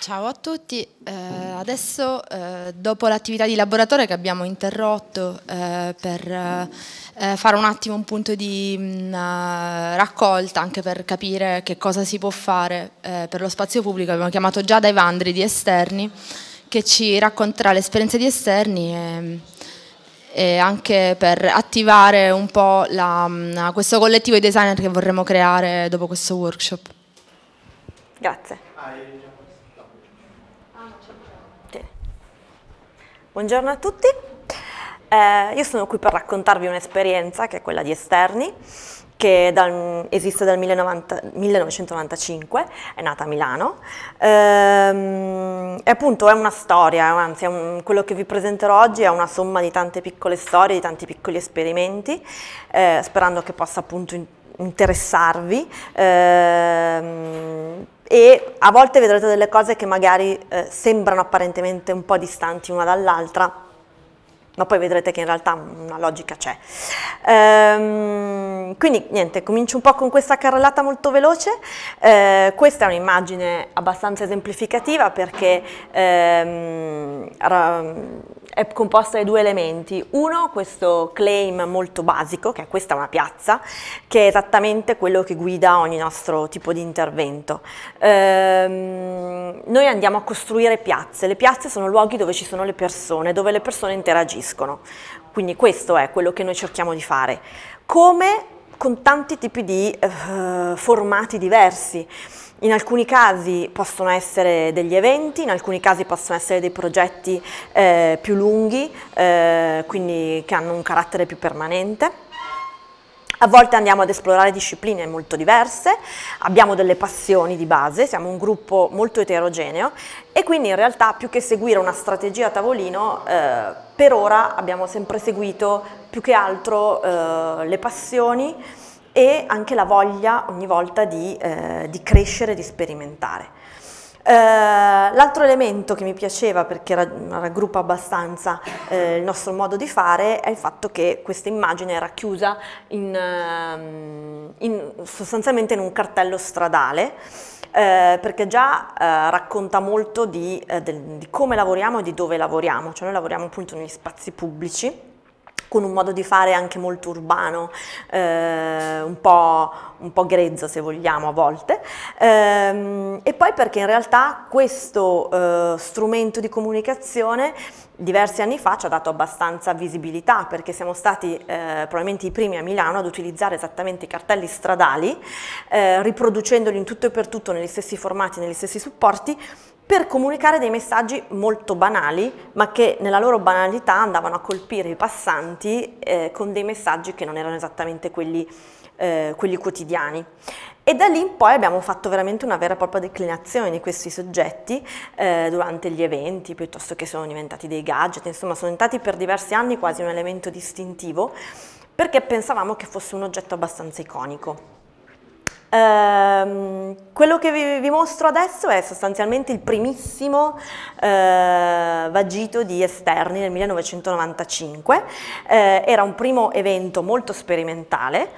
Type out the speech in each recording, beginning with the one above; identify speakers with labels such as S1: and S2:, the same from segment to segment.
S1: Ciao a tutti, eh, adesso eh, dopo l'attività di laboratorio che abbiamo interrotto eh, per eh, eh, fare un attimo un punto di mh, mm, eh, raccolta anche per capire che cosa si può fare per lo spazio pubblico, abbiamo chiamato Giada Evandri di Esterni che ci racconterà l'esperienza di Esterni e, e, anche per attivare un po' la, mm, questo collettivo di designer che vorremmo creare dopo questo workshop. Grazie. Buongiorno a tutti, eh, io sono qui per raccontarvi un'esperienza che è quella di Esterni, che dal, esiste dal 1990, 1995, è nata a Milano. Ehm, e appunto è una storia, anzi un, quello che vi presenterò oggi è una somma di tante piccole storie, di tanti piccoli esperimenti, eh, sperando che possa appunto interessarvi ehm, e a volte vedrete delle cose che magari eh, sembrano apparentemente un po' distanti una dall'altra, ma poi vedrete che in realtà una logica c'è. Ehm, quindi niente, comincio un po' con questa carrellata molto veloce, ehm, questa è un'immagine abbastanza esemplificativa perché ehm, è composta di due elementi, uno questo claim molto basico, che è questa è una piazza, che è esattamente quello che guida ogni nostro tipo di intervento. Ehm, noi andiamo a costruire piazze, le piazze sono luoghi dove ci sono le persone, dove le persone interagiscono crescono. Quindi questo è quello che noi cerchiamo di fare. Come con tanti tipi di eh, formati diversi. In alcuni casi possono essere degli eventi, in alcuni casi possono essere dei progetti eh, più lunghi, eh, quindi che hanno un carattere più permanente a volte andiamo ad esplorare discipline molto diverse, abbiamo delle passioni di base, siamo un gruppo molto eterogeneo e quindi in realtà più che seguire una strategia a tavolino, eh, per ora abbiamo sempre seguito più che altro eh, le passioni e anche la voglia ogni volta di, eh, di crescere, di sperimentare. Eh, l'altro elemento che mi piaceva perché raggruppa abbastanza eh, il nostro modo di fare è il fatto che questa immagine è racchiusa in, ehm, in, sostanzialmente in un cartello stradale eh, perché già eh, racconta molto di, eh, del, di, come lavoriamo e di dove lavoriamo, cioè noi lavoriamo appunto negli spazi pubblici con un modo di fare anche molto urbano, eh, un, po', un, po', grezzo se vogliamo a volte, eh, e poi perché in realtà questo eh, strumento di comunicazione diversi anni fa ci ha dato abbastanza visibilità perché siamo stati eh, probabilmente i primi a Milano ad utilizzare esattamente i cartelli stradali, eh, riproducendoli in tutto e per tutto negli stessi formati, negli stessi supporti, per comunicare dei messaggi molto banali, ma che nella loro banalità andavano a colpire i passanti eh, con dei messaggi che non erano esattamente quelli, eh, quelli quotidiani. E da lì poi abbiamo fatto veramente una vera e propria declinazione di questi soggetti eh, durante gli eventi, piuttosto che sono diventati dei gadget, insomma sono diventati per diversi anni quasi un elemento distintivo, perché pensavamo che fosse un oggetto abbastanza iconico. Eh, quello che vi, vi, mostro adesso è sostanzialmente il primissimo eh, vagito di esterni nel 1995, eh, era un primo evento molto sperimentale,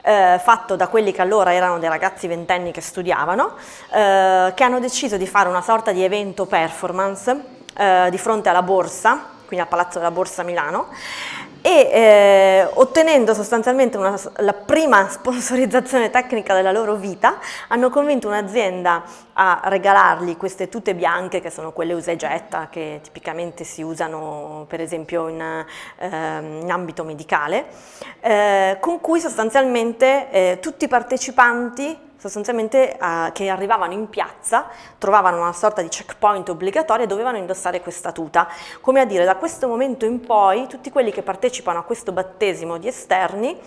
S1: eh, fatto da quelli che allora erano dei ragazzi ventenni che studiavano, eh, che hanno deciso di fare una sorta di evento performance eh, di fronte alla borsa, quindi al Palazzo della Borsa Milano, e eh, ottenendo sostanzialmente una, la prima sponsorizzazione tecnica della loro vita, hanno convinto un'azienda a regalargli queste tute bianche, che sono quelle usegetta, che tipicamente si usano per esempio in, eh, in ambito medicale, eh, con cui sostanzialmente eh, tutti i partecipanti sostanzialmente eh, che arrivavano in piazza, trovavano una sorta di checkpoint obbligatorio e dovevano indossare questa tuta. Come a dire, da questo momento in poi tutti quelli che partecipano a questo battesimo di esterni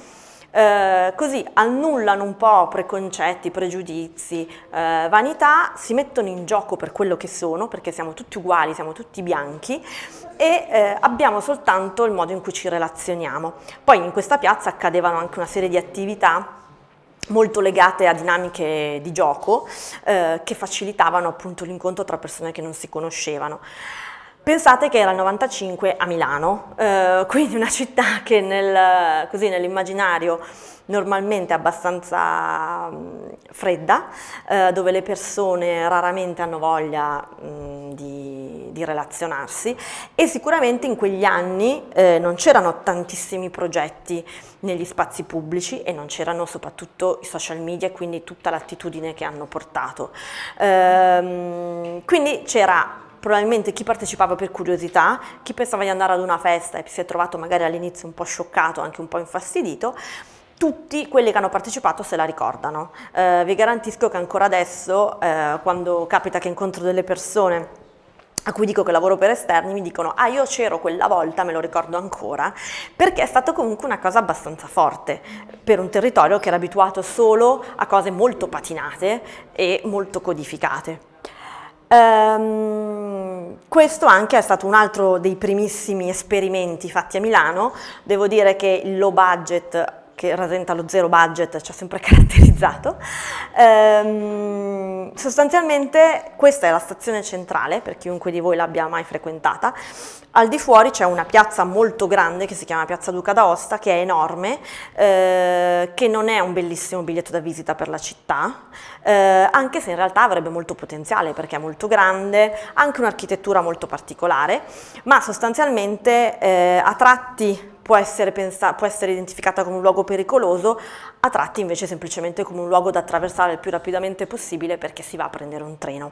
S1: eh, così annullano un po' preconcetti, pregiudizi, eh, vanità, si mettono in gioco per quello che sono, perché siamo tutti uguali, siamo tutti bianchi e eh, abbiamo soltanto il modo in cui ci relazioniamo. Poi in questa piazza accadevano anche una serie di attività molto legate a dinamiche di gioco eh, che facilitavano appunto l'incontro tra persone che non si conoscevano. Pensate che era il 95 a Milano, eh, quindi una città che nel, così, nell'immaginario normalmente abbastanza mh, mm, fredda, eh, dove le persone raramente hanno voglia mh, mm, di, di, relazionarsi e sicuramente in quegli anni eh, non c'erano tantissimi progetti negli spazi pubblici e non c'erano soprattutto i social media quindi tutta l'attitudine che hanno portato. Ehm, quindi c'era probabilmente chi partecipava per curiosità, chi pensava di andare ad una festa e si è trovato magari all'inizio un po' scioccato, anche un po' infastidito, tutti quelli che hanno partecipato se la ricordano. Eh, vi garantisco che ancora adesso, eh, quando capita che incontro delle persone a cui dico che lavoro per esterni, mi dicono ah io c'ero quella volta, me lo ricordo ancora, perché è stata comunque una cosa abbastanza forte per un territorio che era abituato solo a cose molto patinate e molto codificate. Um, questo anche è stato un altro dei primissimi esperimenti fatti a Milano, devo dire che il low budget che rasenta lo zero budget ci ha sempre caratterizzato. Um, sostanzialmente questa è la stazione centrale, per chiunque di voi l'abbia mai frequentata, al di fuori c'è una piazza molto grande che si chiama Piazza Duca d'Aosta, che è enorme, eh, che non è un bellissimo biglietto da visita per la città, eh, anche se in realtà avrebbe molto potenziale perché è molto grande, ha anche un'architettura molto particolare, ma sostanzialmente eh, a tratti può essere, può essere identificata come un luogo pericoloso, a tratti invece semplicemente come un luogo da attraversare il più rapidamente possibile perché si va a prendere un treno.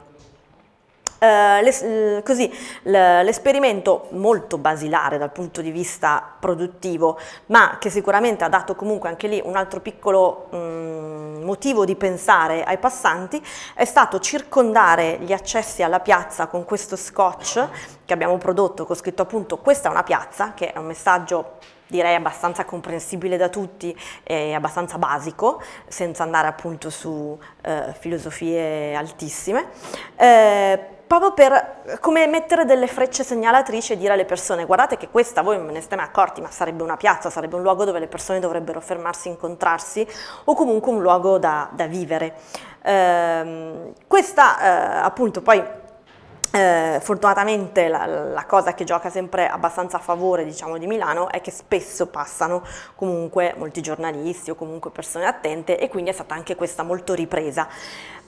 S1: Uh, così l'esperimento molto basilare dal punto di vista produttivo, ma che sicuramente ha dato comunque anche lì un altro piccolo mh, mm, motivo di pensare ai passanti, è stato circondare gli accessi alla piazza con questo scotch che abbiamo prodotto, con scritto appunto questa è una piazza, che è un messaggio direi abbastanza comprensibile da tutti e abbastanza basico, senza andare appunto su eh, filosofie altissime, eh, proprio per come mettere delle frecce segnalatrici e dire alle persone guardate che questa voi non ne state accorti, ma sarebbe una piazza, sarebbe un luogo dove le persone dovrebbero fermarsi, incontrarsi o comunque un luogo da, da vivere. Ehm, eh, questa appunto poi eh, fortunatamente la, la, cosa che gioca sempre abbastanza a favore diciamo, di Milano è che spesso passano comunque molti giornalisti o comunque persone attente e quindi è stata anche questa molto ripresa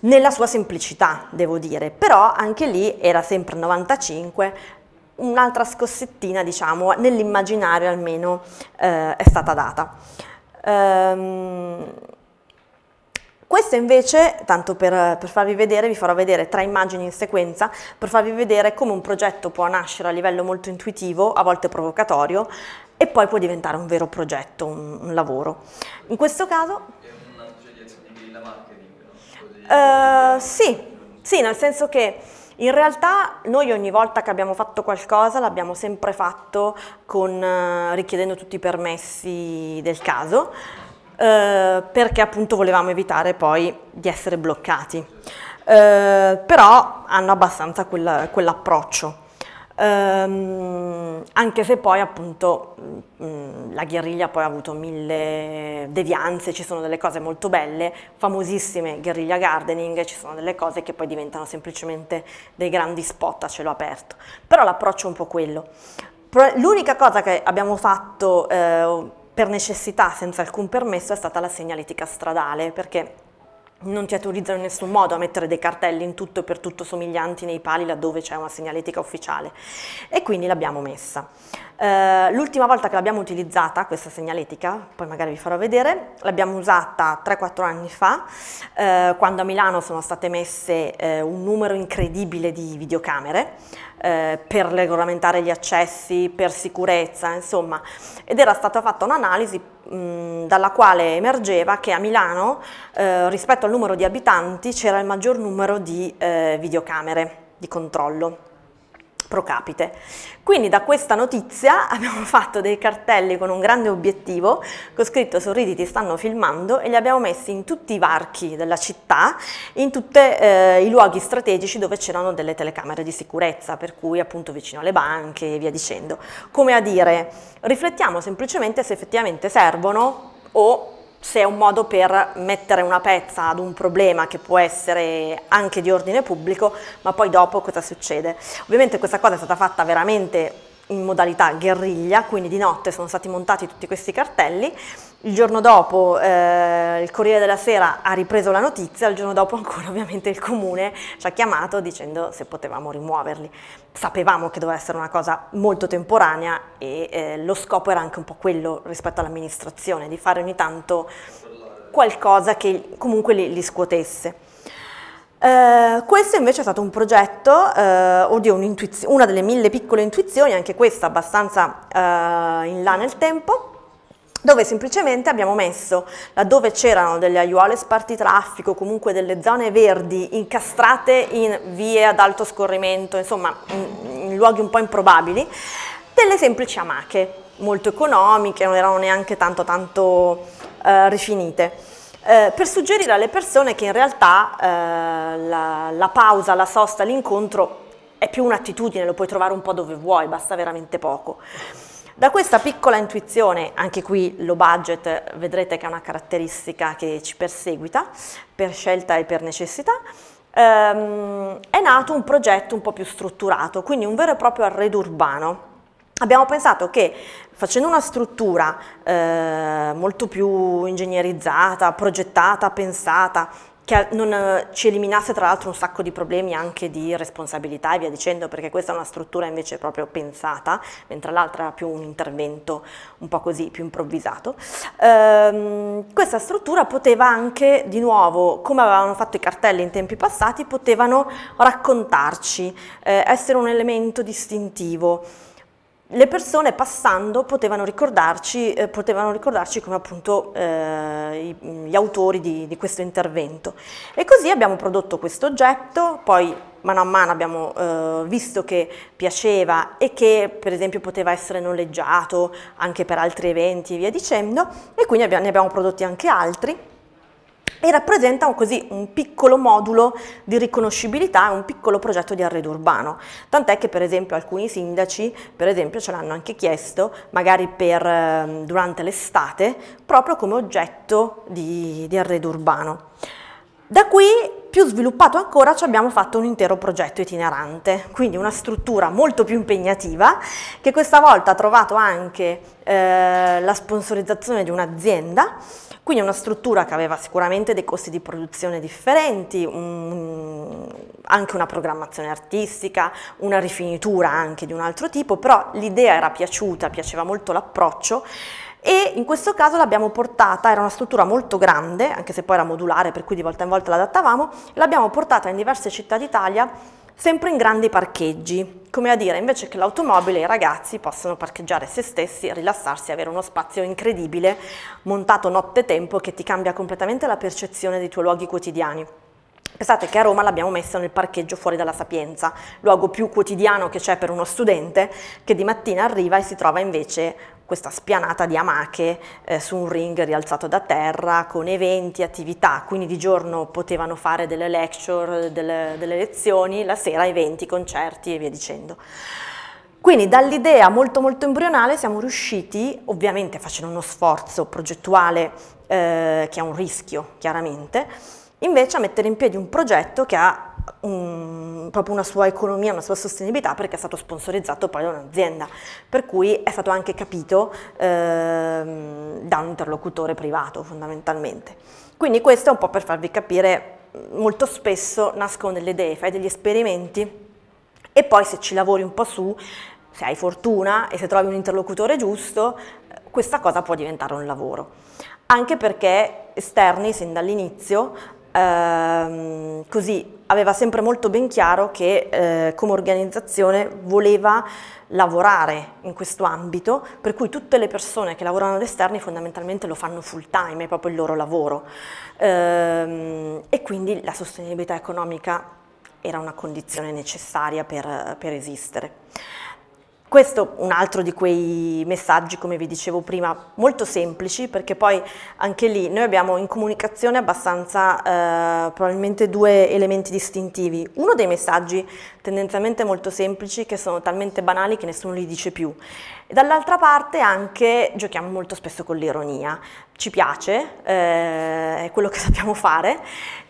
S1: nella sua semplicità devo dire però anche lì era sempre 95 un'altra scossettina diciamo nell'immaginario almeno eh, è stata data ehm, questa invece, tanto per, per, farvi vedere, vi farò vedere tre immagini in sequenza per farvi vedere come un progetto può nascere a livello molto intuitivo, a volte provocatorio, e poi può diventare un vero progetto, un, un lavoro. In questo caso... È una specie di marketing? Uh, sì, sì, nel senso che... In realtà noi ogni volta che abbiamo fatto qualcosa l'abbiamo sempre fatto con, eh, richiedendo tutti i permessi del caso, eh, perché appunto volevamo evitare poi di essere bloccati. Eh, però hanno abbastanza quella, quell'approccio. Um, anche se poi appunto mh, mm, mm, la guerriglia poi ha avuto mille devianze, ci sono delle cose molto belle, famosissime guerriglia gardening, ci sono delle cose che poi diventano semplicemente dei grandi spot a cielo aperto, però l'approccio è un po' quello. L'unica cosa che abbiamo fatto eh, per necessità, senza alcun permesso, è stata la segnaletica stradale, perché non ti autorizzano in nessun modo a mettere dei cartelli in tutto e per tutto somiglianti nei pali laddove c'è una segnaletica ufficiale e quindi l'abbiamo messa. Eh, l'ultima volta che l'abbiamo utilizzata, questa segnaletica, poi magari vi farò vedere, l'abbiamo usata 3-4 anni fa, eh, quando a Milano sono state messe eh, un numero incredibile di videocamere, eh, per regolamentare gli accessi, per sicurezza, insomma. Ed era stata fatta un'analisi dalla quale emergeva che a Milano eh, rispetto al numero di abitanti c'era il maggior numero di eh, videocamere di controllo pro capite. Quindi da questa notizia abbiamo fatto dei cartelli con un grande obiettivo, con scritto sorridi ti stanno filmando e li abbiamo messi in tutti i varchi della città, in tutti eh, i luoghi strategici dove c'erano delle telecamere di sicurezza, per cui appunto vicino alle banche e via dicendo. Come a dire, riflettiamo semplicemente se effettivamente servono o se è un modo per mettere una pezza ad un problema che può essere anche di ordine pubblico, ma poi dopo cosa succede. Ovviamente questa cosa è stata fatta veramente in modalità guerriglia, quindi di notte sono stati montati tutti questi cartelli, il giorno dopo eh, il Corriere della Sera ha ripreso la notizia, il giorno dopo ancora ovviamente il comune ci ha chiamato dicendo se potevamo rimuoverli. Sapevamo che doveva essere una cosa molto temporanea e eh, lo scopo era anche un po' quello rispetto all'amministrazione, di fare ogni tanto qualcosa che comunque li, li scuotesse. Eh, questo invece è stato un progetto, uh, oddio, un una delle mille piccole intuizioni, anche questa abbastanza uh, in là nel tempo, dove semplicemente abbiamo messo, laddove c'erano delle aiuole sparti traffico, comunque delle zone verdi incastrate in vie ad alto scorrimento, insomma in, in luoghi un po' improbabili, delle semplici amache, molto economiche, non erano neanche tanto tanto rifinite eh, per suggerire alle persone che in realtà eh, la, la pausa, la sosta, l'incontro è più un'attitudine, lo puoi trovare un po' dove vuoi, basta veramente poco. Da questa piccola intuizione, anche qui lo budget, vedrete che è una caratteristica che ci perseguita per scelta e per necessità, ehm, è nato un progetto un po' più strutturato, quindi un vero e proprio arredo urbano abbiamo pensato che facendo una struttura eh, molto più ingegnerizzata, progettata, pensata, che non, eh, ci eliminasse tra l'altro un sacco di problemi anche di responsabilità e via dicendo, perché questa è una struttura invece proprio pensata, mentre l'altra era più un intervento un po' così, più improvvisato. Ehm, questa struttura poteva anche, di nuovo, come avevano fatto i cartelli in tempi passati, potevano raccontarci, eh, essere un elemento distintivo le persone passando potevano ricordarci, eh, potevano ricordarci come appunto eh, gli autori di, di, questo intervento. E così abbiamo prodotto questo oggetto, poi mano a mano abbiamo eh, visto che piaceva e che per esempio poteva essere noleggiato anche per altri eventi e via dicendo, e quindi abbiamo, ne abbiamo prodotti anche altri e rappresenta così un piccolo modulo di riconoscibilità un piccolo progetto di arredo urbano. Tant'è che per esempio alcuni sindaci per esempio, ce l'hanno anche chiesto, magari per, ehm, durante l'estate, proprio come oggetto di, di arredo urbano. Da qui, più sviluppato ancora, ci abbiamo fatto un intero progetto itinerante, quindi una struttura molto più impegnativa che questa volta ha trovato anche eh, la sponsorizzazione di un'azienda quindi una struttura che aveva sicuramente dei costi di produzione differenti, un, anche una programmazione artistica, una rifinitura anche di un altro tipo, però l'idea era piaciuta, piaceva molto l'approccio e in questo caso l'abbiamo portata, era una struttura molto grande, anche se poi era modulare per cui di volta in volta l'adattavamo, l'abbiamo portata in diverse città d'Italia sempre in grandi parcheggi, come a dire invece che l'automobile i ragazzi possono parcheggiare se stessi, rilassarsi, avere uno spazio incredibile montato nottetempo che ti cambia completamente la percezione dei tuoi luoghi quotidiani. Pensate che a Roma l'abbiamo messa nel parcheggio fuori dalla Sapienza, luogo più quotidiano che c'è per uno studente che di mattina arriva e si trova invece questa spianata di amache eh, su un ring rialzato da terra con eventi, attività, quindi di giorno potevano fare delle lecture, delle, delle lezioni, la sera eventi, concerti e via dicendo. Quindi dall'idea molto molto embrionale siamo riusciti, ovviamente facendo uno sforzo progettuale eh, che è un rischio chiaramente, invece a mettere in piedi un progetto che ha un, proprio una sua economia, una sua sostenibilità perché è stato sponsorizzato poi da un'azienda, per cui è stato anche capito ehm, da un interlocutore privato fondamentalmente. Quindi questo è un po' per farvi capire, molto spesso nascono delle idee, fai degli esperimenti e poi se ci lavori un po' su, se hai fortuna e se trovi un interlocutore giusto, questa cosa può diventare un lavoro. Anche perché esterni, sin dall'inizio, ehm, così aveva sempre molto ben chiaro che eh, come organizzazione voleva lavorare in questo ambito, per cui tutte le persone che lavorano all'esterno fondamentalmente lo fanno full time, è proprio il loro lavoro. Ehm, e quindi la sostenibilità economica era una condizione necessaria per, per esistere. Questo è un altro di quei messaggi, come vi dicevo prima, molto semplici, perché poi anche lì noi abbiamo in comunicazione abbastanza eh, probabilmente due elementi distintivi. Uno dei messaggi tendenzialmente molto semplici, che sono talmente banali che nessuno li dice più. E dall'altra parte anche giochiamo molto spesso con l'ironia. Ci piace, eh, è quello che sappiamo fare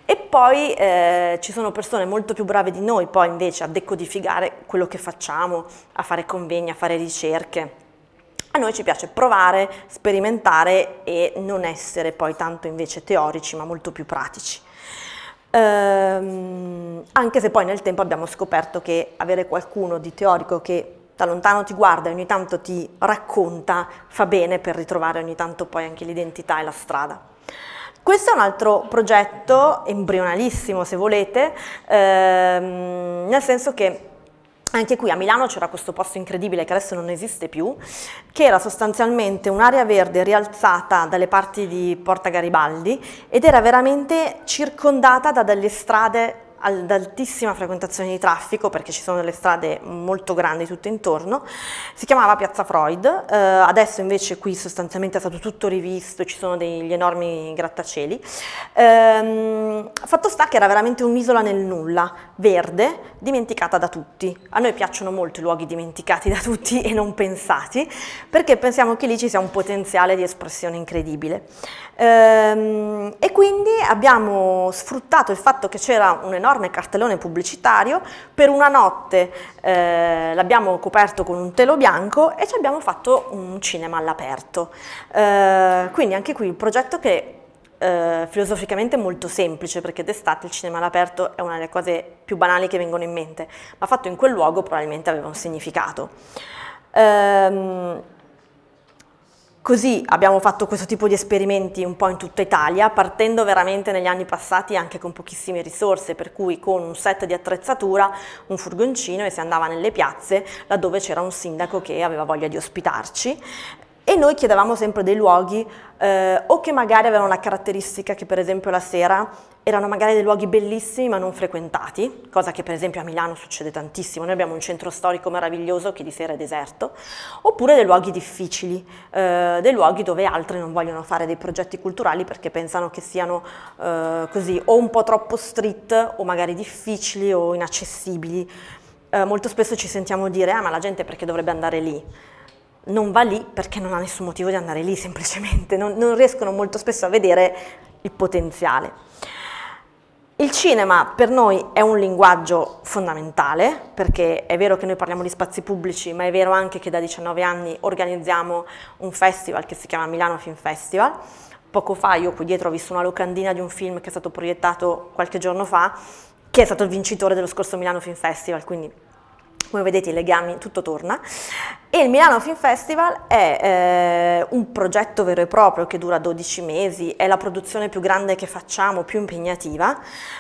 S1: e poi eh, ci sono persone molto più brave di noi poi invece a decodificare quello che facciamo, a fare convegni, a fare ricerche. A noi ci piace provare, sperimentare e non essere poi tanto invece teorici ma molto più pratici. Ehm, anche se poi nel tempo abbiamo scoperto che avere qualcuno di teorico che da lontano ti guarda e ogni tanto ti racconta fa bene per ritrovare ogni tanto poi anche l'identità e la strada. Questo è un altro progetto embrionalissimo, se volete, ehm, nel senso che anche qui a Milano c'era questo posto incredibile che adesso non esiste più, che era sostanzialmente un'area verde rialzata dalle parti di Porta Garibaldi ed era veramente circondata da delle strade ad altissima frequentazione di traffico perché ci sono delle strade molto grandi tutto intorno, si chiamava Piazza Freud, eh, adesso invece qui sostanzialmente è stato tutto rivisto, ci sono degli enormi grattacieli. Eh, fatto sta che era veramente un'isola nel nulla, verde, dimenticata da tutti. A noi piacciono molto i luoghi dimenticati da tutti e non pensati, perché pensiamo che lì ci sia un potenziale di espressione incredibile. Eh, e quindi abbiamo sfruttato il fatto che c'era un enorme enorme cartellone pubblicitario, per una notte eh, l'abbiamo coperto con un telo bianco e ci abbiamo fatto un cinema all'aperto. Eh, quindi anche qui un progetto che eh, filosoficamente molto semplice perché d'estate il cinema all'aperto è una delle cose più banali che vengono in mente, ma fatto in quel luogo probabilmente aveva un significato. Ehm, Così abbiamo fatto questo tipo di esperimenti un po' in tutta Italia, partendo veramente negli anni passati anche con pochissime risorse, per cui con un set di attrezzatura, un furgoncino e si andava nelle piazze laddove c'era un sindaco che aveva voglia di ospitarci. E noi chiedevamo sempre dei luoghi eh, o che magari avevano la caratteristica che per esempio la sera erano magari dei luoghi bellissimi ma non frequentati, cosa che per esempio a Milano succede tantissimo, noi abbiamo un centro storico meraviglioso che di sera è deserto, oppure dei luoghi difficili, eh, dei luoghi dove altri non vogliono fare dei progetti culturali perché pensano che siano eh, così o un po' troppo street o magari difficili o inaccessibili. Eh, molto spesso ci sentiamo dire ah ma la gente perché dovrebbe andare lì? non va lì perché non ha nessun motivo di andare lì semplicemente, non, non riescono molto spesso a vedere il potenziale. Il cinema per noi è un linguaggio fondamentale, perché è vero che noi parliamo di spazi pubblici, ma è vero anche che da 19 anni organizziamo un festival che si chiama Milano Film Festival. Poco fa io qui dietro ho visto una locandina di un film che è stato proiettato qualche giorno fa, che è stato il vincitore dello scorso Milano Film Festival, quindi come vedete i legami, tutto torna. E il Milano Film Festival è eh, un progetto vero e proprio che dura 12 mesi, è la produzione più grande che facciamo, più impegnativa,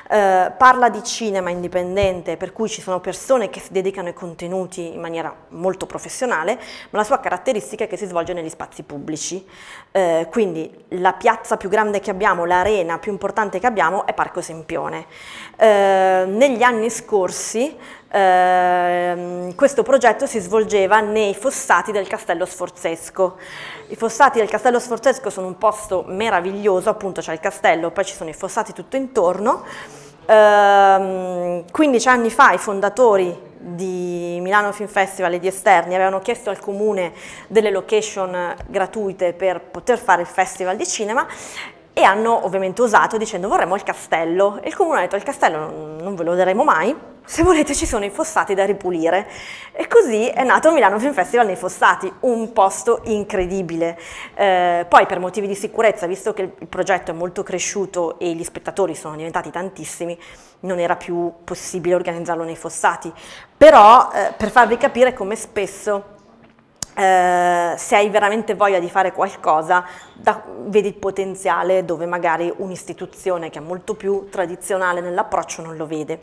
S1: eh, parla di cinema indipendente, per cui ci sono persone che si dedicano ai contenuti in maniera molto professionale, ma la sua caratteristica è che si svolge negli spazi pubblici. Eh, quindi la piazza più grande che abbiamo, l'arena più importante che abbiamo è Parco Sempione. Eh, negli anni scorsi ehm, questo progetto si svolgeva nei fossati del Castello Sforzesco. I fossati del Castello Sforzesco sono un posto meraviglioso, appunto c'è il castello, poi ci sono i fossati tutto intorno. Ehm, 15 anni fa i fondatori di Milano Film Festival e di esterni avevano chiesto al comune delle location gratuite per poter fare il festival di cinema e hanno ovviamente usato dicendo vorremmo il castello e il comune ha detto il castello non ve lo daremo mai se volete ci sono i fossati da ripulire. E così è nato il Milano Film Festival nei fossati, un posto incredibile. Eh, poi per motivi di sicurezza, visto che il progetto è molto cresciuto e gli spettatori sono diventati tantissimi, non era più possibile organizzarlo nei fossati. Però eh, per farvi capire come spesso Uh, se hai veramente voglia di fare qualcosa, da, vedi il potenziale dove magari un'istituzione che è molto più tradizionale nell'approccio non lo vede.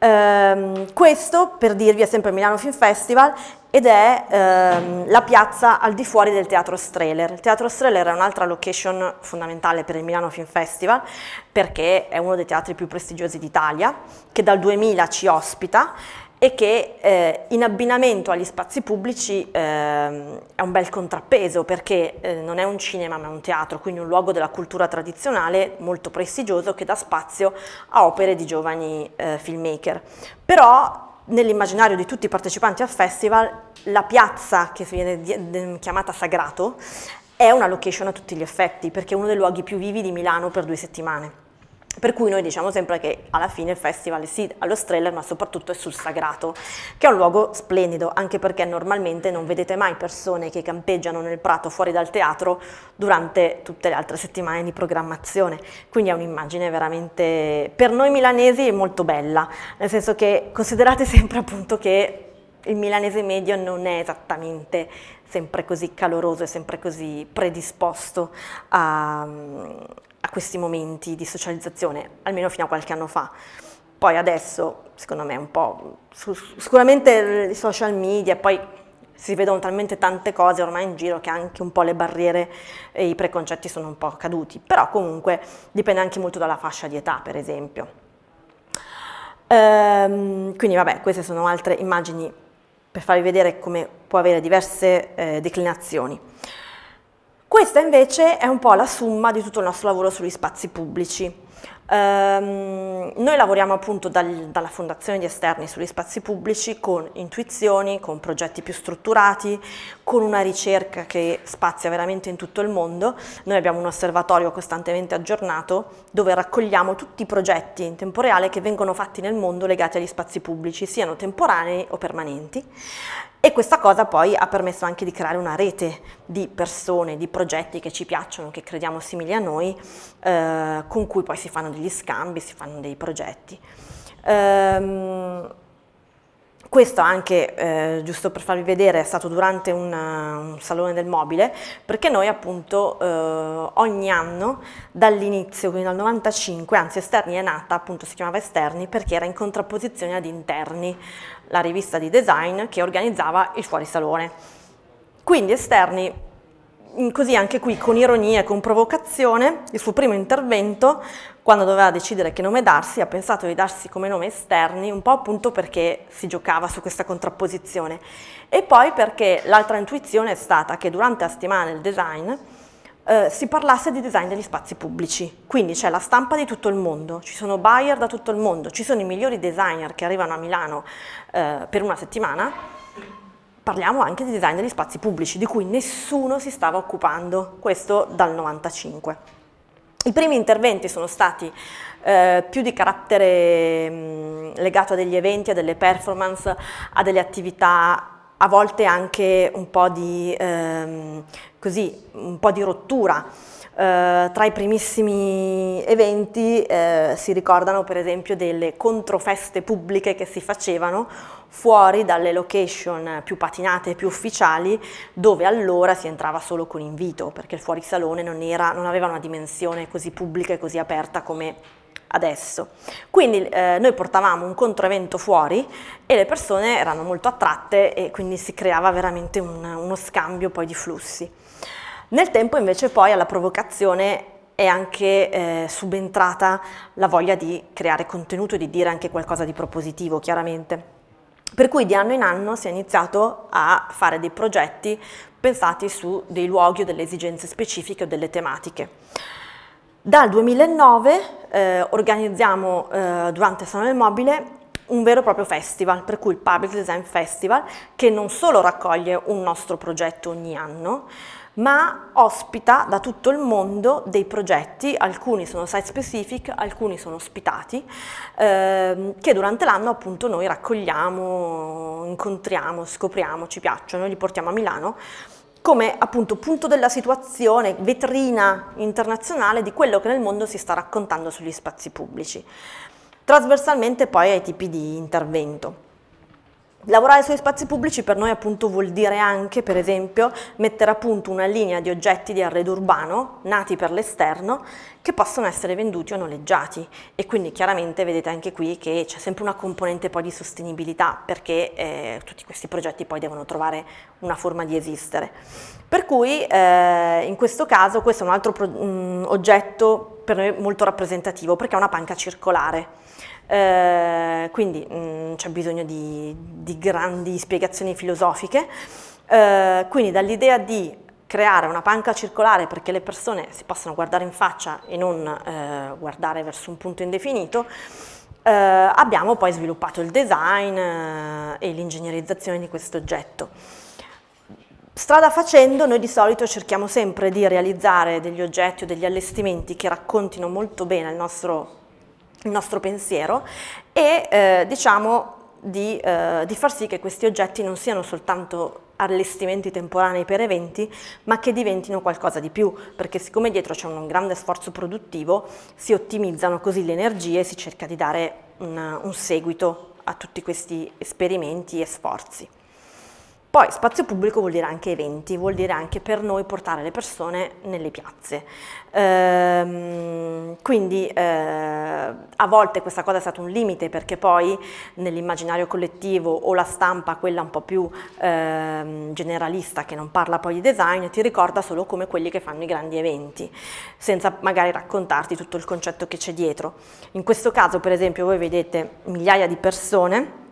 S1: Um, questo per dirvi è sempre Milano Film Festival ed è um, la piazza al di fuori del Teatro Streller. Il Teatro Streller è un'altra location fondamentale per il Milano Film Festival perché è uno dei teatri più prestigiosi d'Italia che dal 2000 ci ospita e che eh, in abbinamento agli spazi pubblici eh, è un bel contrappeso perché eh, non è un cinema ma è un teatro, quindi un luogo della cultura tradizionale molto prestigioso che dà spazio a opere di giovani eh, filmmaker. Però nell'immaginario di tutti i partecipanti al festival la piazza che viene chiamata Sagrato è una location a tutti gli effetti perché è uno dei luoghi più vivi di Milano per due settimane. Per cui noi diciamo sempre che alla fine il festival è sì allo Streller ma soprattutto è sul Sagrato, che è un luogo splendido anche perché normalmente non vedete mai persone che campeggiano nel prato fuori dal teatro durante tutte le altre settimane di programmazione, quindi è un'immagine veramente per noi milanesi molto bella, nel senso che considerate sempre appunto che il milanese medio non è esattamente sempre così caloroso e sempre così predisposto a, a questi momenti di socializzazione, almeno fino a qualche anno fa. Poi adesso, secondo me, un po', su, sicuramente i social media, poi si vedono talmente tante cose ormai in giro che anche un po' le barriere e i preconcetti sono un po' caduti, però comunque dipende anche molto dalla fascia di età, per esempio. Ehm, quindi vabbè, queste sono altre immagini per farvi vedere come può avere diverse eh, declinazioni. Questa invece è un po' la somma di tutto il nostro lavoro sugli spazi pubblici. Um, noi lavoriamo appunto dal, dalla fondazione di esterni sugli spazi pubblici con intuizioni, con progetti più strutturati, con una ricerca che spazia veramente in tutto il mondo. Noi abbiamo un osservatorio costantemente aggiornato dove raccogliamo tutti i progetti in tempo reale che vengono fatti nel mondo legati agli spazi pubblici, siano temporanei o permanenti. E questa cosa poi ha permesso anche di creare una rete di persone, di progetti che ci piacciono, che crediamo simili a noi, eh, con cui poi si fanno degli scambi, si fanno dei progetti. Ehm, questo anche, eh, giusto per farvi vedere, è stato durante una, un salone del mobile, perché noi appunto eh, ogni anno dall'inizio, quindi dal 95, anzi Esterni è nata, appunto si chiamava Esterni perché era in contrapposizione ad Interni, la rivista di design che organizzava il fuorisalone. Quindi esterni, così anche qui con ironia e con provocazione, il suo primo intervento, quando doveva decidere che nome darsi, ha pensato di darsi come nome esterni, un po' appunto perché si giocava su questa contrapposizione. E poi perché l'altra intuizione è stata che durante la settimana del design eh, si parlasse di design degli spazi pubblici. Quindi c'è la stampa di tutto il mondo, ci sono buyer da tutto il mondo, ci sono i migliori designer che arrivano a Milano eh, per una settimana. Parliamo anche di design degli spazi pubblici, di cui nessuno si stava occupando, questo dal 95. I primi interventi sono stati eh, più di carattere mh, mm, legato a degli eventi, a delle performance, a delle attività a volte anche un po' di, ehm, così, un po di rottura. Eh, tra i primissimi eventi eh, si ricordano per esempio delle controfeste pubbliche che si facevano fuori dalle location più patinate e più ufficiali dove allora si entrava solo con invito perché il fuorisalone non, era, non aveva una dimensione così pubblica e così aperta come adesso. Quindi eh, noi portavamo un controevento fuori e le persone erano molto attratte e quindi si creava veramente un, uno scambio poi di flussi. Nel tempo invece poi alla provocazione è anche eh, subentrata la voglia di creare contenuto e di dire anche qualcosa di propositivo chiaramente. Per cui di anno in anno si è iniziato a fare dei progetti pensati su dei luoghi o delle esigenze specifiche o delle tematiche. Dal 2009 eh, organizziamo eh, durante il Salone del Mobile un vero e proprio festival, per cui il Public Design Festival, che non solo raccoglie un nostro progetto ogni anno, ma ospita da tutto il mondo dei progetti, alcuni sono site specific, alcuni sono ospitati, ehm, che durante l'anno appunto noi raccogliamo, incontriamo, scopriamo, ci piacciono, li portiamo a Milano come appunto punto della situazione, vetrina internazionale di quello che nel mondo si sta raccontando sugli spazi pubblici, trasversalmente poi ai tipi di intervento. Lavorare sugli spazi pubblici per noi appunto vuol dire anche, per esempio, mettere a punto una linea di oggetti di arredo urbano, nati per l'esterno, che possono essere venduti o noleggiati. E quindi chiaramente vedete anche qui che c'è sempre una componente poi di sostenibilità, perché eh, tutti questi progetti poi devono trovare una forma di esistere. Per cui eh, in questo caso questo è un altro pro- mh, mm, oggetto per noi molto rappresentativo, perché è una panca circolare. Eh, quindi non mm, c'è bisogno di, di, grandi spiegazioni filosofiche. Eh, quindi dall'idea di creare una panca circolare perché le persone si possano guardare in faccia e non eh, guardare verso un punto indefinito, eh, abbiamo poi sviluppato il design eh, e l'ingegnerizzazione di questo oggetto. Strada facendo, noi di solito cerchiamo sempre di realizzare degli oggetti o degli allestimenti che raccontino molto bene il nostro il nostro pensiero e eh, diciamo di, eh, di, far sì che questi oggetti non siano soltanto allestimenti temporanei per eventi, ma che diventino qualcosa di più, perché siccome dietro c'è un grande sforzo produttivo, si ottimizzano così le energie e si cerca di dare un, un seguito a tutti questi esperimenti e sforzi. Poi spazio pubblico vuol dire anche eventi, vuol dire anche per noi portare le persone nelle piazze. Ehm, quindi eh, a volte questa cosa è stata un limite perché poi nell'immaginario collettivo o la stampa, quella un po' più eh, generalista che non parla poi di design, ti ricorda solo come quelli che fanno i grandi eventi, senza magari raccontarti tutto il concetto che c'è dietro. In questo caso per esempio voi vedete migliaia di persone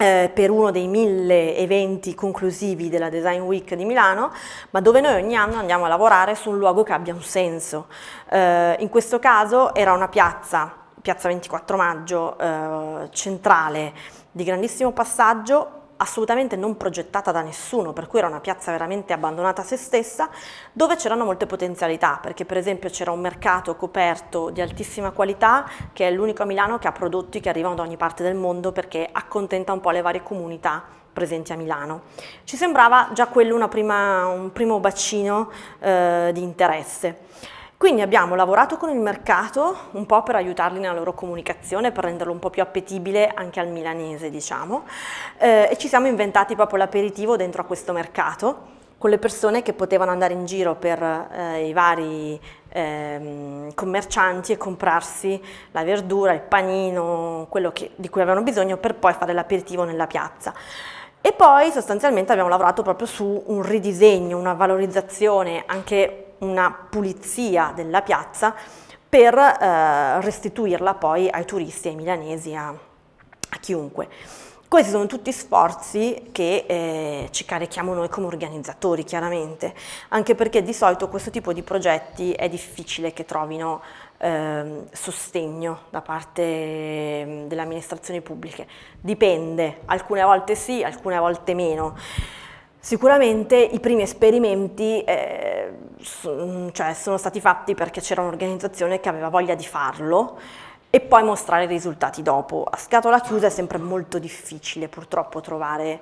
S1: eh, per uno dei mille eventi conclusivi della Design Week di Milano, ma dove noi ogni anno andiamo a lavorare su un luogo che abbia un senso. Eh, in questo caso era una piazza, piazza 24 maggio, eh, centrale, di grandissimo passaggio, assolutamente non progettata da nessuno, per cui era una piazza veramente abbandonata a se stessa, dove c'erano molte potenzialità, perché per esempio c'era un mercato coperto di altissima qualità, che è l'unico a Milano che ha prodotti che arrivano da ogni parte del mondo perché accontenta un po' le varie comunità presenti a Milano. Ci sembrava già quello prima, un primo bacino eh, di interesse. Quindi abbiamo lavorato con il mercato un po' per aiutarli nella loro comunicazione, per renderlo un po' più appetibile anche al milanese, diciamo, eh, e ci siamo inventati proprio l'aperitivo dentro a questo mercato con le persone che potevano andare in giro per eh, i vari eh, commercianti e comprarsi la verdura, il panino, quello che, di cui avevano bisogno per poi fare l'aperitivo nella piazza. E poi sostanzialmente abbiamo lavorato proprio su un ridisegno, una valorizzazione anche una pulizia della piazza per eh, restituirla poi ai turisti, ai milanesi, a, a chiunque. Questi sono tutti sforzi che eh, ci carichiamo noi come organizzatori, chiaramente, anche perché di solito questo tipo di progetti è difficile che trovino eh, sostegno da parte mm, delle amministrazioni pubbliche. Dipende, alcune volte sì, alcune volte meno. Sicuramente i primi esperimenti eh, Mm, cioè, sono stati fatti perché c'era un'organizzazione che aveva voglia di farlo e poi mostrare i risultati dopo. A scatola chiusa è sempre molto difficile purtroppo trovare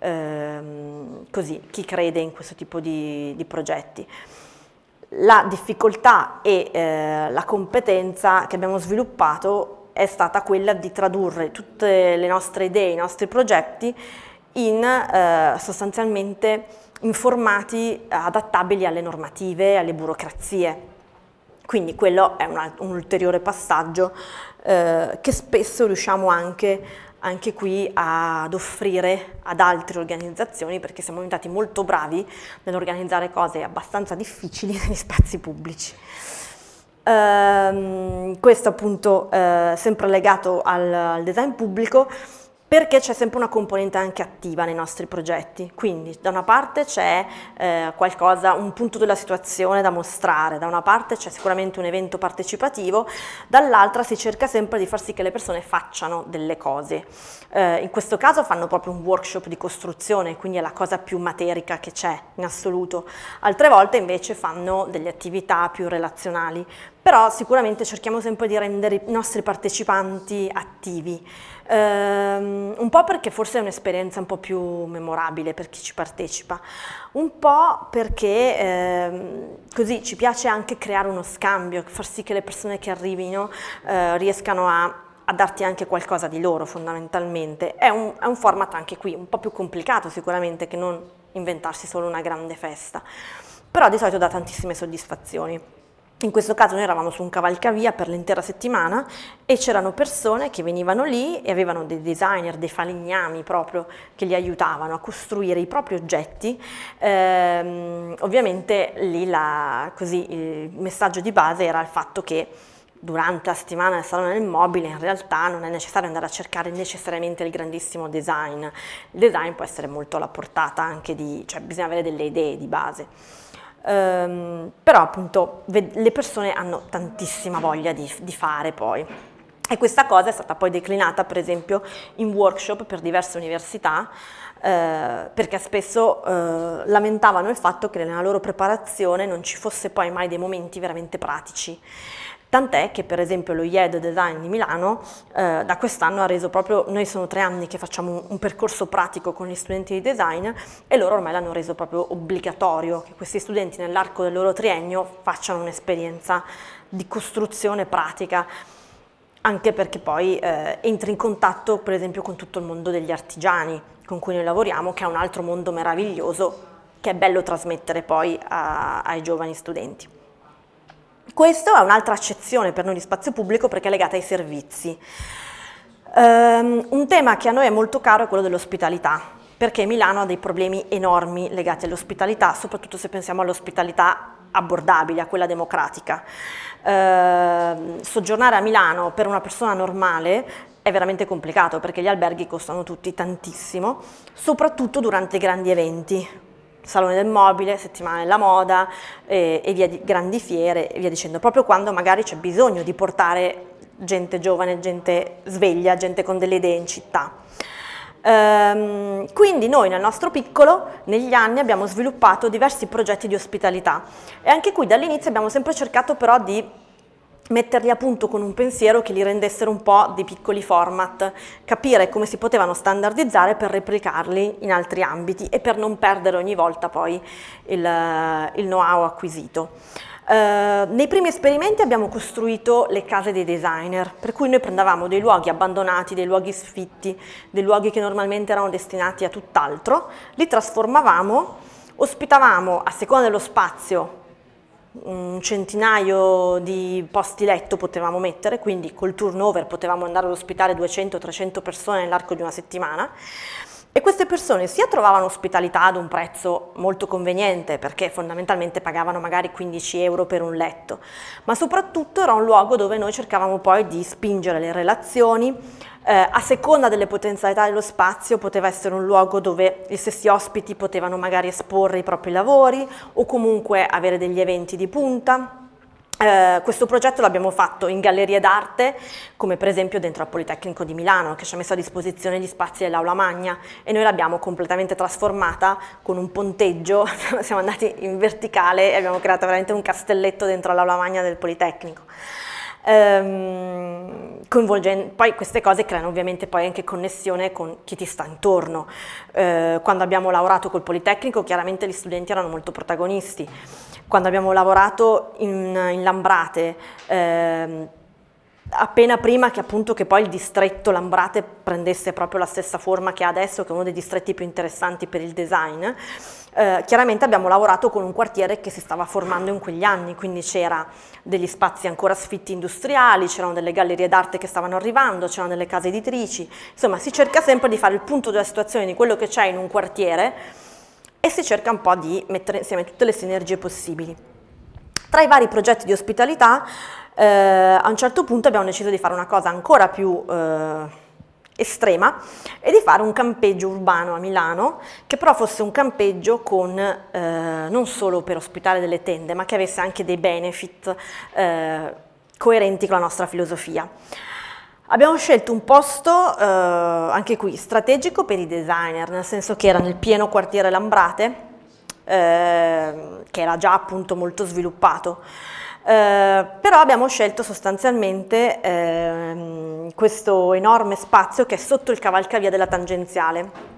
S1: ehm, così, chi crede in questo tipo di, di progetti. La difficoltà e eh, la competenza che abbiamo sviluppato è stata quella di tradurre tutte le nostre idee, i nostri progetti in eh, sostanzialmente in formati eh, adattabili alle normative, alle burocrazie. Quindi quello è un, un ulteriore passaggio eh, che spesso riusciamo anche, anche qui ad offrire ad altre organizzazioni perché siamo diventati molto bravi nell'organizzare cose abbastanza difficili negli spazi pubblici. Ehm, questo appunto eh, sempre legato al, al design pubblico, perché c'è sempre una componente anche attiva nei nostri progetti, quindi da una parte c'è eh, qualcosa, un punto della situazione da mostrare, da una parte c'è sicuramente un evento partecipativo, dall'altra si cerca sempre di far sì che le persone facciano delle cose. Eh, in questo caso fanno proprio un workshop di costruzione, quindi è la cosa più materica che c'è in assoluto, altre volte invece fanno delle attività più relazionali, però sicuramente cerchiamo sempre di rendere i nostri partecipanti attivi, ehm, un po' perché forse è un'esperienza un po' più memorabile per chi ci partecipa, un po' perché ehm, così ci piace anche creare uno scambio, far sì che le persone che arrivino eh, riescano a a darti anche qualcosa di loro fondamentalmente. È un, è un, format anche qui un po' più complicato sicuramente che non inventarsi solo una grande festa, però di solito dà tantissime soddisfazioni. In questo caso noi eravamo su un cavalcavia per l'intera settimana e c'erano persone che venivano lì e avevano dei designer, dei falegnami proprio che li aiutavano a costruire i propri oggetti. Ehm, ovviamente lì la, così, il messaggio di base era il fatto che durante la settimana del salone del mobile in realtà non è necessario andare a cercare necessariamente il grandissimo design. Il design può essere molto alla portata anche di, cioè bisogna avere delle idee di base. Ehm, però appunto le persone hanno tantissima voglia di, di fare poi. E questa cosa è stata poi declinata per esempio in workshop per diverse università eh, perché spesso eh, lamentavano il fatto che nella loro preparazione non ci fosse poi mai dei momenti veramente pratici. Tant'è che per esempio lo IED Design di Milano eh, da quest'anno ha reso proprio, noi sono tre anni che facciamo un, un percorso pratico con gli studenti di design e loro ormai l'hanno reso proprio obbligatorio che questi studenti nell'arco del loro triennio facciano un'esperienza di costruzione pratica anche perché poi eh, entri in contatto per esempio con tutto il mondo degli artigiani con cui noi lavoriamo, che è un altro mondo meraviglioso che è bello trasmettere poi a, ai giovani studenti. Questo è un'altra accezione per noi di spazio pubblico perché è legata ai servizi. Um, un tema che a noi è molto caro è quello dell'ospitalità, perché Milano ha dei problemi enormi legati all'ospitalità, soprattutto se pensiamo all'ospitalità abbordabile, a quella democratica. Uh, soggiornare a Milano per una persona normale è veramente complicato perché gli alberghi costano tutti tantissimo, soprattutto durante grandi eventi, Salone del Mobile, Settimana della Moda eh, e via di, grandi fiere e via dicendo, proprio quando magari c'è bisogno di portare gente giovane, gente sveglia, gente con delle idee in città. Ehm, quindi noi nel nostro piccolo negli anni abbiamo sviluppato diversi progetti di ospitalità e anche qui dall'inizio abbiamo sempre cercato però di metterli a punto con un pensiero che li rendessero un po' dei piccoli format, capire come si potevano standardizzare per replicarli in altri ambiti e per non perdere ogni volta poi il, il know-how acquisito. Uh, nei primi esperimenti abbiamo costruito le case dei designer, per cui noi prendevamo dei luoghi abbandonati, dei luoghi sfitti, dei luoghi che normalmente erano destinati a tutt'altro, li trasformavamo, ospitavamo a seconda dello spazio un centinaio di posti letto potevamo mettere, quindi col turnover potevamo andare ad ospitare 200-300 persone nell'arco di una settimana. E queste persone sia trovavano ospitalità ad un prezzo molto conveniente, perché fondamentalmente pagavano magari 15 euro per un letto, ma soprattutto era un luogo dove noi cercavamo poi di spingere le relazioni, eh, a seconda delle potenzialità dello spazio poteva essere un luogo dove gli stessi ospiti potevano magari esporre i propri lavori o comunque avere degli eventi di punta Uh, questo progetto l'abbiamo fatto in gallerie d'arte, come per esempio dentro al Politecnico di Milano, che ci ha messo a disposizione gli spazi dell'Aula Magna e noi l'abbiamo completamente trasformata con un ponteggio, siamo andati in verticale e abbiamo creato veramente un castelletto dentro all'Aula Magna del Politecnico ehm, coinvolgendo, poi queste cose creano ovviamente poi anche connessione con chi ti sta intorno. Eh, quando abbiamo lavorato col Politecnico chiaramente gli studenti erano molto protagonisti, quando abbiamo lavorato in, in Lambrate, ehm, appena prima che appunto che poi il distretto Lambrate prendesse proprio la stessa forma che ha adesso, che è uno dei distretti più interessanti per il design, eh, chiaramente abbiamo lavorato con un quartiere che si stava formando in quegli anni, quindi c'era degli spazi ancora sfitti industriali, c'erano delle gallerie d'arte che stavano arrivando, c'erano delle case editrici, insomma si cerca sempre di fare il punto della situazione di quello che c'è in un quartiere e si cerca un po' di mettere insieme tutte le sinergie possibili. Tra i vari progetti di ospitalità eh, a un certo punto abbiamo deciso di fare una cosa ancora più... Eh, estrema e di fare un campeggio urbano a Milano che però fosse un campeggio con, eh, non solo per ospitare delle tende ma che avesse anche dei benefit eh, coerenti con la nostra filosofia. Abbiamo scelto un posto, eh, anche qui, strategico per i designer, nel senso che era nel pieno quartiere Lambrate, eh, che era già appunto molto sviluppato. Eh, però abbiamo scelto sostanzialmente eh, questo enorme spazio che è sotto il cavalcavia della tangenziale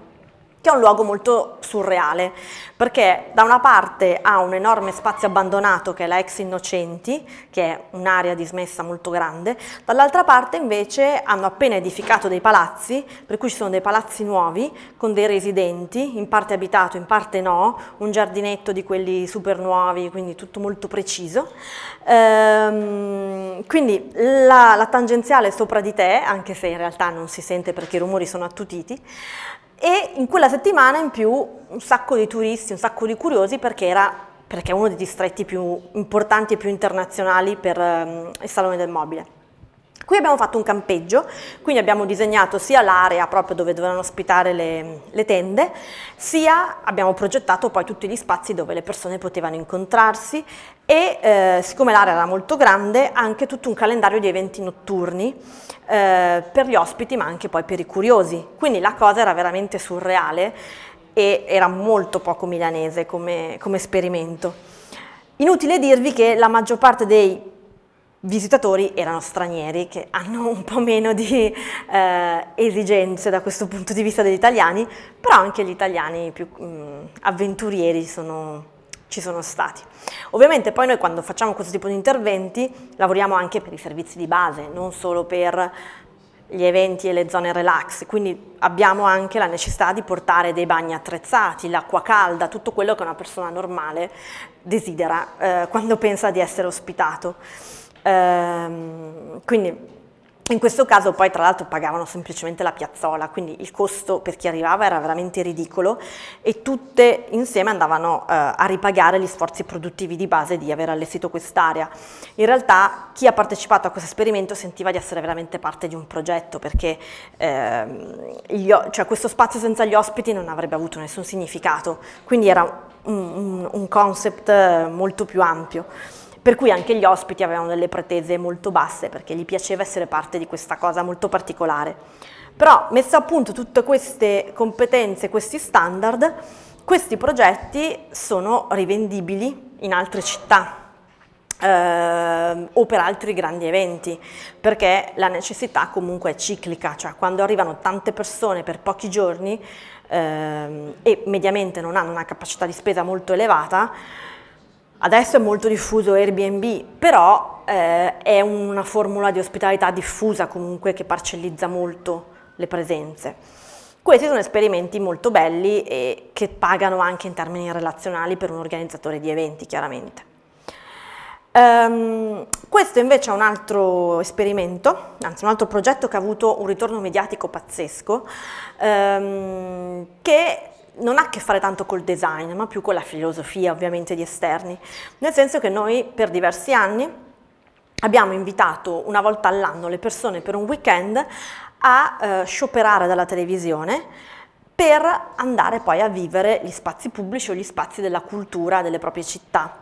S1: che è un luogo molto surreale, perché da una parte ha un enorme spazio abbandonato che è la ex Innocenti, che è un'area dismessa molto grande, dall'altra parte invece hanno appena edificato dei palazzi, per cui ci sono dei palazzi nuovi con dei residenti, in parte abitato, in parte no, un giardinetto di quelli super nuovi, quindi tutto molto preciso. Ehm, quindi la, la tangenziale sopra di te, anche se in realtà non si sente perché i rumori sono attutiti, e in quella settimana in più un sacco di turisti, un sacco di curiosi perché era perché è uno dei distretti più importanti e più internazionali per um, il Salone del Mobile. Qui abbiamo fatto un campeggio, quindi abbiamo disegnato sia l'area proprio dove dovevano ospitare le, le, tende, sia abbiamo progettato poi tutti gli spazi dove le persone potevano incontrarsi, e eh, siccome l'area era molto grande anche tutto un calendario di eventi notturni eh, per gli ospiti ma anche poi per i curiosi, quindi la cosa era veramente surreale e era molto poco milanese come, come esperimento. Inutile dirvi che la maggior parte dei visitatori erano stranieri che hanno un po' meno di eh, esigenze da questo punto di vista degli italiani, però anche gli italiani più mh, mm, avventurieri sono ci sono stati. Ovviamente poi noi quando facciamo questo tipo di interventi lavoriamo anche per i servizi di base, non solo per gli eventi e le zone relax, quindi abbiamo anche la necessità di portare dei bagni attrezzati, l'acqua calda, tutto quello che una persona normale desidera eh, quando pensa di essere ospitato. Ehm, quindi in questo caso poi tra l'altro pagavano semplicemente la piazzola, quindi il costo per chi arrivava era veramente ridicolo e tutte insieme andavano eh, a ripagare gli sforzi produttivi di base di aver allestito quest'area. In realtà chi ha partecipato a questo esperimento sentiva di essere veramente parte di un progetto perché eh, gli, cioè, questo spazio senza gli ospiti non avrebbe avuto nessun significato, quindi era un, un, un concept eh, molto più ampio per cui anche gli ospiti avevano delle pretese molto basse perché gli piaceva essere parte di questa cosa molto particolare. Però messo a punto tutte queste competenze, questi standard, questi progetti sono rivendibili in altre città eh, o per altri grandi eventi, perché la necessità comunque è ciclica, cioè quando arrivano tante persone per pochi giorni eh, e mediamente non hanno una capacità di spesa molto elevata, Adesso è molto diffuso Airbnb, però eh, è una formula di ospitalità diffusa comunque che parcellizza molto le presenze. Questi sono esperimenti molto belli e che pagano anche in termini relazionali per un organizzatore di eventi, chiaramente. Um, questo invece è un altro esperimento, anzi un altro progetto che ha avuto un ritorno mediatico pazzesco, um, che non ha a che fare tanto col design, ma più con la filosofia ovviamente di esterni, nel senso che noi per diversi anni abbiamo invitato una volta all'anno le persone per un weekend a eh, scioperare dalla televisione per andare poi a vivere gli spazi pubblici o gli spazi della cultura delle proprie città.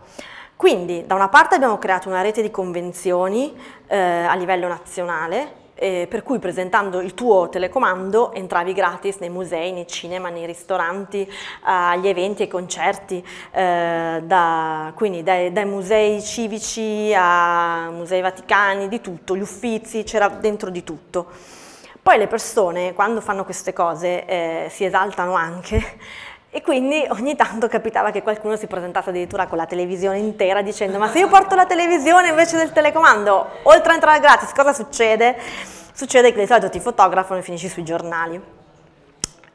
S1: Quindi da una parte abbiamo creato una rete di convenzioni eh, a livello nazionale eh, per cui presentando il tuo telecomando entravi gratis nei musei, nei cinema, nei ristoranti, agli eventi, ai concerti, eh, da, quindi dai, dai, musei civici a musei vaticani, di tutto, gli uffizi, c'era dentro di tutto. Poi le persone quando fanno queste cose eh, si esaltano anche e quindi ogni tanto capitava che qualcuno si presentasse addirittura con la televisione intera dicendo ma se io porto la televisione invece del telecomando, oltre a entrare gratis, cosa succede? Succede che di solito ti fotografano e finisci sui giornali.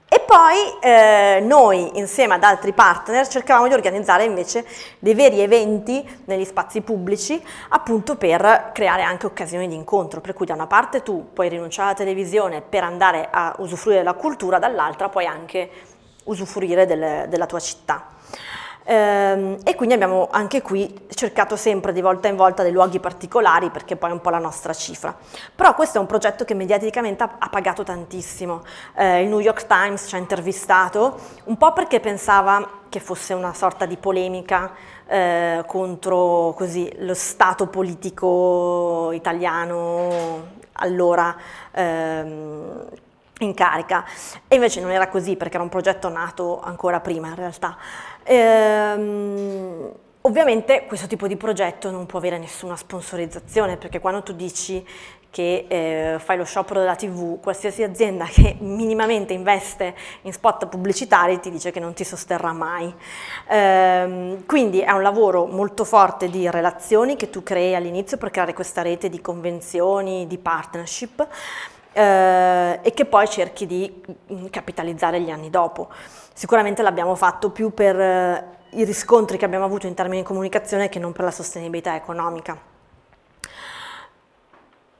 S1: E poi eh, noi insieme ad altri partner cercavamo di organizzare invece dei veri eventi negli spazi pubblici appunto per creare anche occasioni di incontro, per cui da una parte tu puoi rinunciare alla televisione per andare a usufruire della cultura, dall'altra puoi anche usufruire delle, della tua città. Ehm, e quindi abbiamo anche qui cercato sempre di volta in volta dei luoghi particolari perché poi è un po' la nostra cifra. Però questo è un progetto che mediaticamente ha pagato tantissimo. Eh, il New York Times ci ha intervistato un po' perché pensava che fosse una sorta di polemica eh, contro così, lo stato politico italiano allora ehm, in carica e invece non era così perché era un progetto nato ancora prima in realtà. Ehm, ovviamente questo tipo di progetto non può avere nessuna sponsorizzazione perché quando tu dici che eh, fai lo sciopero della TV, qualsiasi azienda che minimamente investe in spot pubblicitari ti dice che non ti sosterrà mai. Ehm, quindi è un lavoro molto forte di relazioni che tu crei all'inizio per creare questa rete di convenzioni, di partnership eh, e che poi cerchi di mm, capitalizzare gli anni dopo. Sicuramente l'abbiamo fatto più per eh, i riscontri che abbiamo avuto in termini di comunicazione che non per la sostenibilità economica.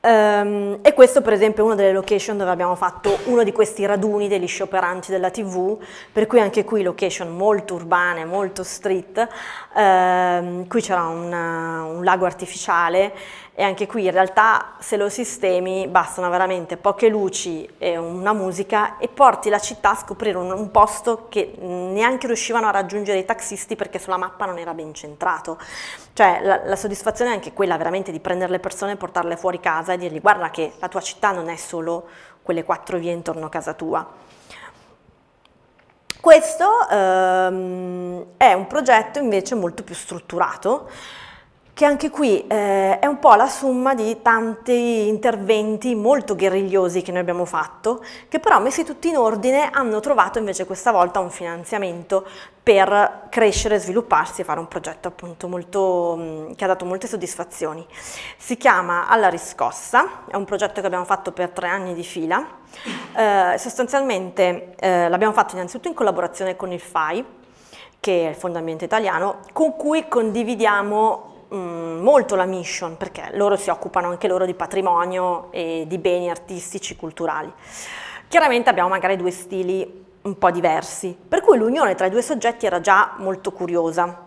S1: Um, e questo per esempio è una delle location dove abbiamo fatto uno di questi raduni degli scioperanti della tv, per cui anche qui location molto urbane, molto street, um, qui c'era un eh, lago artificiale e anche qui in realtà se lo sistemi bastano veramente poche luci e una musica e porti la città a scoprire un, un posto che neanche riuscivano a raggiungere i taxisti perché sulla mappa non era ben centrato. Cioè la, la soddisfazione è anche quella veramente di prendere le persone, e portarle fuori casa e dirgli guarda che la tua città non è solo quelle quattro vie intorno a casa tua. Questo ehm, è un progetto invece molto più strutturato che anche qui eh, è un po' la somma di tanti interventi molto guerrigliosi che noi abbiamo fatto, che però messi tutti in ordine hanno trovato invece questa volta un finanziamento per crescere, svilupparsi e fare un progetto appunto molto, mm, che ha dato molte soddisfazioni. Si chiama Alla Riscossa, è un progetto che abbiamo fatto per tre anni di fila, eh, sostanzialmente eh, l'abbiamo fatto innanzitutto in collaborazione con il FAI, che è il Fondo Ambiente Italiano, con cui condividiamo mh, mm, molto la mission perché loro si occupano anche loro di patrimonio e di beni artistici, culturali. Chiaramente abbiamo magari due stili un po' diversi, per cui l'unione tra i due soggetti era già molto curiosa.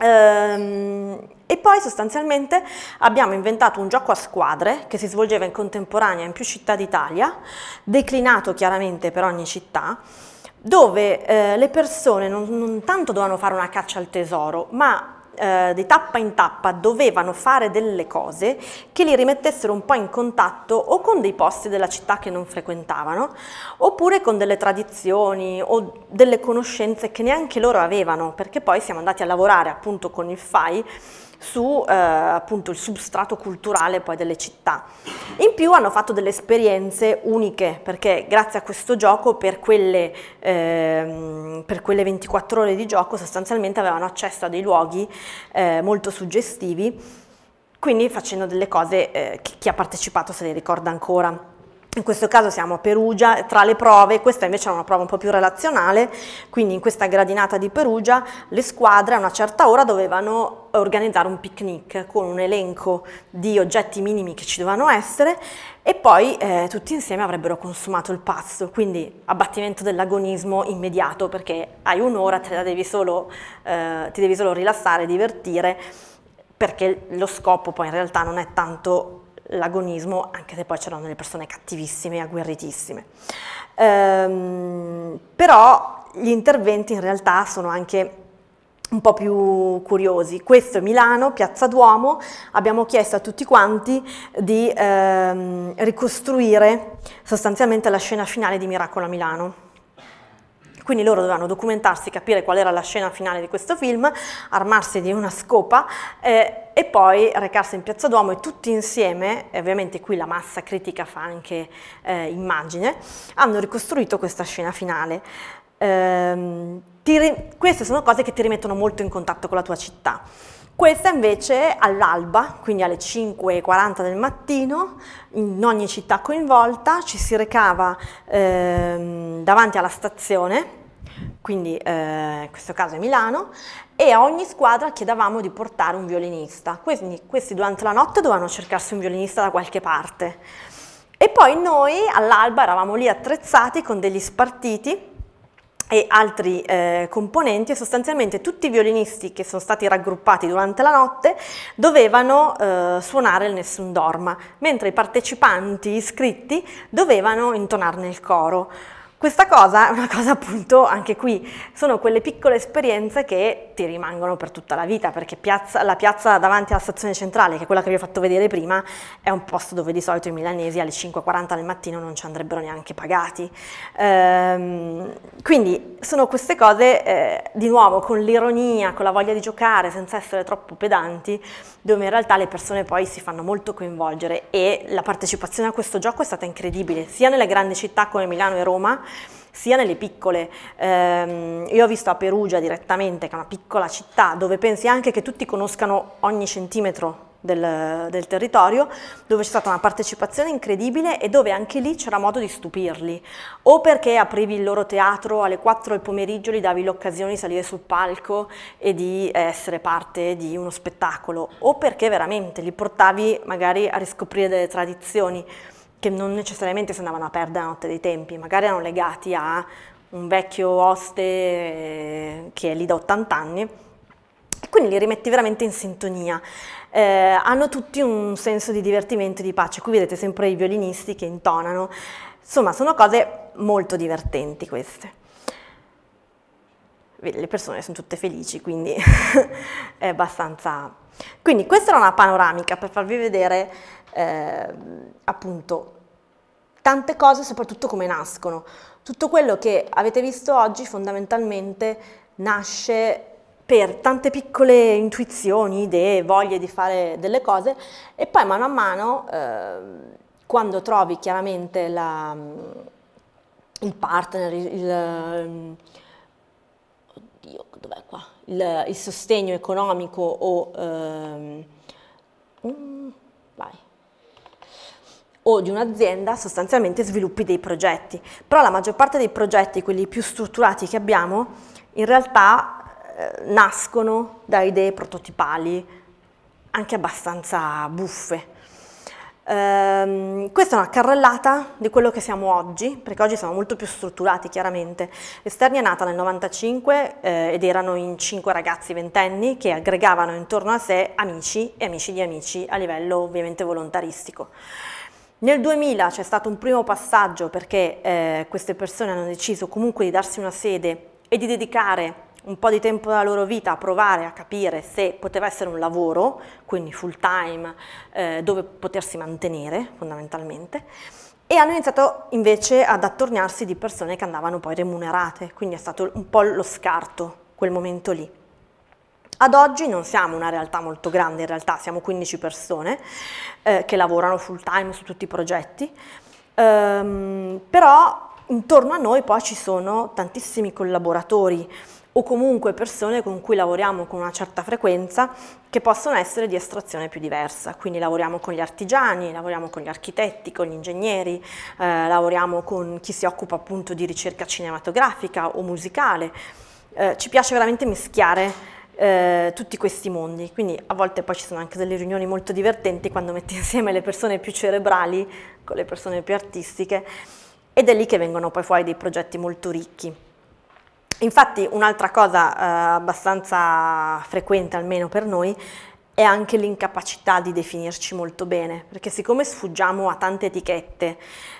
S1: Ehm, e poi sostanzialmente abbiamo inventato un gioco a squadre che si svolgeva in contemporanea in più città d'Italia, declinato chiaramente per ogni città, dove eh, le persone non, non tanto dovevano fare una caccia al tesoro, ma eh, di tappa in tappa dovevano fare delle cose che li rimettessero un po' in contatto o con dei posti della città che non frequentavano, oppure con delle tradizioni o delle conoscenze che neanche loro avevano, perché poi siamo andati a lavorare appunto con il FAI su eh, appunto il substrato culturale poi delle città. In più hanno fatto delle esperienze uniche perché grazie a questo gioco per quelle, eh, per quelle 24 ore di gioco sostanzialmente avevano accesso a dei luoghi eh, molto suggestivi quindi facendo delle cose eh, che chi ha partecipato se le ricorda ancora in questo caso siamo a Perugia, tra le prove, questa invece è una prova un po' più relazionale, quindi in questa gradinata di Perugia le squadre a una certa ora dovevano organizzare un picnic con un elenco di oggetti minimi che ci dovevano essere e poi eh, tutti insieme avrebbero consumato il pasto, quindi abbattimento dell'agonismo immediato perché hai un'ora, te devi solo, eh, ti devi solo rilassare, divertire, perché lo scopo poi in realtà non è tanto l'agonismo, anche se poi c'erano delle persone cattivissime, agguerritissime. Ehm, però gli interventi in realtà sono anche un po' più curiosi. Questo è Milano, Piazza Duomo, abbiamo chiesto a tutti quanti di ehm, ricostruire sostanzialmente la scena finale di Miracolo a Milano. Quindi loro dovevano documentarsi, capire qual era la scena finale di questo film, armarsi di una scopa eh, e poi recarsi in Piazza Duomo e tutti insieme, e ovviamente qui la massa critica fa anche eh, immagine, hanno ricostruito questa scena finale. Ehm, ti, queste sono cose che ti rimettono molto in contatto con la tua città. Questa invece all'alba, quindi alle 5.40 del mattino, in ogni città coinvolta, ci si recava ehm, davanti alla stazione quindi eh, in questo caso è Milano, e a ogni squadra chiedevamo di portare un violinista, quindi questi durante la notte dovevano cercarsi un violinista da qualche parte. E poi noi all'alba eravamo lì attrezzati con degli spartiti e altri eh, componenti e sostanzialmente tutti i violinisti che sono stati raggruppati durante la notte dovevano eh, suonare il Nessun Dorma, mentre i partecipanti iscritti dovevano intonarne il coro. Questa cosa è una cosa appunto anche qui, sono quelle piccole esperienze che ti rimangono per tutta la vita, perché piazza, la piazza davanti alla stazione centrale, che è quella che vi ho fatto vedere prima, è un posto dove di solito i milanesi alle 5.40 del mattino non ci andrebbero neanche pagati. Ehm, quindi sono queste cose, eh, di nuovo, con l'ironia, con la voglia di giocare, senza essere troppo pedanti, dove in realtà le persone poi si fanno molto coinvolgere e la partecipazione a questo gioco è stata incredibile, sia nelle grandi città come Milano e Roma, sia nelle piccole. Eh, io ho visto a Perugia direttamente, che è una piccola città, dove pensi anche che tutti conoscano ogni centimetro del, del, territorio, dove c'è stata una partecipazione incredibile e dove anche lì c'era modo di stupirli. O perché aprivi il loro teatro alle 4 del pomeriggio, gli davi l'occasione di salire sul palco e di eh, essere parte di uno spettacolo, o perché veramente li portavi magari a riscoprire delle tradizioni che non necessariamente si andavano a perdere la notte dei tempi, magari erano legati a un vecchio oste eh, che è lì da 80 anni quindi li rimetti veramente in sintonia eh, hanno tutti un senso di divertimento e di pace. Qui vedete sempre i violinisti che intonano. Insomma, sono cose molto divertenti queste. Le persone sono tutte felici, quindi è abbastanza... Quindi questa era una panoramica per farvi vedere eh, appunto tante cose, soprattutto come nascono. Tutto quello che avete visto oggi fondamentalmente nasce per tante piccole intuizioni, idee, voglie di fare delle cose e poi mano a mano, eh, quando trovi chiaramente la, mm, il partner, il, mm, oddio, il, il, sostegno economico o... Eh, um, vai o di un'azienda sostanzialmente sviluppi dei progetti. Però la maggior parte dei progetti, quelli più strutturati che abbiamo, in realtà eh, nascono da idee prototipali anche abbastanza buffe. Ehm, questa è una carrellata di quello che siamo oggi, perché oggi siamo molto più strutturati chiaramente. Esterni è nata nel 95 eh, ed erano in 5 ragazzi ventenni che aggregavano intorno a sé amici e amici di amici a livello ovviamente volontaristico. Nel 2000 c'è stato un primo passaggio perché eh, queste persone hanno deciso comunque di darsi una sede e di dedicare un po' di tempo della loro vita a provare a capire se poteva essere un lavoro, quindi full time, eh, dove potersi mantenere fondamentalmente, e hanno iniziato invece ad attorniarsi di persone che andavano poi remunerate, quindi è stato un po' lo scarto quel momento lì. Ad oggi non siamo una realtà molto grande, in realtà siamo 15 persone eh, che lavorano full time su tutti i progetti, ehm, però intorno a noi poi ci sono tantissimi collaboratori, o comunque persone con cui lavoriamo con una certa frequenza che possono essere di estrazione più diversa, quindi lavoriamo con gli artigiani, lavoriamo con gli architetti, con gli ingegneri, eh, lavoriamo con chi si occupa appunto di ricerca cinematografica o musicale, eh, ci piace veramente mischiare eh, tutti questi mondi, quindi a volte poi ci sono anche delle riunioni molto divertenti quando metti insieme le persone più cerebrali con le persone più artistiche ed è lì che vengono poi fuori dei progetti molto ricchi. Infatti un'altra cosa eh, abbastanza frequente, almeno per noi, è anche l'incapacità di definirci molto bene, perché siccome sfuggiamo a tante etichette,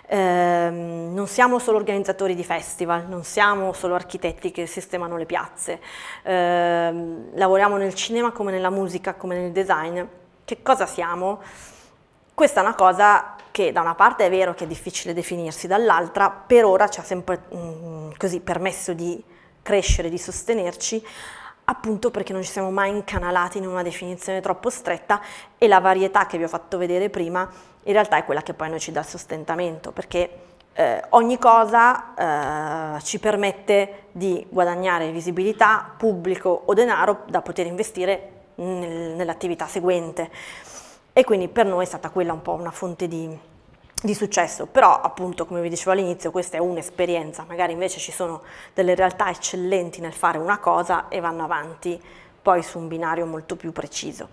S1: ehm, non siamo solo organizzatori di festival, non siamo solo architetti che sistemano le piazze, ehm, lavoriamo nel cinema come nella musica, come nel design, che cosa siamo? Questa è una cosa che da una parte è vero che è difficile definirsi, dall'altra per ora ci ha sempre mh, mm, così permesso di crescere, di sostenerci, appunto perché non ci siamo mai incanalati in una definizione troppo stretta e la varietà che vi ho fatto vedere prima in realtà è quella che poi noi ci dà sostentamento, perché eh, ogni cosa eh, ci permette di guadagnare visibilità, pubblico o denaro da poter investire nel, nell'attività seguente. E quindi per noi è stata quella un po' una fonte di, di successo, però appunto come vi dicevo all'inizio questa è un'esperienza, magari invece ci sono delle realtà eccellenti nel fare una cosa e vanno avanti poi su un binario molto più preciso.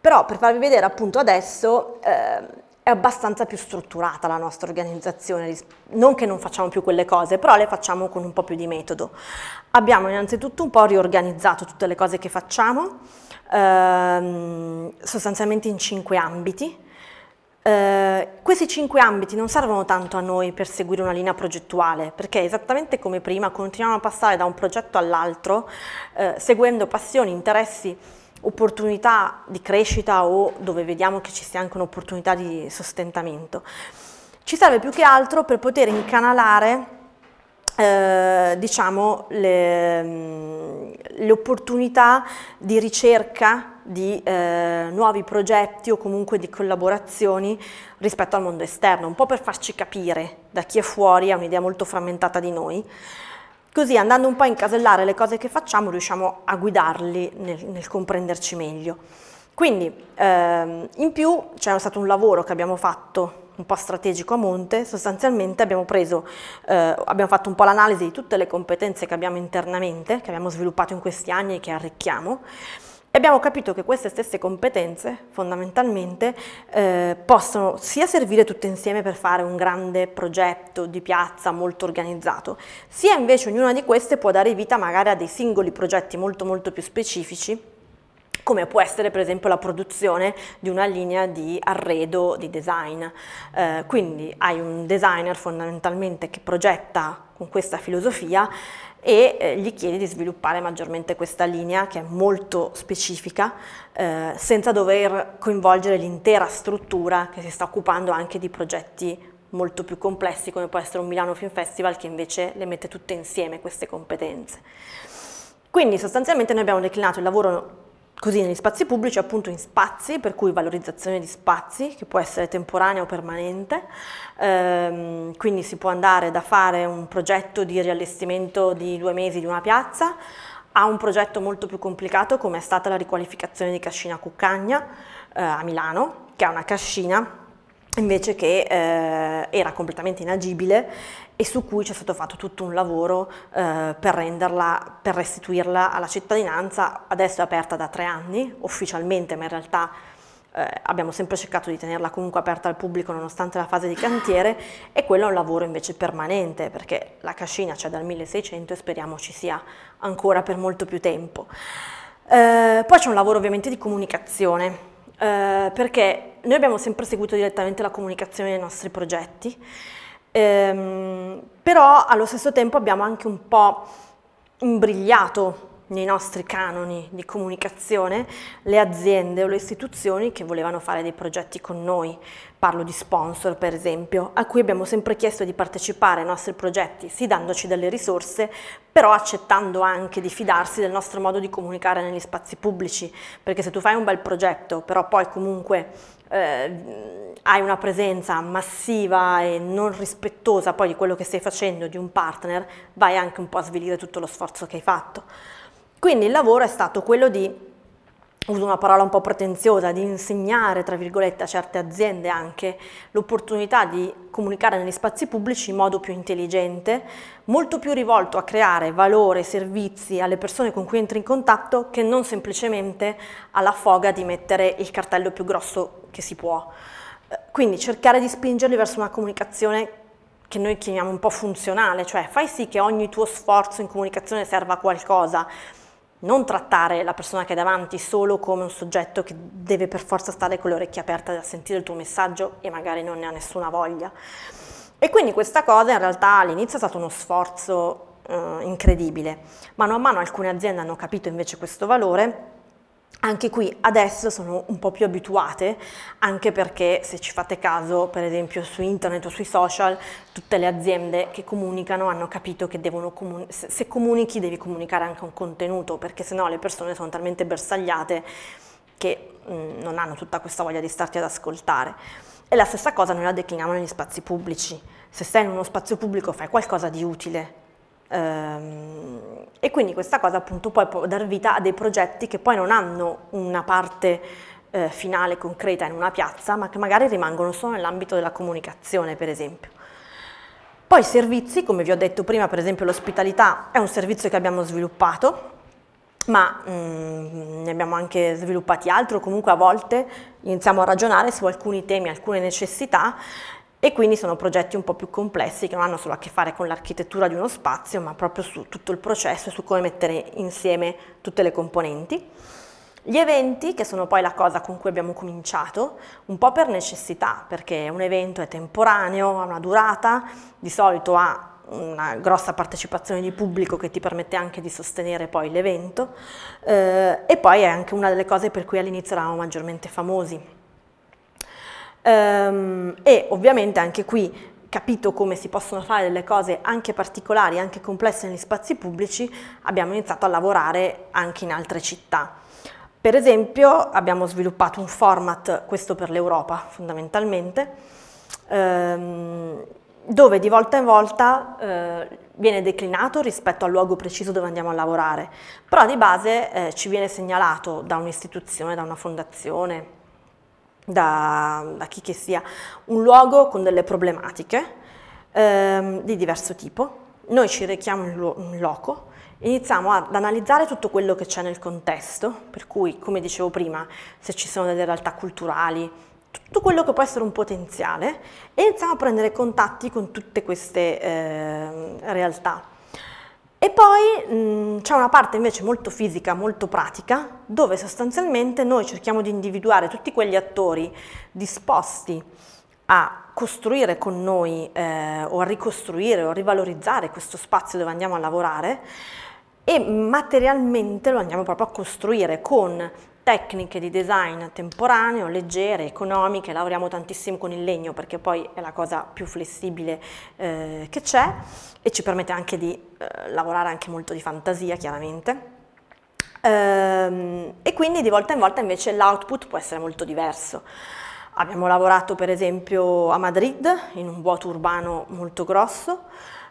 S1: Però per farvi vedere appunto adesso eh, è abbastanza più strutturata la nostra organizzazione, non che non facciamo più quelle cose, però le facciamo con un po' più di metodo. Abbiamo innanzitutto un po' riorganizzato tutte le cose che facciamo, ehm, sostanzialmente in cinque ambiti, eh, questi cinque ambiti non servono tanto a noi per seguire una linea progettuale, perché esattamente come prima continuiamo a passare da un progetto all'altro uh, seguendo passioni, interessi, opportunità di crescita o dove vediamo che ci sia anche un'opportunità di sostentamento. Ci serve più che altro per poter incanalare eh, diciamo, le, mm, le, opportunità di ricerca di eh, nuovi progetti o comunque di collaborazioni rispetto al mondo esterno, un po' per farci capire da chi è fuori, ha un'idea molto frammentata di noi. Così andando un po' a incasellare le cose che facciamo riusciamo a guidarli nel, nel comprenderci meglio. Quindi ehm, in più c'è stato un lavoro che abbiamo fatto un po' strategico a monte, sostanzialmente abbiamo, preso, eh, abbiamo fatto un po' l'analisi di tutte le competenze che abbiamo internamente, che abbiamo sviluppato in questi anni e che arricchiamo e abbiamo capito che queste stesse competenze fondamentalmente eh, possono sia servire tutte insieme per fare un grande progetto di piazza molto organizzato, sia invece ognuna di queste può dare vita magari a dei singoli progetti molto molto più specifici come può essere per esempio la produzione di una linea di arredo di design. Eh, quindi hai un designer fondamentalmente che progetta con questa filosofia e eh, gli chiede di sviluppare maggiormente questa linea che è molto specifica eh, senza dover coinvolgere l'intera struttura che si sta occupando anche di progetti molto più complessi come può essere un Milano Film Festival che invece le mette tutte insieme queste competenze. Quindi sostanzialmente noi abbiamo declinato il lavoro Così negli spazi pubblici, appunto in spazi, per cui valorizzazione di spazi, che può essere temporanea o permanente, ehm, quindi si può andare da fare un progetto di riallestimento di due mesi di una piazza a un progetto molto più complicato come è stata la riqualificazione di Cascina Cuccagna eh, a Milano, che è una cascina invece che eh, era completamente inagibile e su cui c'è stato fatto tutto un lavoro eh, per renderla, per restituirla alla cittadinanza. Adesso è aperta da tre anni ufficialmente, ma in realtà eh, abbiamo sempre cercato di tenerla comunque aperta al pubblico nonostante la fase di cantiere e quello è un lavoro invece permanente perché la cascina c'è dal 1600 e speriamo ci sia ancora per molto più tempo. Eh, poi c'è un lavoro ovviamente di comunicazione eh, perché noi abbiamo sempre seguito direttamente la comunicazione dei nostri progetti, ehm, però allo stesso tempo abbiamo anche un po' imbrigliato nei nostri canoni di comunicazione le aziende o le istituzioni che volevano fare dei progetti con noi, parlo di sponsor per esempio, a cui abbiamo sempre chiesto di partecipare ai nostri progetti, sì dandoci delle risorse, però accettando anche di fidarsi del nostro modo di comunicare negli spazi pubblici, perché se tu fai un bel progetto, però poi comunque eh, hai una presenza massiva e non rispettosa poi di quello che stai facendo, di un partner, vai anche un po' a svilire tutto lo sforzo che hai fatto. Quindi il lavoro è stato quello di uso una parola un po' pretenziosa, di insegnare, tra virgolette, a certe aziende anche l'opportunità di comunicare negli spazi pubblici in modo più intelligente, molto più rivolto a creare valore, servizi alle persone con cui entri in contatto che non semplicemente alla foga di mettere il cartello più grosso che si può. Eh, quindi cercare di spingerli verso una comunicazione che noi chiamiamo un po' funzionale, cioè fai sì che ogni tuo sforzo in comunicazione serva a qualcosa, non trattare la persona che è davanti solo come un soggetto che deve per forza stare con le orecchie aperte a sentire il tuo messaggio e magari non ne ha nessuna voglia. E quindi questa cosa in realtà all'inizio è stato uno sforzo eh, incredibile. Mano a mano alcune aziende hanno capito invece questo valore anche qui adesso sono un po' più abituate, anche perché se ci fate caso, per esempio su internet o sui social, tutte le aziende che comunicano hanno capito che comun- se comunichi devi comunicare anche un contenuto, perché sennò le persone sono talmente bersagliate che mh, mm, non hanno tutta questa voglia di starti ad ascoltare. E la stessa cosa noi la decliniamo negli spazi pubblici. Se sei in uno spazio pubblico fai qualcosa di utile, Ehm, e quindi questa cosa appunto poi può dar vita a dei progetti che poi non hanno una parte eh, finale concreta in una piazza, ma che magari rimangono solo nell'ambito della comunicazione, per esempio. Poi servizi, come vi ho detto prima, per esempio l'ospitalità è un servizio che abbiamo sviluppato, ma mh, mm, ne abbiamo anche sviluppati altri, comunque a volte iniziamo a ragionare su alcuni temi, alcune necessità e quindi sono progetti un po' più complessi che non hanno solo a che fare con l'architettura di uno spazio, ma proprio su tutto il processo e su come mettere insieme tutte le componenti. Gli eventi, che sono poi la cosa con cui abbiamo cominciato, un po' per necessità, perché un evento è temporaneo, ha una durata, di solito ha una grossa partecipazione di pubblico che ti permette anche di sostenere poi l'evento eh, e poi è anche una delle cose per cui all'inizio eravamo maggiormente famosi Um, e ovviamente anche qui capito come si possono fare delle cose anche particolari, anche complesse negli spazi pubblici, abbiamo iniziato a lavorare anche in altre città. Per esempio abbiamo sviluppato un format, questo per l'Europa fondamentalmente, ehm, dove di volta in volta eh, viene declinato rispetto al luogo preciso dove andiamo a lavorare, però di base eh, ci viene segnalato da un'istituzione, da una fondazione, da, da chi che sia, un luogo con delle problematiche ehm, di diverso tipo. Noi ci rechiamo in, lo, in loco, iniziamo ad analizzare tutto quello che c'è nel contesto, per cui, come dicevo prima, se ci sono delle realtà culturali, tutto quello che può essere un potenziale, e iniziamo a prendere contatti con tutte queste eh, realtà e poi mm, c'è una parte invece molto fisica, molto pratica, dove sostanzialmente noi cerchiamo di individuare tutti quegli attori disposti a costruire con noi eh, o a ricostruire o a rivalorizzare questo spazio dove andiamo a lavorare e materialmente lo andiamo proprio a costruire con tecniche di design temporaneo, leggere, economiche, lavoriamo tantissimo con il legno perché poi è la cosa più flessibile eh, che c'è e ci permette anche di eh, lavorare anche molto di fantasia chiaramente. Ehm, e quindi di volta in volta invece l'output può essere molto diverso. Abbiamo lavorato per esempio a Madrid in un vuoto urbano molto grosso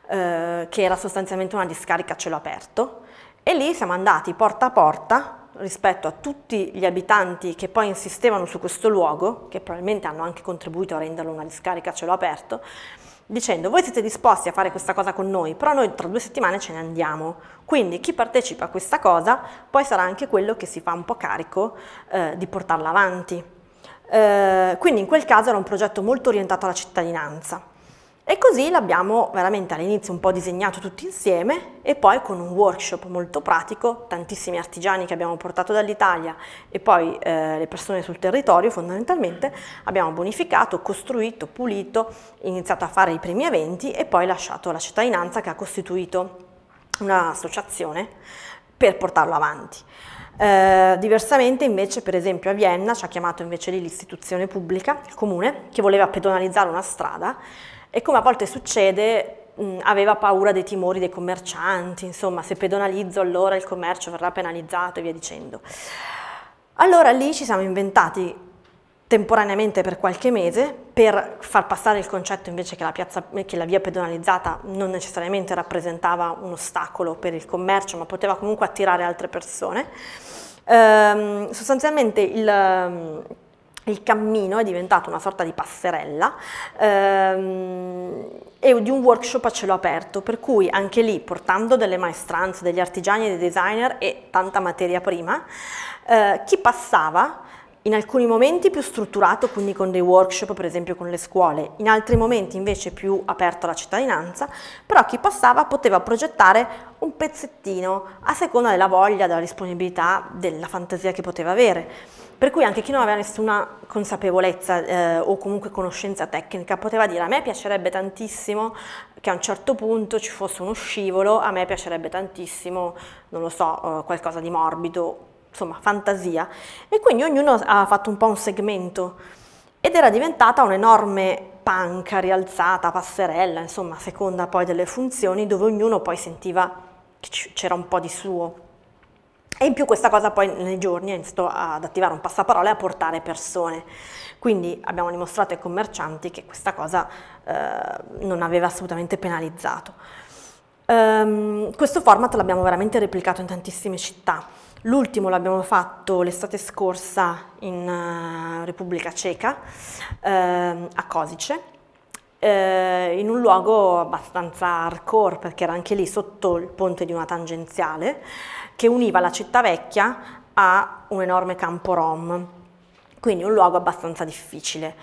S1: eh, che era sostanzialmente una discarica a cielo aperto e lì siamo andati porta a porta rispetto a tutti gli abitanti che poi insistevano su questo luogo, che probabilmente hanno anche contribuito a renderlo una discarica a cielo aperto, dicendo voi siete disposti a fare questa cosa con noi, però noi tra due settimane ce ne andiamo. Quindi chi partecipa a questa cosa poi sarà anche quello che si fa un po' carico eh, di portarla avanti. Eh, quindi in quel caso era un progetto molto orientato alla cittadinanza. E così l'abbiamo veramente all'inizio un po' disegnato tutti insieme e poi con un workshop molto pratico, tantissimi artigiani che abbiamo portato dall'Italia e poi eh, le persone sul territorio fondamentalmente, abbiamo bonificato, costruito, pulito, iniziato a fare i primi eventi e poi lasciato la cittadinanza che ha costituito un'associazione per portarlo avanti. Eh, diversamente invece per esempio a Vienna ci ha chiamato invece lì l'istituzione pubblica, il comune, che voleva pedonalizzare una strada e come a volte succede mm, aveva paura dei timori dei commercianti, insomma se pedonalizzo allora il commercio verrà penalizzato e via dicendo. Allora lì ci siamo inventati temporaneamente per qualche mese per far passare il concetto invece che la, piazza, che la, via pedonalizzata non necessariamente rappresentava un ostacolo per il commercio ma poteva comunque attirare altre persone. Ehm, sostanzialmente il il cammino è diventato una sorta di passerella ehm, e di un workshop a cielo aperto, per cui anche lì, portando delle maestranze, degli artigiani, dei designer e tanta materia prima, eh, chi passava in alcuni momenti più strutturato, quindi con dei workshop per esempio con le scuole, in altri momenti invece più aperto alla cittadinanza, però chi passava poteva progettare un pezzettino a seconda della voglia, della disponibilità, della fantasia che poteva avere. Per cui anche chi non aveva nessuna consapevolezza eh, o comunque conoscenza tecnica poteva dire a me piacerebbe tantissimo che a un certo punto ci fosse uno scivolo, a me piacerebbe tantissimo, non lo so, eh, qualcosa di morbido, insomma fantasia. E quindi ognuno ha fatto un po' un segmento ed era diventata un'enorme panca rialzata, passerella, insomma, seconda poi delle funzioni, dove ognuno poi sentiva che c'era un po' di suo. E in più questa cosa poi nei giorni iniziato ad attivare un passaparola e a portare persone. Quindi abbiamo dimostrato ai commercianti che questa cosa eh, non aveva assolutamente penalizzato. Um, questo format l'abbiamo veramente replicato in tantissime città. L'ultimo l'abbiamo fatto l'estate scorsa in uh, Repubblica Ceca, uh, a Cosice, uh, in un luogo abbastanza hardcore perché era anche lì sotto il ponte di una tangenziale che univa la città vecchia a un enorme campo rom, quindi un luogo abbastanza difficile.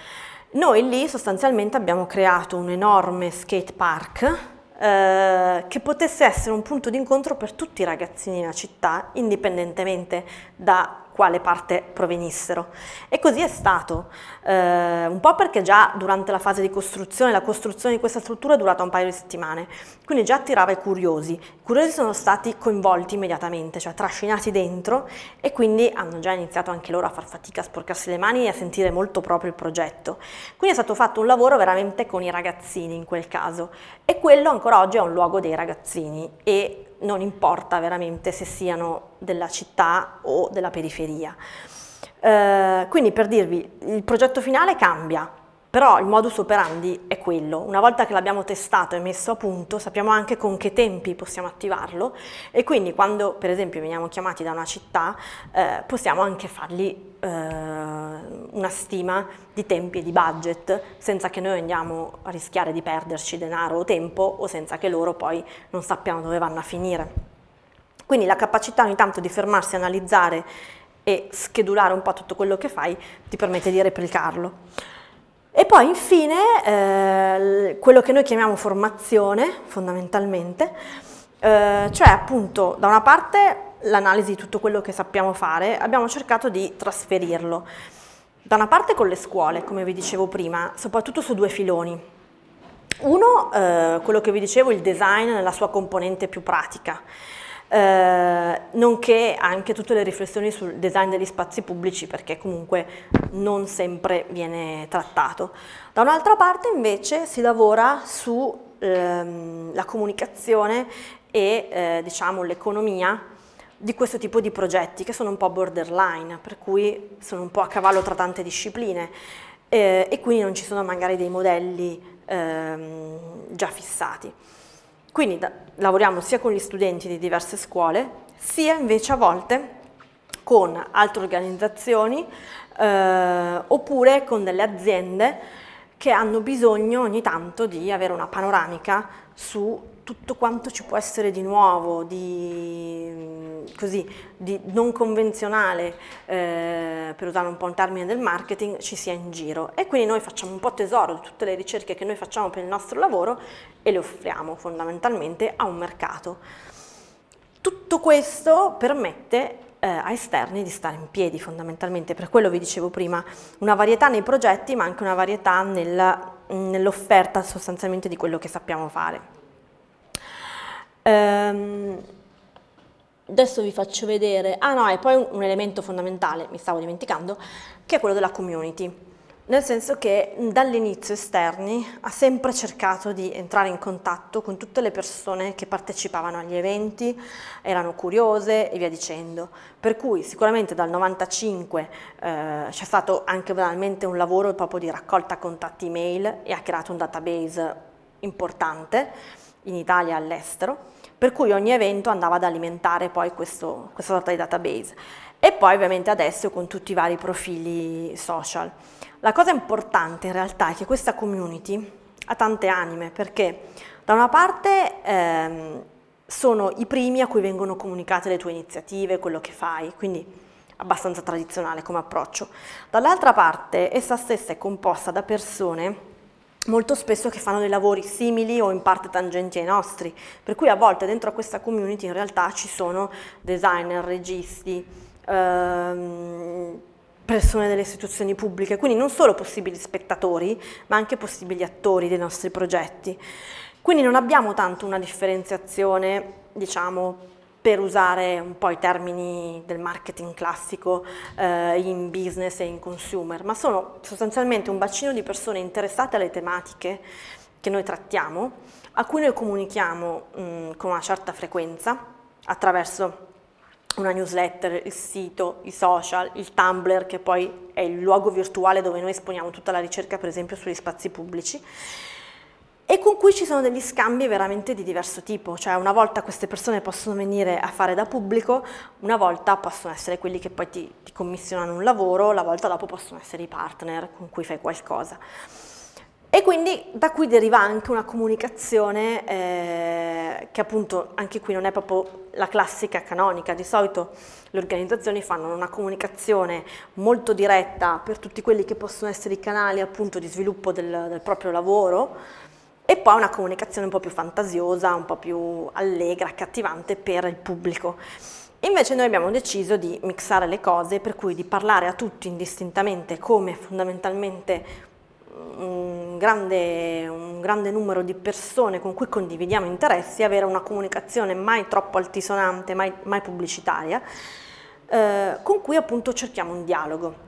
S1: Noi lì sostanzialmente abbiamo creato un enorme skate park eh, che potesse essere un punto d'incontro per tutti i ragazzini della città, indipendentemente da quale parte provenissero. E così è stato, eh, un po' perché già durante la fase di costruzione, la costruzione di questa struttura è durata un paio di settimane, quindi già attirava i curiosi. I curiosi sono stati coinvolti immediatamente, cioè trascinati dentro e quindi hanno già iniziato anche loro a far fatica, a sporcarsi le mani e a sentire molto proprio il progetto. Quindi è stato fatto un lavoro veramente con i ragazzini in quel caso e quello ancora oggi è un luogo dei ragazzini e non importa veramente se siano della città o della periferia. Eh, quindi per dirvi, il progetto finale cambia, però il modus operandi è quello, una volta che l'abbiamo testato e messo a punto sappiamo anche con che tempi possiamo attivarlo e quindi quando per esempio veniamo chiamati da una città eh, possiamo anche fargli eh, una stima di tempi e di budget senza che noi andiamo a rischiare di perderci denaro o tempo o senza che loro poi non sappiano dove vanno a finire. Quindi la capacità ogni tanto di fermarsi, analizzare e schedulare un po' tutto quello che fai ti permette di replicarlo. E poi infine eh, quello che noi chiamiamo formazione fondamentalmente, eh, cioè appunto da una parte l'analisi di tutto quello che sappiamo fare, abbiamo cercato di trasferirlo. Da una parte con le scuole, come vi dicevo prima, soprattutto su due filoni. Uno, eh, quello che vi dicevo, il design nella sua componente più pratica. Eh, nonché anche tutte le riflessioni sul design degli spazi pubblici perché comunque non sempre viene trattato. Da un'altra parte invece si lavora sulla ehm, comunicazione e eh, diciamo, l'economia di questo tipo di progetti che sono un po' borderline, per cui sono un po' a cavallo tra tante discipline eh, e quindi non ci sono magari dei modelli ehm, già fissati. Quindi da, lavoriamo sia con gli studenti di diverse scuole, sia invece a volte con altre organizzazioni eh, oppure con delle aziende che hanno bisogno ogni tanto di avere una panoramica su tutto quanto ci può essere di nuovo, di, così, di non convenzionale, eh, per usare un po' un termine del marketing, ci sia in giro. E quindi noi facciamo un po' tesoro di tutte le ricerche che noi facciamo per il nostro lavoro e le offriamo fondamentalmente a un mercato. Tutto questo permette eh, a esterni di stare in piedi fondamentalmente, per quello vi dicevo prima, una varietà nei progetti ma anche una varietà nella, nell'offerta sostanzialmente di quello che sappiamo fare. Ehm, adesso vi faccio vedere, ah no, e poi un, un elemento fondamentale, mi stavo dimenticando, che è quello della community nel senso che dall'inizio Esterni ha sempre cercato di entrare in contatto con tutte le persone che partecipavano agli eventi, erano curiose e via dicendo. Per cui sicuramente dal 95 eh, c'è stato anche veramente un lavoro proprio di raccolta contatti email e ha creato un database importante in Italia e all'estero, per cui ogni evento andava ad alimentare poi questo, questa sorta di database. E poi ovviamente adesso con tutti i vari profili social. La cosa importante in realtà è che questa community ha tante anime, perché da una parte ehm, sono i primi a cui vengono comunicate le tue iniziative, quello che fai, quindi abbastanza tradizionale come approccio. Dall'altra parte essa stessa è composta da persone molto spesso che fanno dei lavori simili o in parte tangenti ai nostri, per cui a volte dentro a questa community in realtà ci sono designer, registi, ehm, persone delle istituzioni pubbliche, quindi non solo possibili spettatori, ma anche possibili attori dei nostri progetti. Quindi non abbiamo tanto una differenziazione, diciamo, per usare un po' i termini del marketing classico eh, in business e in consumer, ma sono sostanzialmente un bacino di persone interessate alle tematiche che noi trattiamo, a cui noi comunichiamo mh, mm, con una certa frequenza attraverso una newsletter, il sito, i social, il Tumblr che poi è il luogo virtuale dove noi esponiamo tutta la ricerca per esempio sugli spazi pubblici e con cui ci sono degli scambi veramente di diverso tipo, cioè una volta queste persone possono venire a fare da pubblico, una volta possono essere quelli che poi ti, ti commissionano un lavoro, la volta dopo possono essere i partner con cui fai qualcosa. E quindi da qui deriva anche una comunicazione eh, che appunto anche qui non è proprio la classica canonica, di solito le organizzazioni fanno una comunicazione molto diretta per tutti quelli che possono essere i canali appunto di sviluppo del, del proprio lavoro, e poi una comunicazione un po' più fantasiosa, un po' più allegra, accattivante per il pubblico. Invece noi abbiamo deciso di mixare le cose, per cui di parlare a tutti indistintamente come fondamentalmente un mm, grande, un grande numero di persone con cui condividiamo interessi, avere una comunicazione mai troppo altisonante, mai, mai pubblicitaria, eh, con cui appunto cerchiamo un dialogo.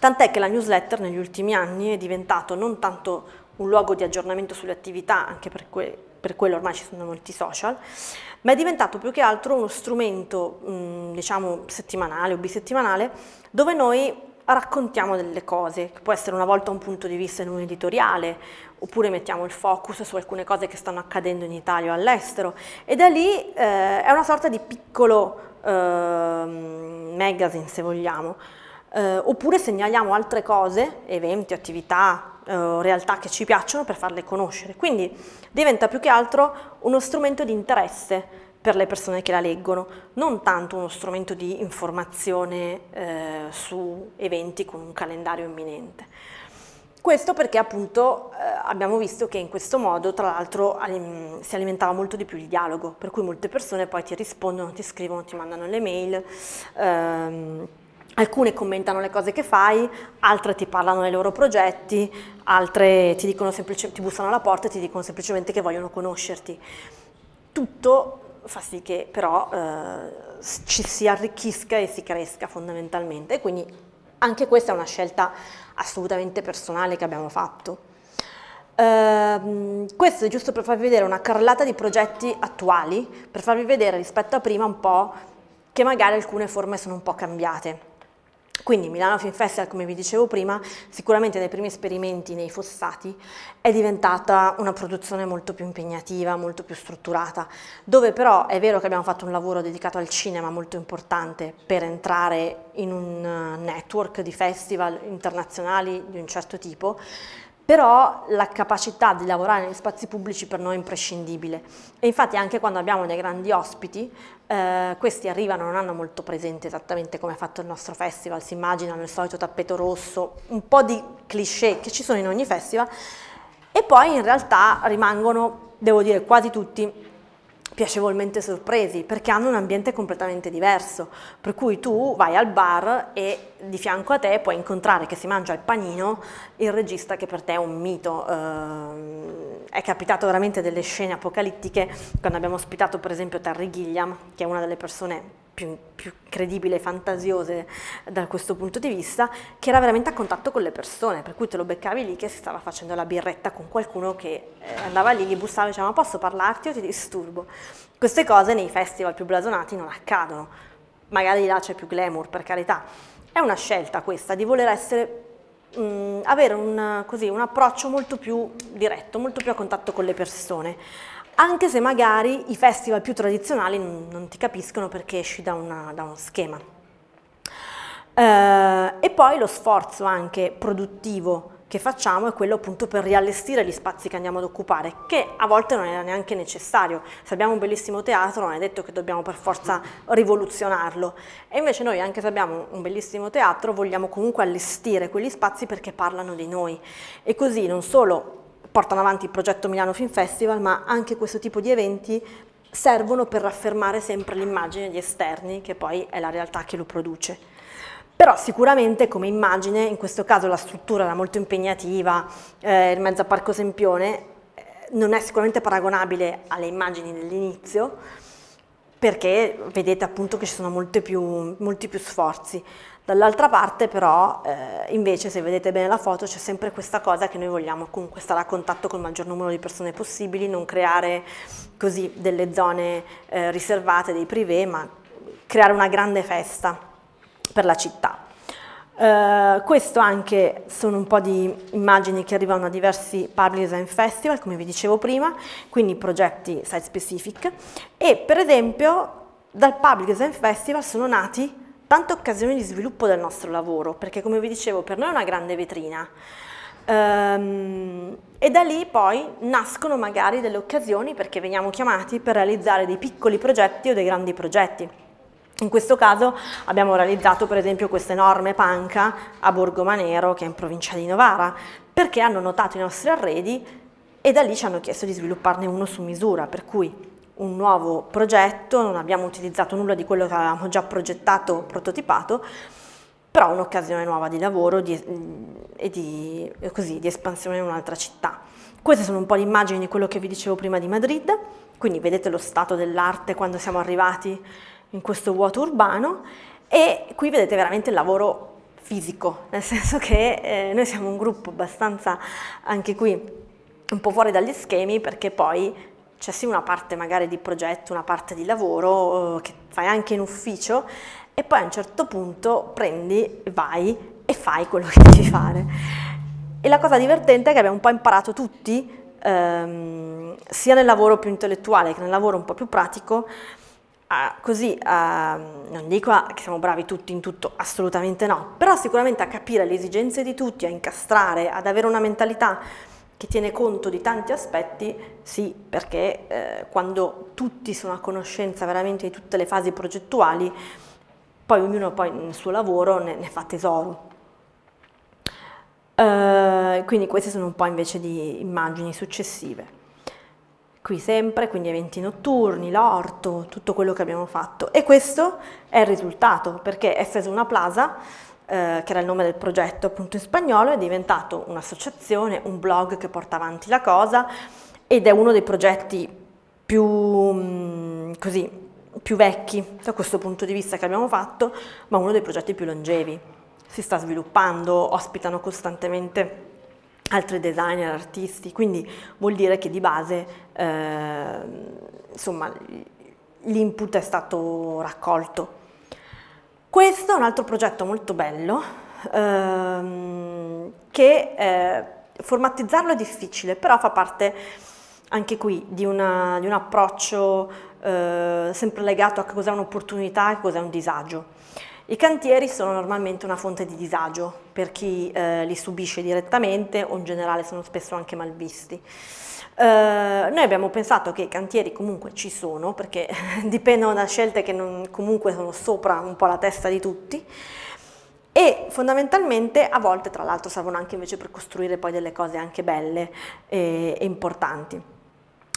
S1: Tant'è che la newsletter negli ultimi anni è diventato non tanto un luogo di aggiornamento sulle attività, anche per, que per quello ormai ci sono molti social, ma è diventato più che altro uno strumento, mh, diciamo, settimanale o bisettimanale, dove noi raccontiamo delle cose, che può essere una volta un punto di vista in un editoriale, oppure mettiamo il focus su alcune cose che stanno accadendo in Italia o all'estero, e da lì eh, è una sorta di piccolo eh, magazine, se vogliamo, eh, oppure segnaliamo altre cose, eventi, attività, eh, realtà che ci piacciono per farle conoscere. Quindi diventa più che altro uno strumento di interesse per le persone che la leggono, non tanto uno strumento di informazione eh, su eventi con un calendario imminente. Questo perché appunto eh, abbiamo visto che in questo modo tra l'altro alim si alimentava molto di più il dialogo, per cui molte persone poi ti rispondono, ti scrivono, ti mandano le mail. Ehm, Alcune commentano le cose che fai, altre ti parlano dei loro progetti, altre ti, ti bussano alla porta e ti dicono semplicemente che vogliono conoscerti. Tutto fa sì che però eh, ci si arricchisca e si cresca fondamentalmente. quindi anche questa è una scelta assolutamente personale che abbiamo fatto. Uh, questo è giusto per farvi vedere una carrellata di progetti attuali, per farvi vedere rispetto a prima un po' che magari alcune forme sono un po' cambiate. Quindi Milano Film Festival, come vi dicevo prima, sicuramente dai primi esperimenti nei fossati è diventata una produzione molto più impegnativa, molto più strutturata, dove però è vero che abbiamo fatto un lavoro dedicato al cinema molto importante per entrare in un eh, network di festival internazionali di un certo tipo, però la capacità di lavorare negli spazi pubblici per noi è imprescindibile e infatti anche quando abbiamo dei grandi ospiti, eh, questi arrivano non hanno molto presente esattamente come ha fatto il nostro festival, si immaginano il solito tappeto rosso, un po' di cliché che ci sono in ogni festival e poi in realtà rimangono, devo dire quasi tutti, piacevolmente sorpresi perché hanno un ambiente completamente diverso, per cui tu vai al bar e di fianco a te puoi incontrare che si mangia il panino il regista che per te è un mito. Eh, è capitato veramente delle scene apocalittiche quando abbiamo ospitato per esempio Terry Gilliam, che è una delle persone più, più credibili e fantasiose da questo punto di vista, che era veramente a contatto con le persone, per cui te lo beccavi lì che si stava facendo la birretta con qualcuno che eh, andava lì, gli bussava e diceva ma posso parlarti o ti disturbo? Queste cose nei festival più blasonati non accadono, magari là c'è più glamour per carità, è una scelta questa di voler essere mh, mm, avere un, così, un approccio molto più diretto, molto più a contatto con le persone anche se magari i festival più tradizionali non, ti capiscono perché esci da, una, da uno schema. Eh, e poi lo sforzo anche produttivo che facciamo è quello appunto per riallestire gli spazi che andiamo ad occupare, che a volte non è neanche necessario. Se abbiamo un bellissimo teatro non è detto che dobbiamo per forza rivoluzionarlo. E invece noi, anche se abbiamo un bellissimo teatro, vogliamo comunque allestire quegli spazi perché parlano di noi. E così non solo portano avanti il progetto Milano Film Festival, ma anche questo tipo di eventi servono per raffermare sempre l'immagine di esterni, che poi è la realtà che lo produce. Però sicuramente come immagine, in questo caso la struttura era molto impegnativa, eh, il mezzo a Parco Sempione, eh, non è sicuramente paragonabile alle immagini dell'inizio, perché vedete appunto che ci sono molti più, molti più sforzi. Dall'altra parte però eh, invece se vedete bene la foto c'è sempre questa cosa che noi vogliamo comunque stare a contatto con il maggior numero di persone possibili, non creare così delle zone eh, riservate, dei privé, ma creare una grande festa per la città. Eh, questo anche sono un po' di immagini che arrivano a diversi Public Design Festival, come vi dicevo prima, quindi progetti site specific e per esempio dal Public Design Festival sono nati tante occasioni di sviluppo del nostro lavoro, perché come vi dicevo per noi è una grande vetrina. Um, e da lì poi nascono magari delle occasioni perché veniamo chiamati per realizzare dei piccoli progetti o dei grandi progetti. In questo caso abbiamo realizzato per esempio questa enorme panca a Borgomanero che è in provincia di Novara perché hanno notato i nostri arredi e da lì ci hanno chiesto di svilupparne uno su misura per cui un nuovo progetto, non abbiamo utilizzato nulla di quello che avevamo già progettato prototipato però un'occasione nuova di lavoro di, e di, così, di espansione in un'altra città. Queste sono un po' le immagini di quello che vi dicevo prima di Madrid, quindi vedete lo stato dell'arte quando siamo arrivati in questo vuoto urbano e qui vedete veramente il lavoro fisico, nel senso che eh, noi siamo un gruppo abbastanza, anche qui, un po' fuori dagli schemi perché poi c'è sì una parte magari di progetto, una parte di lavoro eh, che fai anche in ufficio e poi a un certo punto prendi, vai e fai quello che devi fare. E la cosa divertente è che abbiamo un po' imparato tutti, ehm, sia nel lavoro più intellettuale che nel lavoro un po' più pratico, a, così a, non dico a, che siamo bravi tutti in tutto, assolutamente no, però sicuramente a capire le esigenze di tutti, a incastrare, ad avere una mentalità che tiene conto di tanti aspetti, sì, perché eh, quando tutti sono a conoscenza veramente di tutte le fasi progettuali, poi ognuno poi nel suo lavoro ne, ne fa tesoro. Uh, quindi queste sono un po' invece di immagini successive qui sempre, quindi eventi notturni, l'orto, tutto quello che abbiamo fatto. E questo è il risultato, perché Efes Una Plaza, eh, che era il nome del progetto appunto in spagnolo, è diventato un'associazione, un blog che porta avanti la cosa ed è uno dei progetti più, mh, mm, così, più vecchi da questo punto di vista che abbiamo fatto, ma uno dei progetti più longevi. Si sta sviluppando, ospitano costantemente altri designer, artisti, quindi vuol dire che di base eh, insomma, l'input è stato raccolto. Questo è un altro progetto molto bello, ehm, che eh, formatizzarlo è difficile, però fa parte anche qui di, una, di un approccio eh, sempre legato a cos'è un'opportunità e cos'è un disagio. I cantieri sono normalmente una fonte di disagio per chi eh, li subisce direttamente o in generale sono spesso anche malvisti. Eh, noi abbiamo pensato che i cantieri comunque ci sono perché dipendono da scelte che non, comunque sono sopra un po' la testa di tutti e fondamentalmente a volte tra l'altro servono anche invece per costruire poi delle cose anche belle e, e importanti.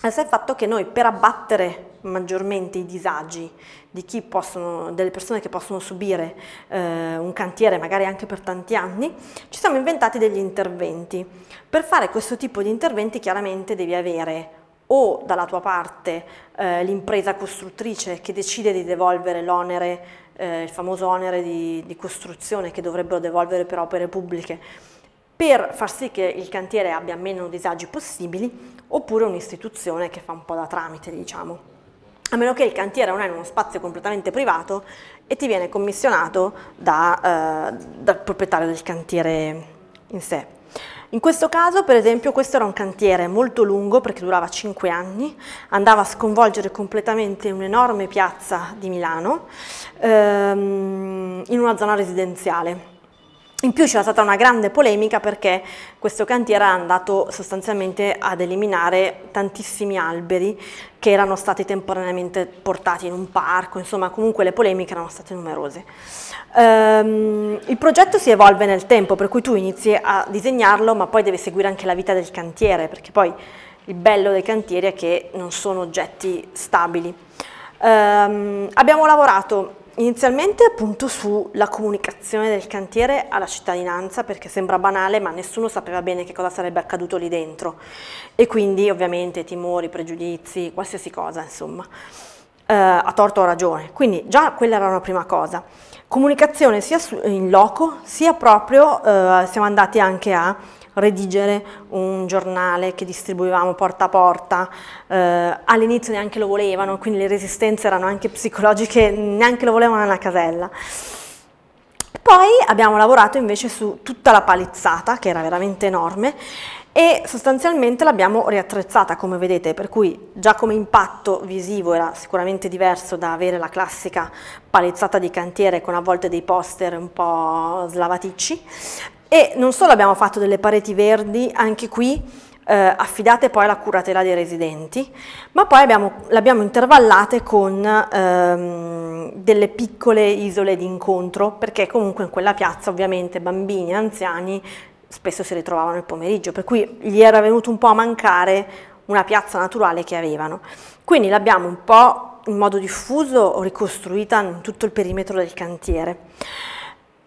S1: Essa è il fatto che noi per abbattere maggiormente i disagi possono, delle persone che possono subire eh, un cantiere magari anche per tanti anni, ci siamo inventati degli interventi. Per fare questo tipo di interventi chiaramente devi avere o dalla tua parte eh, l'impresa costruttrice che decide di devolvere l'onere, eh, il famoso onere di, di costruzione che dovrebbero devolvere per opere pubbliche, per far sì che il cantiere abbia meno disagi possibili, oppure un'istituzione che fa un po' da tramite, diciamo a meno che il cantiere non è in uno spazio completamente privato e ti viene commissionato da, eh, dal proprietario del cantiere in sé. In questo caso, per esempio, questo era un cantiere molto lungo perché durava 5 anni, andava a sconvolgere completamente un'enorme piazza di Milano ehm, in una zona residenziale. In più c'era stata una grande polemica perché questo cantiere era andato sostanzialmente ad eliminare tantissimi alberi che erano stati temporaneamente portati in un parco, insomma comunque le polemiche erano state numerose. Ehm, il progetto si evolve nel tempo, per cui tu inizi a disegnarlo ma poi devi seguire anche la vita del cantiere, perché poi il bello dei cantieri è che non sono oggetti stabili. Ehm, abbiamo lavorato Inizialmente appunto sulla comunicazione del cantiere alla cittadinanza perché sembra banale ma nessuno sapeva bene che cosa sarebbe accaduto lì dentro e quindi ovviamente timori, pregiudizi, qualsiasi cosa insomma eh, a torto o a ragione quindi già quella era una prima cosa comunicazione sia in loco sia proprio eh, siamo andati anche a redigere un giornale che distribuivamo porta a porta, eh, all'inizio neanche lo volevano, quindi le resistenze erano anche psicologiche, neanche lo volevano nella casella. Poi abbiamo lavorato invece su tutta la palizzata, che era veramente enorme, e sostanzialmente l'abbiamo riattrezzata come vedete per cui già come impatto visivo era sicuramente diverso da avere la classica palizzata di cantiere con a volte dei poster un po' slavaticci e non solo abbiamo fatto delle pareti verdi, anche qui eh, affidate poi alla curatela dei residenti, ma poi le abbiamo intervallate con ehm, delle piccole isole di incontro, perché comunque in quella piazza ovviamente bambini e anziani spesso si ritrovavano il pomeriggio, per cui gli era venuto un po' a mancare una piazza naturale che avevano. Quindi l'abbiamo un po' in modo diffuso ricostruita in tutto il perimetro del cantiere.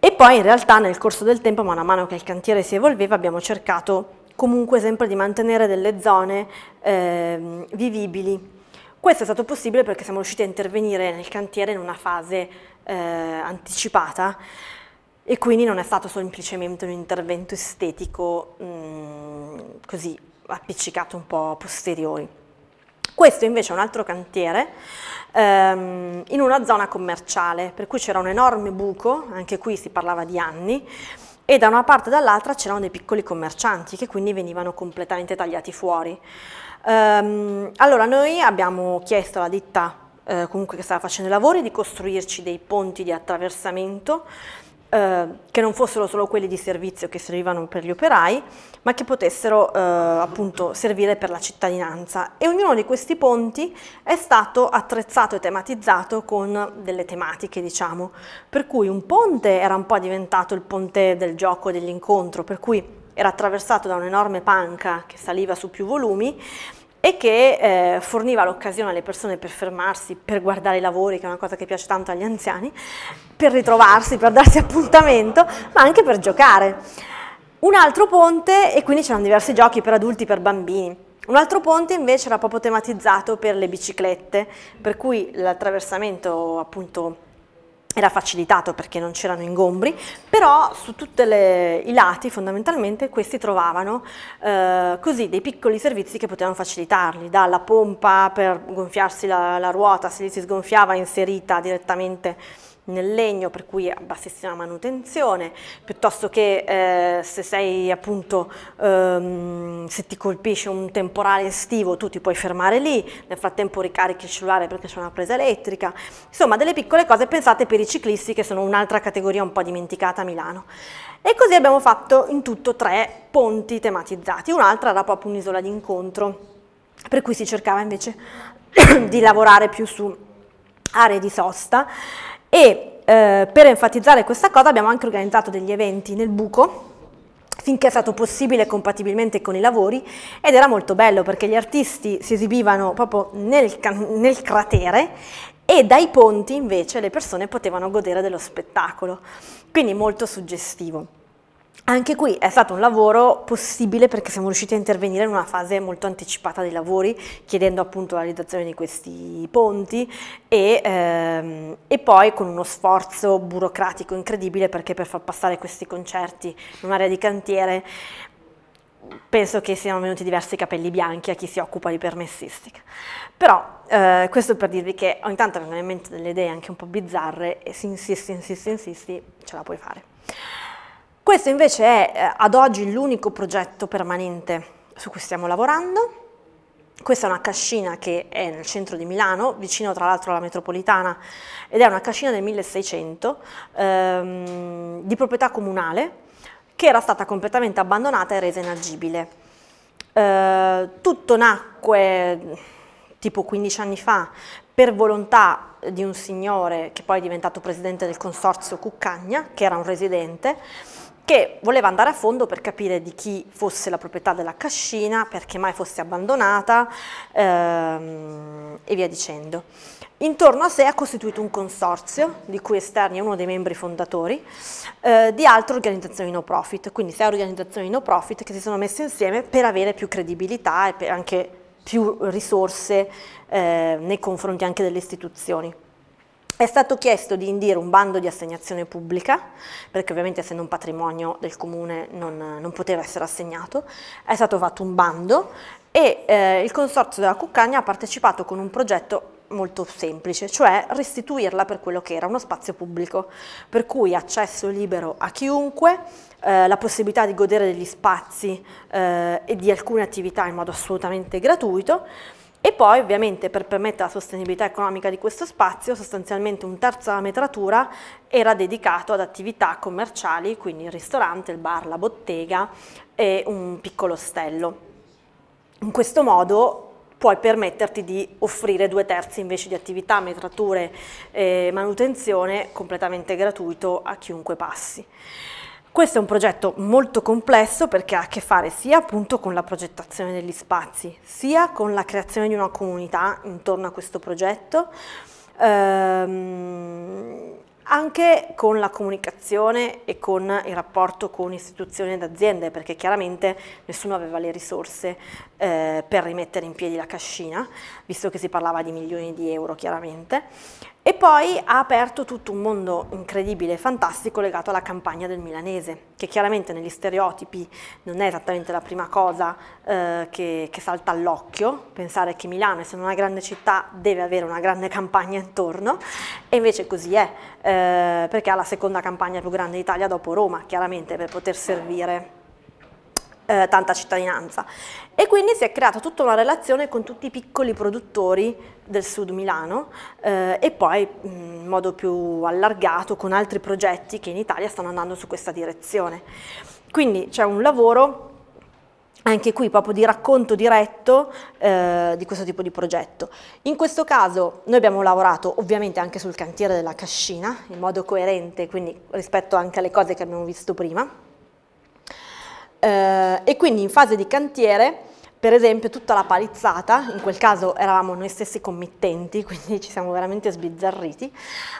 S1: E poi in realtà nel corso del tempo, man mano che il cantiere si evolveva, abbiamo cercato comunque sempre di mantenere delle zone eh, vivibili. Questo è stato possibile perché siamo riusciti a intervenire nel cantiere in una fase eh, anticipata e quindi non è stato semplicemente un intervento estetico mh, mm, così appiccicato un po' a posteriori. Questo invece è un altro cantiere ehm, in una zona commerciale, per cui c'era un enorme buco, anche qui si parlava di anni, e da una parte e dall'altra c'erano dei piccoli commercianti che quindi venivano completamente tagliati fuori. Ehm, allora noi abbiamo chiesto alla ditta eh, comunque che stava facendo i lavori di costruirci dei ponti di attraversamento eh, che non fossero solo quelli di servizio che servivano per gli operai, ma che potessero eh, appunto servire per la cittadinanza. E ognuno di questi ponti è stato attrezzato e tematizzato con delle tematiche, diciamo. Per cui un ponte era un po' diventato il ponte del gioco, e dell'incontro, per cui era attraversato da un'enorme panca che saliva su più volumi e che eh, forniva l'occasione alle persone per fermarsi, per guardare i lavori, che è una cosa che piace tanto agli anziani, per ritrovarsi, per darsi appuntamento, ma anche per giocare. Un altro ponte, e quindi c'erano diversi giochi per adulti e per bambini. Un altro ponte invece era proprio tematizzato per le biciclette, per cui l'attraversamento appunto era facilitato perché non c'erano ingombri, però su tutti i lati fondamentalmente questi trovavano eh, così dei piccoli servizi che potevano facilitarli, dalla pompa per gonfiarsi la, la ruota se gli si sgonfiava inserita direttamente nel legno per cui è bassissima manutenzione, piuttosto che eh, se sei appunto ehm, se ti colpisce un temporale estivo tu ti puoi fermare lì, nel frattempo ricarichi il cellulare perché c'è una presa elettrica, insomma delle piccole cose pensate per i ciclisti che sono un'altra categoria un po' dimenticata a Milano. E così abbiamo fatto in tutto tre ponti tematizzati, un'altra era proprio un'isola d'incontro, per cui si cercava invece di lavorare più su aree di sosta e eh, per enfatizzare questa cosa abbiamo anche organizzato degli eventi nel buco, finché è stato possibile compatibilmente con i lavori ed era molto bello perché gli artisti si esibivano proprio nel, nel cratere e dai ponti invece le persone potevano godere dello spettacolo, quindi molto suggestivo. Anche qui è stato un lavoro possibile perché siamo riusciti a intervenire in una fase molto anticipata dei lavori, chiedendo appunto la realizzazione di questi ponti e, ehm, e, poi con uno sforzo burocratico incredibile perché per far passare questi concerti in un'area di cantiere penso che siano venuti diversi capelli bianchi a chi si occupa di permessistica. Però eh, questo per dirvi che ogni tanto vengono in mente delle idee anche un po' bizzarre e se insisti, insisti, insisti, ce la puoi fare. Questo invece è eh, ad oggi l'unico progetto permanente su cui stiamo lavorando. Questa è una cascina che è nel centro di Milano, vicino tra l'altro alla metropolitana, ed è una cascina del 1600 ehm, di proprietà comunale che era stata completamente abbandonata e resa inagibile. Eh, tutto nacque tipo 15 anni fa per volontà di un signore che poi è diventato presidente del consorzio Cuccagna, che era un residente, che voleva andare a fondo per capire di chi fosse la proprietà della cascina, perché mai fosse abbandonata ehm, e via dicendo. Intorno a sé ha costituito un consorzio, di cui esterni è uno dei membri fondatori, eh, di altre organizzazioni no profit, quindi sei organizzazioni no profit che si sono messe insieme per avere più credibilità e anche più risorse eh, nei confronti anche delle istituzioni. È stato chiesto di indire un bando di assegnazione pubblica, perché ovviamente essendo un patrimonio del comune non, non poteva essere assegnato, è stato fatto un bando e eh, il consorzio della Cuccagna ha partecipato con un progetto molto semplice, cioè restituirla per quello che era uno spazio pubblico, per cui accesso libero a chiunque, eh, la possibilità di godere degli spazi eh, e di alcune attività in modo assolutamente gratuito e poi ovviamente per permettere la sostenibilità economica di questo spazio sostanzialmente un terzo della metratura era dedicato ad attività commerciali, quindi il ristorante, il bar, la bottega e un piccolo ostello. In questo modo puoi permetterti di offrire due terzi invece di attività, metrature e manutenzione completamente gratuito a chiunque passi. Questo è un progetto molto complesso perché ha a che fare sia appunto con la progettazione degli spazi, sia con la creazione di una comunità intorno a questo progetto, ehm, anche con la comunicazione e con il rapporto con istituzioni ed aziende, perché chiaramente nessuno aveva le risorse eh, per rimettere in piedi la cascina, visto che si parlava di milioni di euro chiaramente, e poi ha aperto tutto un mondo incredibile e fantastico legato alla campagna del milanese, che chiaramente negli stereotipi non è esattamente la prima cosa eh, che, che salta all'occhio, pensare che Milano, essendo una grande città, deve avere una grande campagna intorno, e invece così è, eh, perché ha la seconda campagna più grande d'Italia dopo Roma, chiaramente per poter servire eh, tanta cittadinanza. E quindi si è creata tutta una relazione con tutti i piccoli produttori del sud Milano eh, e poi in modo più allargato con altri progetti che in Italia stanno andando su questa direzione. Quindi c'è un lavoro anche qui proprio di racconto diretto eh, di questo tipo di progetto. In questo caso noi abbiamo lavorato ovviamente anche sul cantiere della cascina in modo coerente, quindi rispetto anche alle cose che abbiamo visto prima eh, e quindi in fase di cantiere per esempio tutta la palizzata, in quel caso eravamo noi stessi committenti, quindi ci siamo veramente sbizzarriti,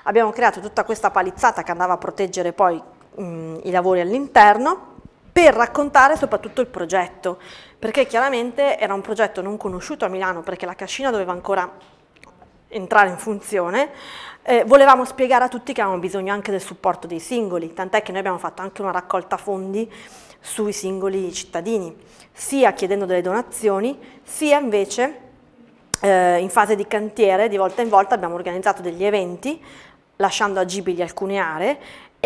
S1: abbiamo creato tutta questa palizzata che andava a proteggere poi mh, i lavori all'interno per raccontare soprattutto il progetto, perché chiaramente era un progetto non conosciuto a Milano perché la cascina doveva ancora entrare in funzione, eh, volevamo spiegare a tutti che avevamo bisogno anche del supporto dei singoli, tant'è che noi abbiamo fatto anche una raccolta fondi sui singoli cittadini, sia chiedendo delle donazioni, sia invece eh, in fase di cantiere, di volta in volta abbiamo organizzato degli eventi, lasciando agibili alcune aree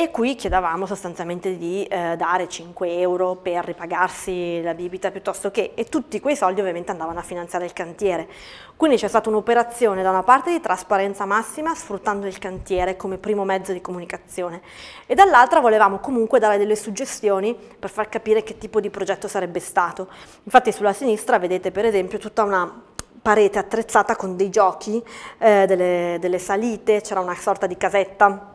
S1: e qui chiedevamo sostanzialmente di eh, dare 5 euro per ripagarsi la bibita piuttosto che, e tutti quei soldi ovviamente andavano a finanziare il cantiere. Quindi c'è stata un'operazione da una parte di trasparenza massima sfruttando il cantiere come primo mezzo di comunicazione e dall'altra volevamo comunque dare delle suggestioni per far capire che tipo di progetto sarebbe stato. Infatti sulla sinistra vedete per esempio tutta una parete attrezzata con dei giochi, eh, delle, delle salite, c'era una sorta di casetta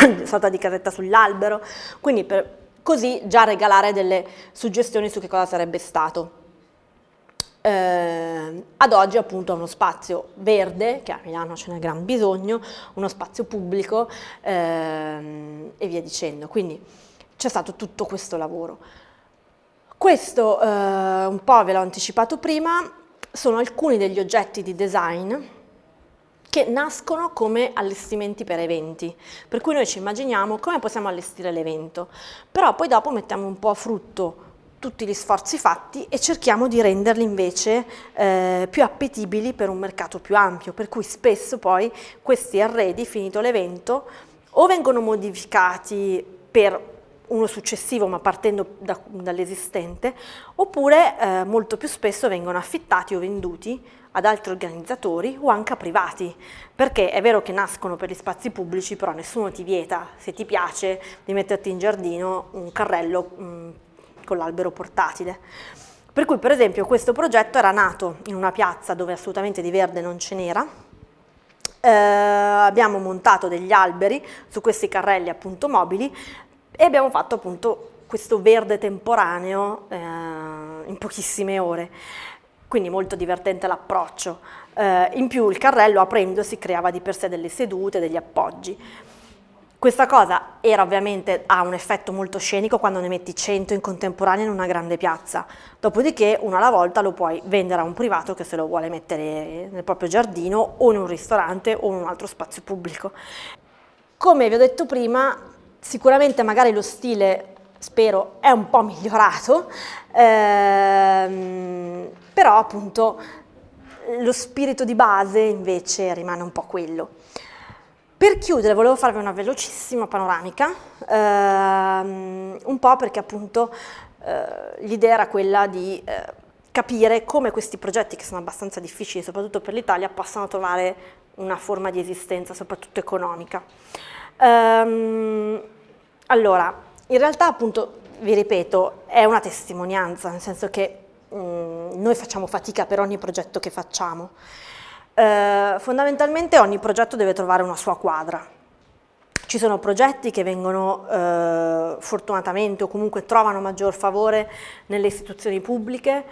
S1: sorta di casetta sull'albero, quindi per, così già regalare delle suggestioni su che cosa sarebbe stato. Eh, ad oggi appunto ha uno spazio verde, che a Milano ce n'è gran bisogno, uno spazio pubblico ehm, e via dicendo. Quindi c'è stato tutto questo lavoro. Questo eh, un po' ve l'ho anticipato prima, sono alcuni degli oggetti di design che nascono come allestimenti per eventi, per cui noi ci immaginiamo come possiamo allestire l'evento, però poi dopo mettiamo un po' a frutto tutti gli sforzi fatti e cerchiamo di renderli invece eh, più appetibili per un mercato più ampio, per cui spesso poi questi arredi, finito l'evento, o vengono modificati per uno successivo ma partendo da, dall'esistente, oppure eh, molto più spesso vengono affittati o venduti ad altri organizzatori o anche a privati, perché è vero che nascono per gli spazi pubblici, però nessuno ti vieta, se ti piace, di metterti in giardino un carrello mh, mm, con l'albero portatile. Per cui, per esempio, questo progetto era nato in una piazza dove assolutamente di verde non ce n'era, eh, abbiamo montato degli alberi su questi carrelli appunto mobili e abbiamo fatto appunto questo verde temporaneo eh, in pochissime ore, quindi molto divertente l'approccio. Eh, in più il carrello aprendo si creava di per sé delle sedute, degli appoggi. Questa cosa era ovviamente, ha un effetto molto scenico quando ne metti 100 in contemporanea in una grande piazza, dopodiché uno alla volta lo puoi vendere a un privato che se lo vuole mettere nel proprio giardino o in un ristorante o in un altro spazio pubblico. Come vi ho detto prima, Sicuramente magari lo stile, spero, è un po' migliorato, ehm, però appunto lo spirito di base invece rimane un po' quello. Per chiudere volevo farvi una velocissima panoramica, ehm, un po' perché appunto eh, l'idea era quella di eh, capire come questi progetti, che sono abbastanza difficili soprattutto per l'Italia, possano trovare una forma di esistenza, soprattutto economica. Um, allora, in realtà appunto, vi ripeto, è una testimonianza, nel senso che mh, mm, noi facciamo fatica per ogni progetto che facciamo. Eh, fondamentalmente ogni progetto deve trovare una sua quadra. Ci sono progetti che vengono eh, fortunatamente o comunque trovano maggior favore nelle istituzioni pubbliche,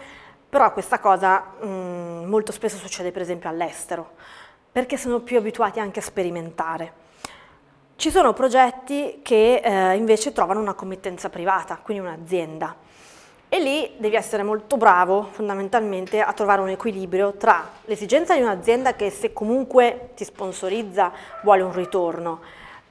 S1: però questa cosa mh, mm, molto spesso succede per esempio all'estero, perché sono più abituati anche a sperimentare. Ci sono progetti che eh, invece trovano una committenza privata, quindi un'azienda. E lì devi essere molto bravo fondamentalmente a trovare un equilibrio tra l'esigenza di un'azienda che se comunque ti sponsorizza vuole un ritorno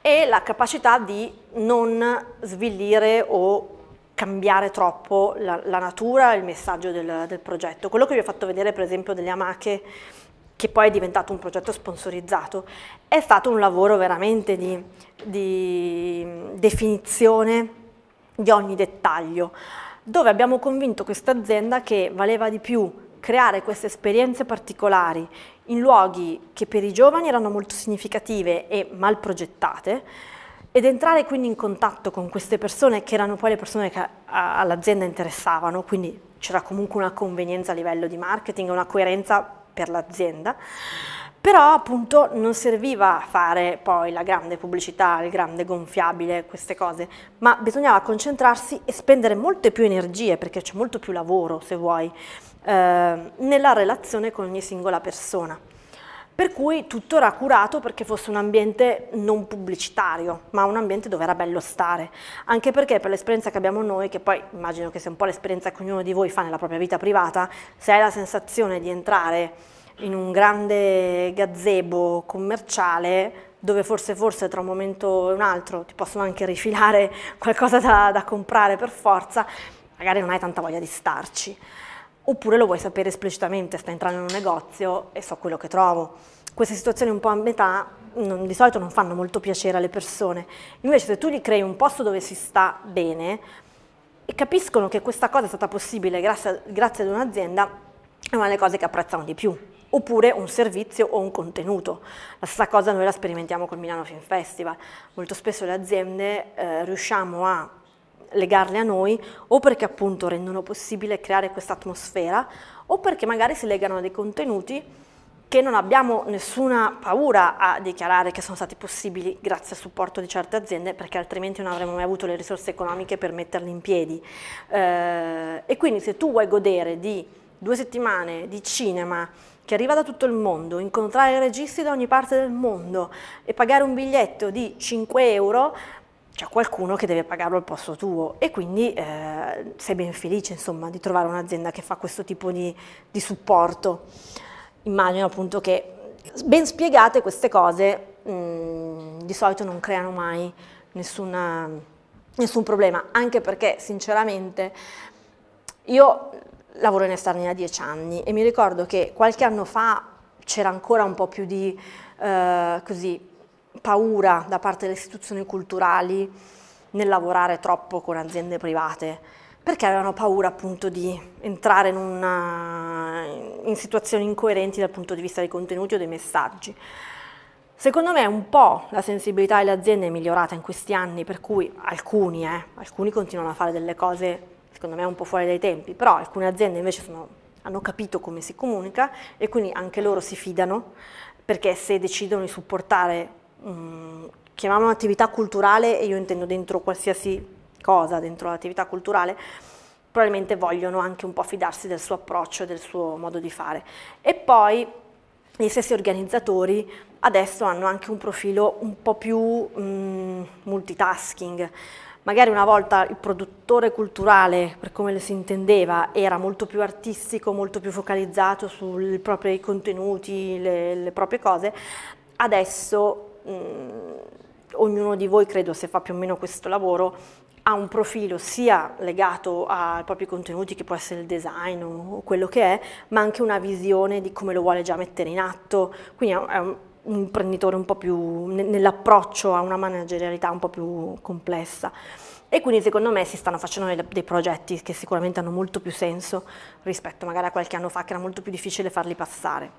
S1: e la capacità di non svillire o cambiare troppo la, la natura e il messaggio del, del progetto. Quello che vi ho fatto vedere per esempio delle amache che poi è diventato un progetto sponsorizzato, è stato un lavoro veramente di, di definizione di ogni dettaglio, dove abbiamo convinto questa azienda che valeva di più creare queste esperienze particolari in luoghi che per i giovani erano molto significative e mal progettate ed entrare quindi in contatto con queste persone che erano poi le persone che all'azienda interessavano, quindi c'era comunque una convenienza a livello di marketing, una coerenza per l'azienda, però appunto non serviva fare poi la grande pubblicità, il grande gonfiabile, queste cose, ma bisognava concentrarsi e spendere molte più energie, perché c'è molto più lavoro se vuoi, eh, nella relazione con ogni singola persona per cui tutto era curato perché fosse un ambiente non pubblicitario, ma un ambiente dove era bello stare, anche perché per l'esperienza che abbiamo noi, che poi immagino che sia un po' l'esperienza che ognuno di voi fa nella propria vita privata, se hai la sensazione di entrare in un grande gazebo commerciale, dove forse, forse tra un momento e un altro ti possono anche rifilare qualcosa da, da comprare per forza, magari non hai tanta voglia di starci oppure lo vuoi sapere esplicitamente, sto entrando in un negozio e so quello che trovo. Queste situazioni un po' a metà non, di solito non fanno molto piacere alle persone, invece se tu gli crei un posto dove si sta bene e capiscono che questa cosa è stata possibile grazie, grazie ad un'azienda, è una delle cose che apprezzano di più oppure un servizio o un contenuto. La stessa cosa noi la sperimentiamo col Milano Film Festival. Molto spesso le aziende eh, riusciamo a legarle a noi o perché appunto rendono possibile creare questa atmosfera o perché magari si legano a dei contenuti che non abbiamo nessuna paura a dichiarare che sono stati possibili grazie al supporto di certe aziende perché altrimenti non avremmo mai avuto le risorse economiche per metterli in piedi. Eh, e quindi se tu vuoi godere di due settimane di cinema che arriva da tutto il mondo, incontrare registi da ogni parte del mondo e pagare un biglietto di 5 euro, c'è qualcuno che deve pagarlo al posto tuo e quindi eh, sei ben felice insomma, di trovare un'azienda che fa questo tipo di, di supporto. Immagino appunto che ben spiegate queste cose mh, mm, di solito non creano mai nessuna, nessun problema, anche perché sinceramente io lavoro in Esterni da dieci anni e mi ricordo che qualche anno fa c'era ancora un po' più di eh, così paura da parte delle istituzioni culturali nel lavorare troppo con aziende private, perché avevano paura appunto di entrare in, una, in situazioni incoerenti dal punto di vista dei contenuti o dei messaggi. Secondo me un po' la sensibilità delle aziende è migliorata in questi anni, per cui alcuni, eh, alcuni continuano a fare delle cose, secondo me un po' fuori dai tempi, però alcune aziende invece sono, hanno capito come si comunica e quindi anche loro si fidano, perché se decidono di supportare mh, eh, chiamiamola attività culturale e io intendo dentro qualsiasi cosa, dentro l'attività culturale, probabilmente vogliono anche un po' fidarsi del suo approccio, e del suo modo di fare. E poi gli stessi organizzatori adesso hanno anche un profilo un po' più mh, mm, multitasking. Magari una volta il produttore culturale, per come lo si intendeva, era molto più artistico, molto più focalizzato sui propri contenuti, le, le proprie cose. Adesso Mm, ognuno di voi, credo, se fa più o meno questo lavoro, ha un profilo sia legato ai propri contenuti, che può essere il design o quello che è, ma anche una visione di come lo vuole già mettere in atto. Quindi è un, un imprenditore un po' più nell'approccio a una managerialità un po' più complessa. E quindi secondo me si stanno facendo dei progetti che sicuramente hanno molto più senso rispetto magari a qualche anno fa che era molto più difficile farli passare.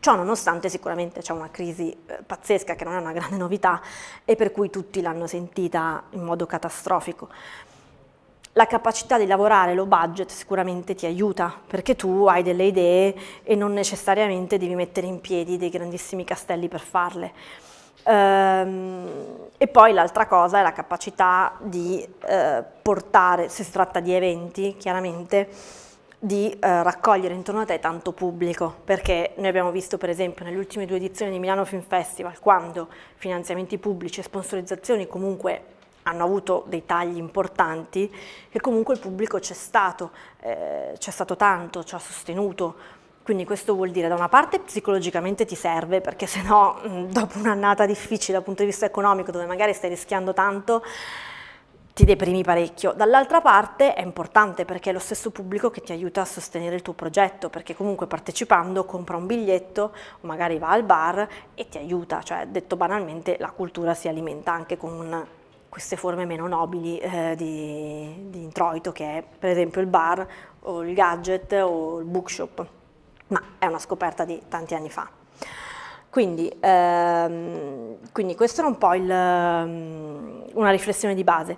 S1: Ciò nonostante sicuramente c'è una crisi eh, pazzesca che non è una grande novità e per cui tutti l'hanno sentita in modo catastrofico. La capacità di lavorare low budget sicuramente ti aiuta perché tu hai delle idee e non necessariamente devi mettere in piedi dei grandissimi castelli per farle. Ehm, e poi l'altra cosa è la capacità di eh, portare, se si tratta di eventi chiaramente, di eh, raccogliere intorno a te tanto pubblico, perché noi abbiamo visto per esempio nelle ultime due edizioni di Milano Film Festival quando finanziamenti pubblici e sponsorizzazioni comunque hanno avuto dei tagli importanti, che comunque il pubblico c'è stato, eh, c'è stato tanto, ci ha sostenuto. Quindi questo vuol dire da una parte psicologicamente ti serve perché se no mm, dopo un'annata difficile dal punto di vista economico dove magari stai rischiando tanto ti deprimi parecchio. Dall'altra parte è importante perché è lo stesso pubblico che ti aiuta a sostenere il tuo progetto, perché comunque partecipando compra un biglietto, magari va al bar e ti aiuta, cioè detto banalmente la cultura si alimenta anche con queste forme meno nobili eh, di, di introito che è per esempio il bar o il gadget o il bookshop, ma è una scoperta di tanti anni fa. Quindi, ehm, quindi questa era un po' il, ehm, una riflessione di base.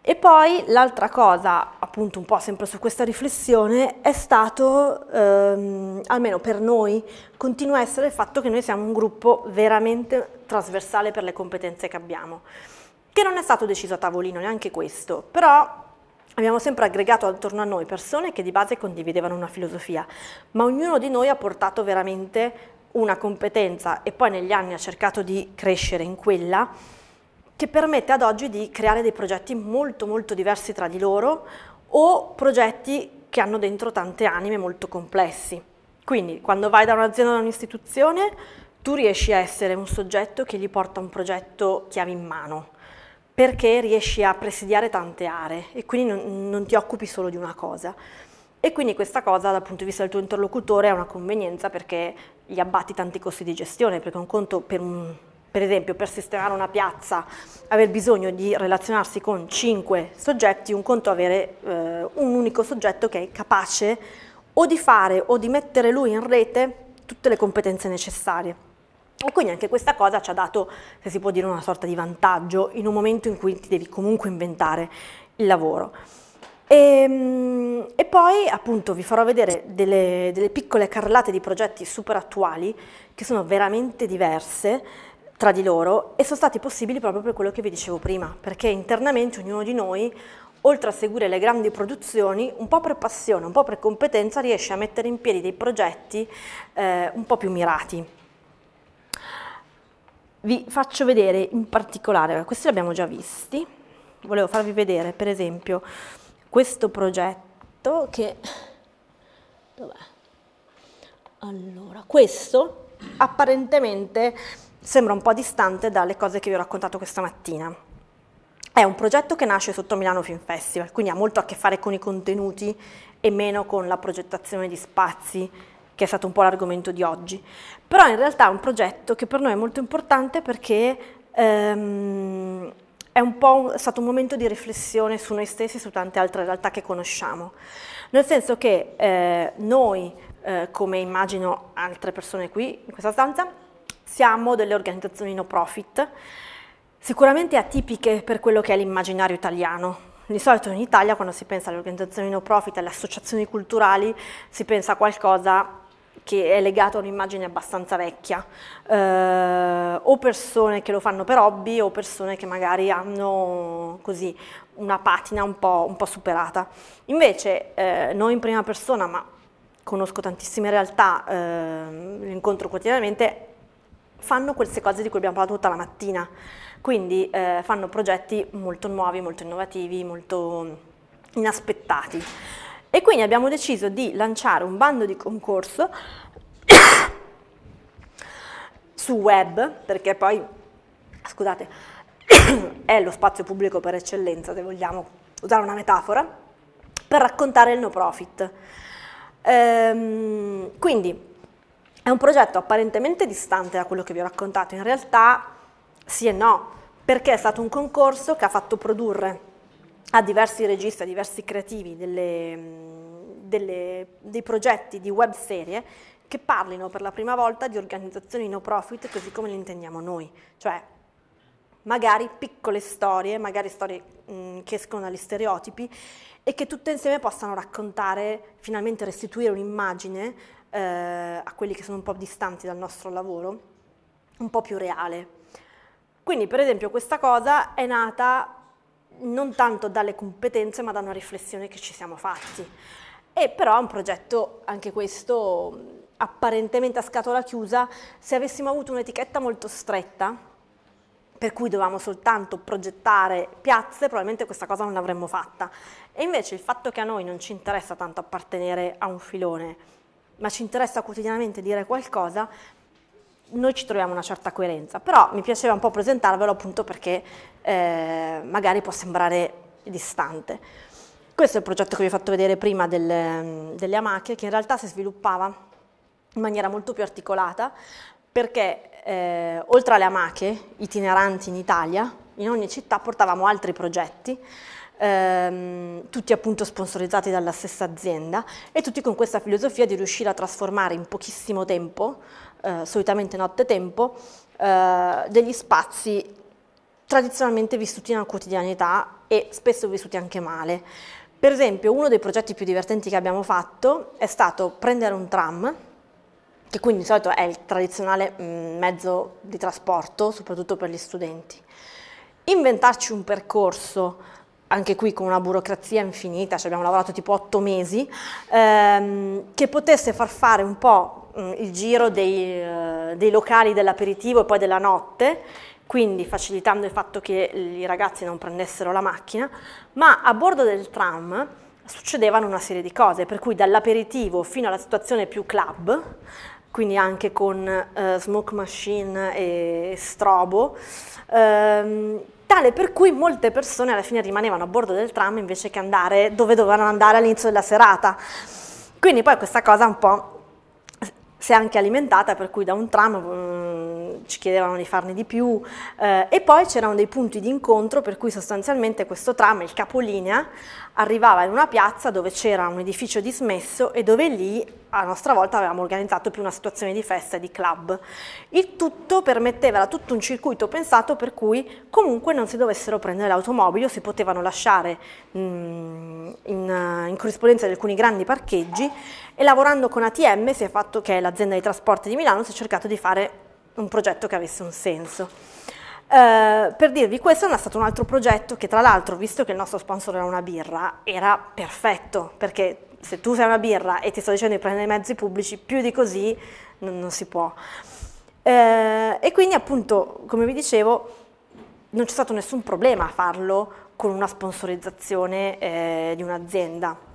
S1: E poi l'altra cosa, appunto un po' sempre su questa riflessione, è stato, ehm, almeno per noi, continua a essere il fatto che noi siamo un gruppo veramente trasversale per le competenze che abbiamo, che non è stato deciso a tavolino neanche questo, però abbiamo sempre aggregato attorno a noi persone che di base condividevano una filosofia, ma ognuno di noi ha portato veramente una competenza e poi negli anni ha cercato di crescere in quella, che permette ad oggi di creare dei progetti molto molto diversi tra di loro o progetti che hanno dentro tante anime molto complessi. Quindi quando vai da un'azienda o da un'istituzione tu riesci a essere un soggetto che gli porta un progetto chiave in mano perché riesci a presidiare tante aree e quindi non, non ti occupi solo di una cosa. E quindi questa cosa dal punto di vista del tuo interlocutore è una convenienza perché gli abbatti tanti costi di gestione, perché un conto per, per esempio per sistemare una piazza aver bisogno di relazionarsi con cinque soggetti, un conto avere eh, un unico soggetto che è capace o di fare o di mettere lui in rete tutte le competenze necessarie. E quindi anche questa cosa ci ha dato, se si può dire, una sorta di vantaggio in un momento in cui ti devi comunque inventare il lavoro. E, ehm, e, poi appunto vi farò vedere delle, delle, piccole carrellate di progetti super attuali che sono veramente diverse tra di loro e sono stati possibili proprio per quello che vi dicevo prima, perché internamente ognuno di noi, oltre a seguire le grandi produzioni, un po' per passione, un po' per competenza, riesce a mettere in piedi dei progetti eh, un po' più mirati. Vi faccio vedere in particolare, questi li abbiamo già visti, volevo farvi vedere per esempio questo progetto che... Dov'è? Allora, questo apparentemente sembra un po' distante dalle cose che vi ho raccontato questa mattina. È un progetto che nasce sotto Milano Film Festival, quindi ha molto a che fare con i contenuti e meno con la progettazione di spazi, che è stato un po' l'argomento di oggi. Però in realtà è un progetto che per noi è molto importante perché... Ehm, è un po' un, è stato un momento di riflessione su noi stessi e su tante altre realtà che conosciamo. Nel senso che eh, noi, eh, come immagino altre persone qui in questa stanza, siamo delle organizzazioni no profit, sicuramente atipiche per quello che è l'immaginario italiano, di solito in Italia quando si pensa alle organizzazioni no profit, alle associazioni culturali, si pensa a qualcosa che è legato a un'immagine abbastanza vecchia, eh, o persone che lo fanno per hobby o persone che magari hanno così una patina un po', un po superata. Invece eh, noi in prima persona, ma conosco tantissime realtà, eh, le incontro quotidianamente, fanno queste cose di cui abbiamo parlato tutta la mattina, quindi eh, fanno progetti molto nuovi, molto innovativi, molto inaspettati. E quindi abbiamo deciso di lanciare un bando di concorso su web, perché poi, scusate, è lo spazio pubblico per eccellenza, se vogliamo usare una metafora, per raccontare il no profit. Ehm, quindi è un progetto apparentemente distante da quello che vi ho raccontato, in realtà sì e no, perché è stato un concorso che ha fatto produrre a diversi registi, a diversi creativi delle, mm, delle, dei progetti di web serie che parlino per la prima volta di organizzazioni no profit così come le intendiamo noi, cioè magari piccole storie, magari storie mh, mm, che escono dagli stereotipi e che tutte insieme possano raccontare, finalmente restituire un'immagine eh, a quelli che sono un po' distanti dal nostro lavoro, un po' più reale. Quindi per esempio questa cosa è nata non tanto dalle competenze ma da una riflessione che ci siamo fatti. E però è un progetto, anche questo, apparentemente a scatola chiusa, se avessimo avuto un'etichetta molto stretta, per cui dovevamo soltanto progettare piazze, probabilmente questa cosa non l'avremmo fatta. E invece il fatto che a noi non ci interessa tanto appartenere a un filone, ma ci interessa quotidianamente dire qualcosa, noi ci troviamo una certa coerenza, però mi piaceva un po' presentarvelo appunto perché eh, magari può sembrare distante. Questo è il progetto che vi ho fatto vedere prima del, delle amache, che in realtà si sviluppava in maniera molto più articolata, perché eh, oltre alle amache itineranti in Italia, in ogni città portavamo altri progetti, ehm, tutti appunto sponsorizzati dalla stessa azienda e tutti con questa filosofia di riuscire a trasformare in pochissimo tempo eh, solitamente nottetempo, eh, degli spazi tradizionalmente vissuti nella quotidianità e spesso vissuti anche male. Per esempio, uno dei progetti più divertenti che abbiamo fatto è stato prendere un tram, che quindi di solito è il tradizionale mm, mezzo di trasporto, soprattutto per gli studenti. Inventarci un percorso, anche qui con una burocrazia infinita, ci abbiamo lavorato tipo otto mesi, ehm, che potesse far fare un po' Eh, il giro dei, eh, dei locali dell'aperitivo e poi della notte, quindi facilitando il fatto che i ragazzi non prendessero la macchina, ma a bordo del tram succedevano una serie di cose, per cui dall'aperitivo fino alla situazione più club, quindi anche con eh, smoke machine e strobo, ehm, tale per cui molte persone alla fine rimanevano a bordo del tram invece che andare dove dovevano andare all'inizio della serata. Quindi poi questa cosa un po' se anche alimentata, per cui da un tram mm, ci chiedevano di farne di più eh, e poi c'erano dei punti di incontro per cui sostanzialmente questo tram, il capolinea, arrivava in una piazza dove c'era un edificio dismesso e dove lì a nostra volta avevamo organizzato più una situazione di festa e di club. Il tutto permetteva, era tutto un circuito pensato per cui comunque non si dovessero prendere l'automobile o si potevano lasciare mh, mm, in, eh, in, corrispondenza di alcuni grandi parcheggi e lavorando con ATM, si è fatto, che è l'azienda di trasporti di Milano, si è cercato di fare un progetto che avesse un senso. Eh, per dirvi questo è stato un altro progetto che tra l'altro, visto che il nostro sponsor era una birra, era perfetto, perché se tu sei una birra e ti sto dicendo di prendere i mezzi pubblici, più di così non, non si può. Eh, e quindi appunto, come vi dicevo, non c'è stato nessun problema a farlo con una sponsorizzazione eh, di un'azienda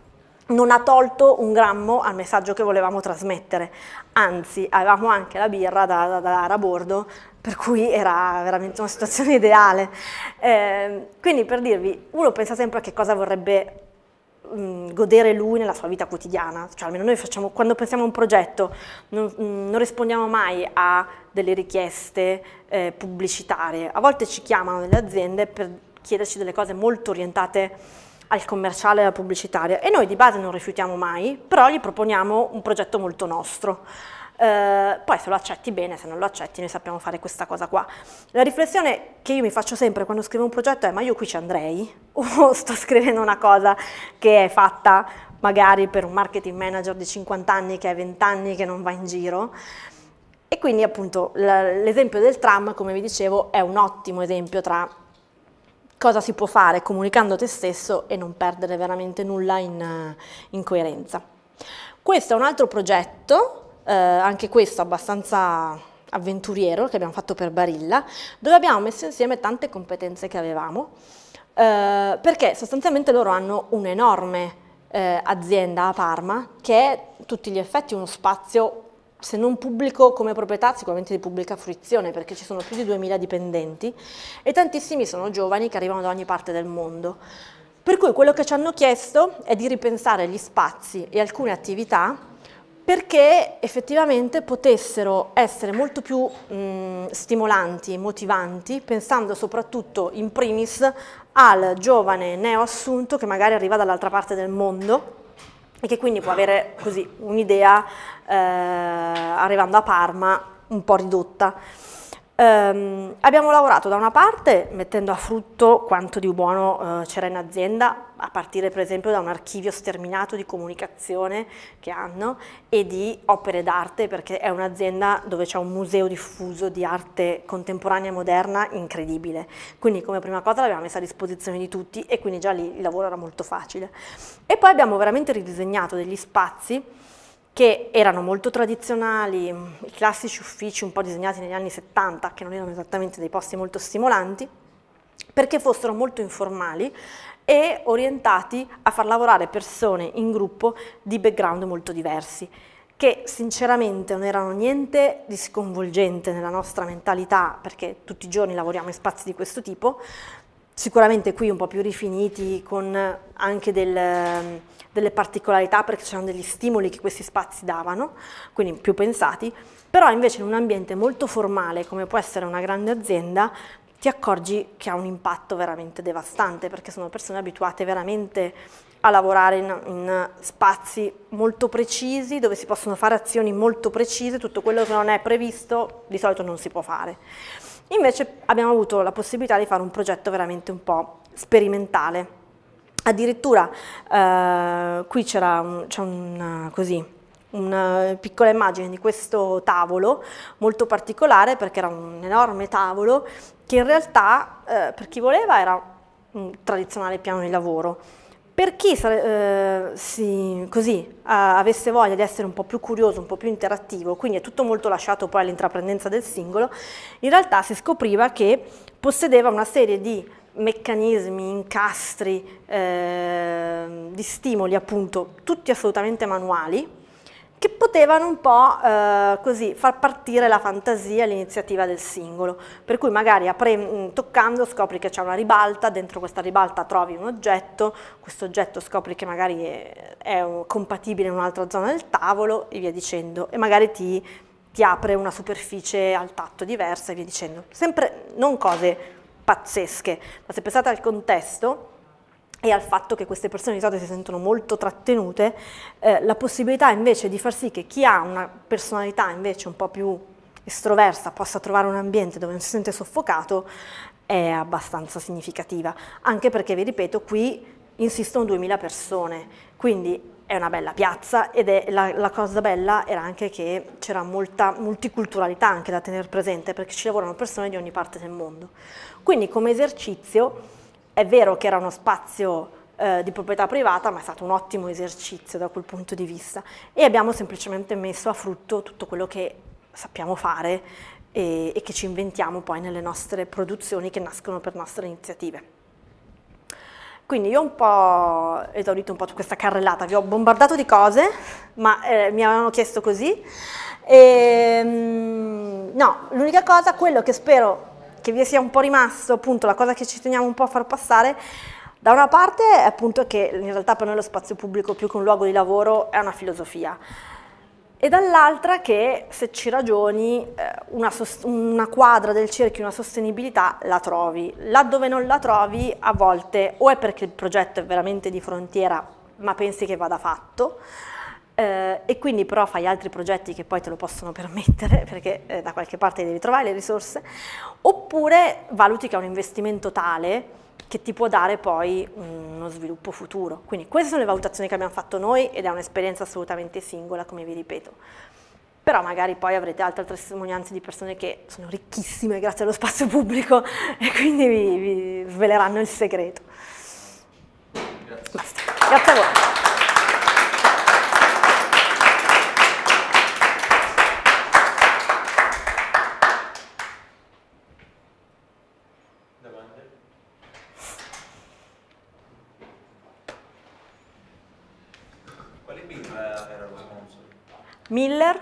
S1: non ha tolto un grammo al messaggio che volevamo trasmettere, anzi avevamo anche la birra da, da, da a bordo, per cui era veramente una situazione ideale. Eh, quindi per dirvi, uno pensa sempre a che cosa vorrebbe mh, mm, godere lui nella sua vita quotidiana, cioè almeno noi facciamo, quando pensiamo a un progetto non, mh, mm, non rispondiamo mai a delle richieste eh, pubblicitarie, a volte ci chiamano delle aziende per chiederci delle cose molto orientate al commerciale e alla pubblicitaria e noi di base non rifiutiamo mai, però gli proponiamo un progetto molto nostro. Eh, poi se lo accetti bene, se non lo accetti noi sappiamo fare questa cosa qua. La riflessione che io mi faccio sempre quando scrivo un progetto è ma io qui ci andrei o sto scrivendo una cosa che è fatta magari per un marketing manager di 50 anni che ha 20 anni che non va in giro. E quindi appunto l'esempio del tram, come vi dicevo, è un ottimo esempio tra cosa si può fare comunicando te stesso e non perdere veramente nulla in, eh, in coerenza. Questo è un altro progetto, eh, anche questo abbastanza avventuriero che abbiamo fatto per Barilla, dove abbiamo messo insieme tante competenze che avevamo, eh, perché sostanzialmente loro hanno un'enorme eh, azienda a Parma che è tutti gli effetti uno spazio se non pubblico come proprietà, sicuramente di pubblica fruizione, perché ci sono più di 2000 dipendenti e tantissimi sono giovani che arrivano da ogni parte del mondo. Per cui quello che ci hanno chiesto è di ripensare gli spazi e alcune attività perché effettivamente potessero essere molto più mh, stimolanti, motivanti, pensando soprattutto in primis al giovane neoassunto che magari arriva dall'altra parte del mondo e che quindi può avere così un'idea eh, arrivando a Parma un po' ridotta. Um, abbiamo lavorato da una parte mettendo a frutto quanto di buono uh, c'era in azienda, a partire per esempio da un archivio sterminato di comunicazione che hanno e di opere d'arte, perché è un'azienda dove c'è un museo diffuso di arte contemporanea e moderna incredibile. Quindi come prima cosa l'abbiamo messa a disposizione di tutti e quindi già lì il lavoro era molto facile. E poi abbiamo veramente ridisegnato degli spazi che erano molto tradizionali, mm, i classici uffici un po' disegnati negli anni 70, che non erano esattamente dei posti molto stimolanti, perché fossero molto informali e orientati a far lavorare persone in gruppo di background molto diversi, che sinceramente non erano niente di sconvolgente nella nostra mentalità, perché tutti i giorni lavoriamo in spazi di questo tipo, sicuramente qui un po' più rifiniti con anche del, delle particolarità perché c'erano degli stimoli che questi spazi davano, quindi più pensati, però invece in un ambiente molto formale come può essere una grande azienda ti accorgi che ha un impatto veramente devastante perché sono persone abituate veramente a lavorare in, in, spazi molto precisi dove si possono fare azioni molto precise, tutto quello che non è previsto di solito non si può fare. Invece abbiamo avuto la possibilità di fare un progetto veramente un po' sperimentale. Addirittura eh, qui c'era un, una, così, una piccola immagine di questo tavolo molto particolare perché era un enorme tavolo che in realtà eh, per chi voleva era un tradizionale piano di lavoro per chi eh, si, così, a, avesse voglia di essere un po' più curioso, un po' più interattivo, quindi è tutto molto lasciato poi all'intraprendenza del singolo, in realtà si scopriva che possedeva una serie di meccanismi, incastri, eh, di stimoli appunto, tutti assolutamente manuali, che potevano un po' eh, così far partire la fantasia e l'iniziativa del singolo, per cui magari apre, mm, toccando scopri che c'è una ribalta, dentro questa ribalta trovi un oggetto, questo oggetto scopri che magari è, è compatibile in un'altra zona del tavolo e via dicendo, e magari ti, ti apre una superficie al tatto diversa e via dicendo, sempre non cose pazzesche, ma se pensate al contesto, e al fatto che queste persone di solito si sentono molto trattenute, eh, la possibilità invece di far sì che chi ha una personalità invece un po' più estroversa possa trovare un ambiente dove non si sente soffocato è abbastanza significativa, anche perché vi ripeto qui insistono 2000 persone, quindi è una bella piazza ed è la, la cosa bella era anche che c'era molta multiculturalità anche da tenere presente perché ci lavorano persone di ogni parte del mondo. Quindi come esercizio è vero che era uno spazio eh, di proprietà privata, ma è stato un ottimo esercizio da quel punto di vista e abbiamo semplicemente messo a frutto tutto quello che sappiamo fare e, e che ci inventiamo poi nelle nostre produzioni che nascono per nostre iniziative. Quindi io un po' esaurito un po' questa carrellata, vi ho bombardato di cose, ma eh, mi avevano chiesto così. E, ehm, no, l'unica cosa, quello che spero che vi sia un po' rimasto, appunto la cosa che ci teniamo un po' a far passare, da una parte è appunto che in realtà per noi lo spazio pubblico più che un luogo di lavoro è una filosofia e dall'altra che se ci ragioni eh, una, una, quadra del cerchio, una sostenibilità la trovi. Laddove non la trovi a volte o è perché il progetto è veramente di frontiera ma pensi che vada fatto eh, e quindi però fai altri progetti che poi te lo possono permettere perché eh, da qualche parte devi trovare le risorse, oppure valuti che è un investimento tale che ti può dare poi mm, uno sviluppo futuro. Quindi queste sono le valutazioni che abbiamo fatto noi ed è un'esperienza assolutamente singola, come vi ripeto. Però magari poi avrete altre testimonianze di persone che sono ricchissime grazie allo spazio pubblico e quindi vi, vi sveleranno il segreto. Grazie. Basta. Grazie a voi. Miller,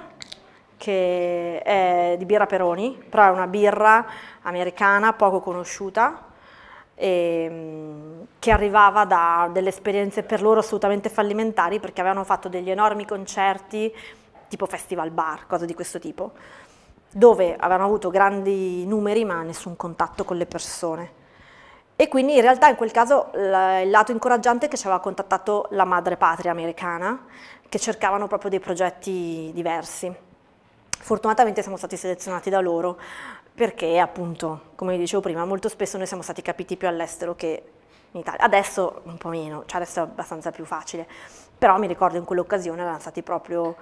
S1: che è di birra Peroni, però è una birra americana poco conosciuta, e, ehm, che arrivava da delle esperienze per loro assolutamente fallimentari perché avevano fatto degli enormi concerti tipo festival bar, cose di questo tipo, dove avevano avuto grandi numeri ma nessun contatto con le persone. E quindi in realtà in quel caso il lato incoraggiante è che ci aveva contattato la madre patria americana, che cercavano proprio dei progetti diversi. Fortunatamente siamo stati selezionati da loro perché appunto, come dicevo prima, molto spesso noi siamo stati capiti più all'estero che in Italia. Adesso un po' meno, cioè adesso è abbastanza più facile, però mi ricordo in quell'occasione erano stati proprio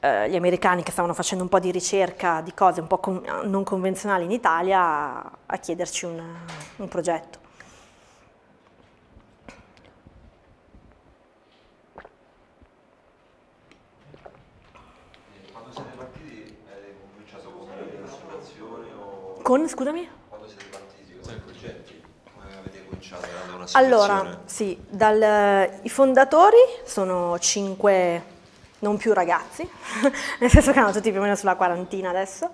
S1: eh, gli americani che stavano facendo un po' di ricerca di cose un po' con, non convenzionali in Italia a chiederci un, un progetto. Con, scusami? Quando siete partiti, con i progetti? Come avete cominciato? Era una allora, sì, dal, i fondatori sono cinque non più ragazzi, nel senso che hanno tutti più o meno sulla quarantina adesso.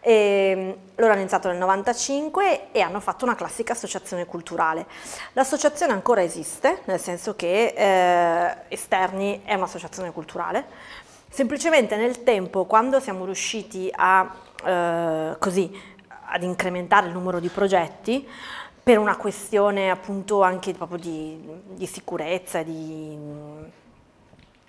S1: E mm, loro hanno iniziato nel 95 e hanno fatto una classica associazione culturale. L'associazione ancora esiste, nel senso che eh, Esterni è un'associazione culturale. Semplicemente nel tempo, quando siamo riusciti a eh, così ad incrementare il numero di progetti per una questione appunto anche proprio di, di sicurezza, di,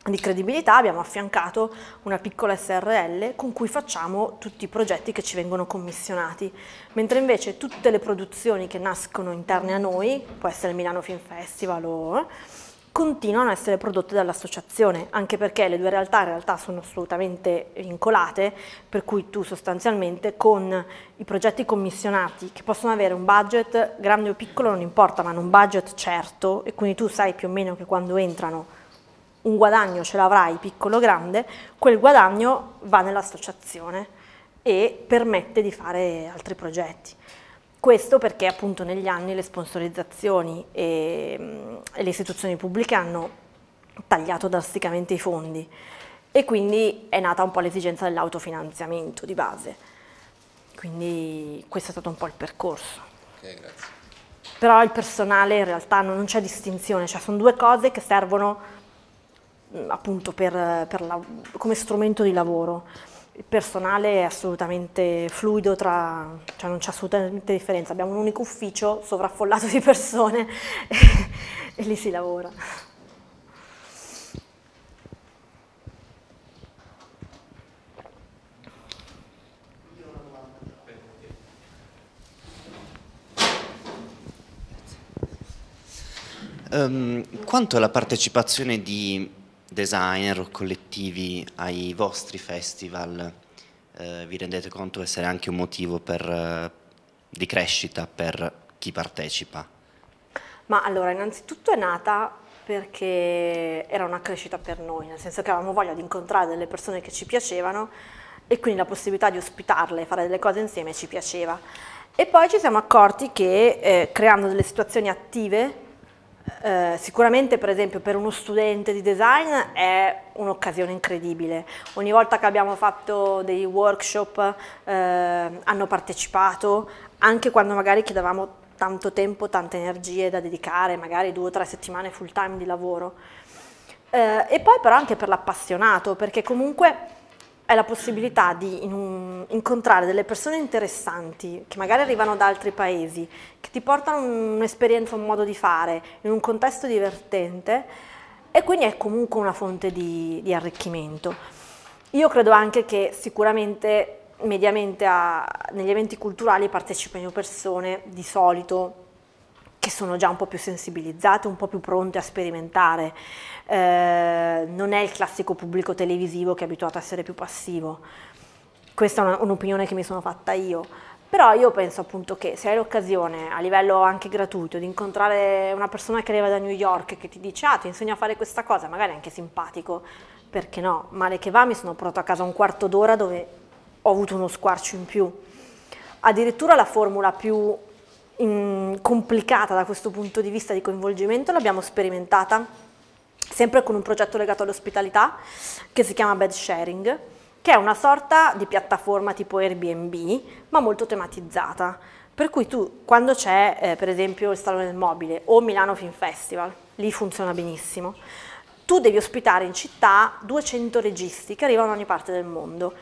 S1: di credibilità abbiamo affiancato una piccola SRL con cui facciamo tutti i progetti che ci vengono commissionati, mentre invece tutte le produzioni che nascono interne a noi, può essere il Milano Film Festival o continuano a essere prodotte dall'associazione, anche perché le due realtà in realtà sono assolutamente vincolate, per cui tu sostanzialmente con i progetti commissionati, che possono avere un budget grande o piccolo non importa, ma hanno un budget certo, e quindi tu sai più o meno che quando entrano un guadagno ce l'avrai piccolo o grande, quel guadagno va nell'associazione e permette di fare altri progetti. Questo perché appunto negli anni le sponsorizzazioni e, e mm, le istituzioni pubbliche hanno tagliato drasticamente i fondi e quindi è nata un po' l'esigenza dell'autofinanziamento di base. Quindi questo è stato un po' il percorso. Ok, grazie. Però il personale in realtà non, non c'è distinzione, cioè sono due cose che servono mm, appunto per, per la, come strumento di lavoro il personale è assolutamente fluido, tra, cioè non c'è assolutamente differenza, abbiamo un unico ufficio sovraffollato di persone e, e lì si lavora.
S2: Um, quanto alla partecipazione di designer o collettivi ai vostri festival eh, vi rendete conto essere anche un motivo per, eh, di crescita per chi partecipa?
S1: Ma allora, innanzitutto è nata perché era una crescita per noi, nel senso che avevamo voglia di incontrare delle persone che ci piacevano e quindi la possibilità di ospitarle, e fare delle cose insieme ci piaceva. E poi ci siamo accorti che eh, creando delle situazioni attive eh, sicuramente per esempio per uno studente di design è un'occasione incredibile. Ogni volta che abbiamo fatto dei workshop eh, hanno partecipato, anche quando magari chiedevamo tanto tempo, tante energie da dedicare, magari due o tre settimane full time di lavoro. Eh, e poi però anche per l'appassionato, perché comunque è la possibilità di in, incontrare delle persone interessanti che magari arrivano da altri paesi, che ti portano un'esperienza, un modo di fare in un contesto divertente e quindi è comunque una fonte di, di arricchimento. Io credo anche che sicuramente mediamente a, negli eventi culturali partecipano persone di solito che sono già un po' più sensibilizzate, un po' più pronte a sperimentare. Eh, non è il classico pubblico televisivo che è abituato a essere più passivo. Questa è una, un'opinione che mi sono fatta io. Però io penso appunto che se hai l'occasione, a livello anche gratuito, di incontrare una persona che arriva da New York che ti dice ah ti insegno a fare questa cosa, magari anche simpatico, perché no? Male che va mi sono portato a casa un quarto d'ora dove ho avuto uno squarcio in più. Addirittura la formula più complicata da questo punto di vista di coinvolgimento l'abbiamo sperimentata, sempre con un progetto legato all'ospitalità che si chiama Bed Sharing, che è una sorta di piattaforma tipo Airbnb, ma molto tematizzata. Per cui tu, quando c'è eh, per esempio il Salone del Mobile o Milano Film Festival, lì funziona benissimo, tu devi ospitare in città 200 registi che arrivano da ogni parte del mondo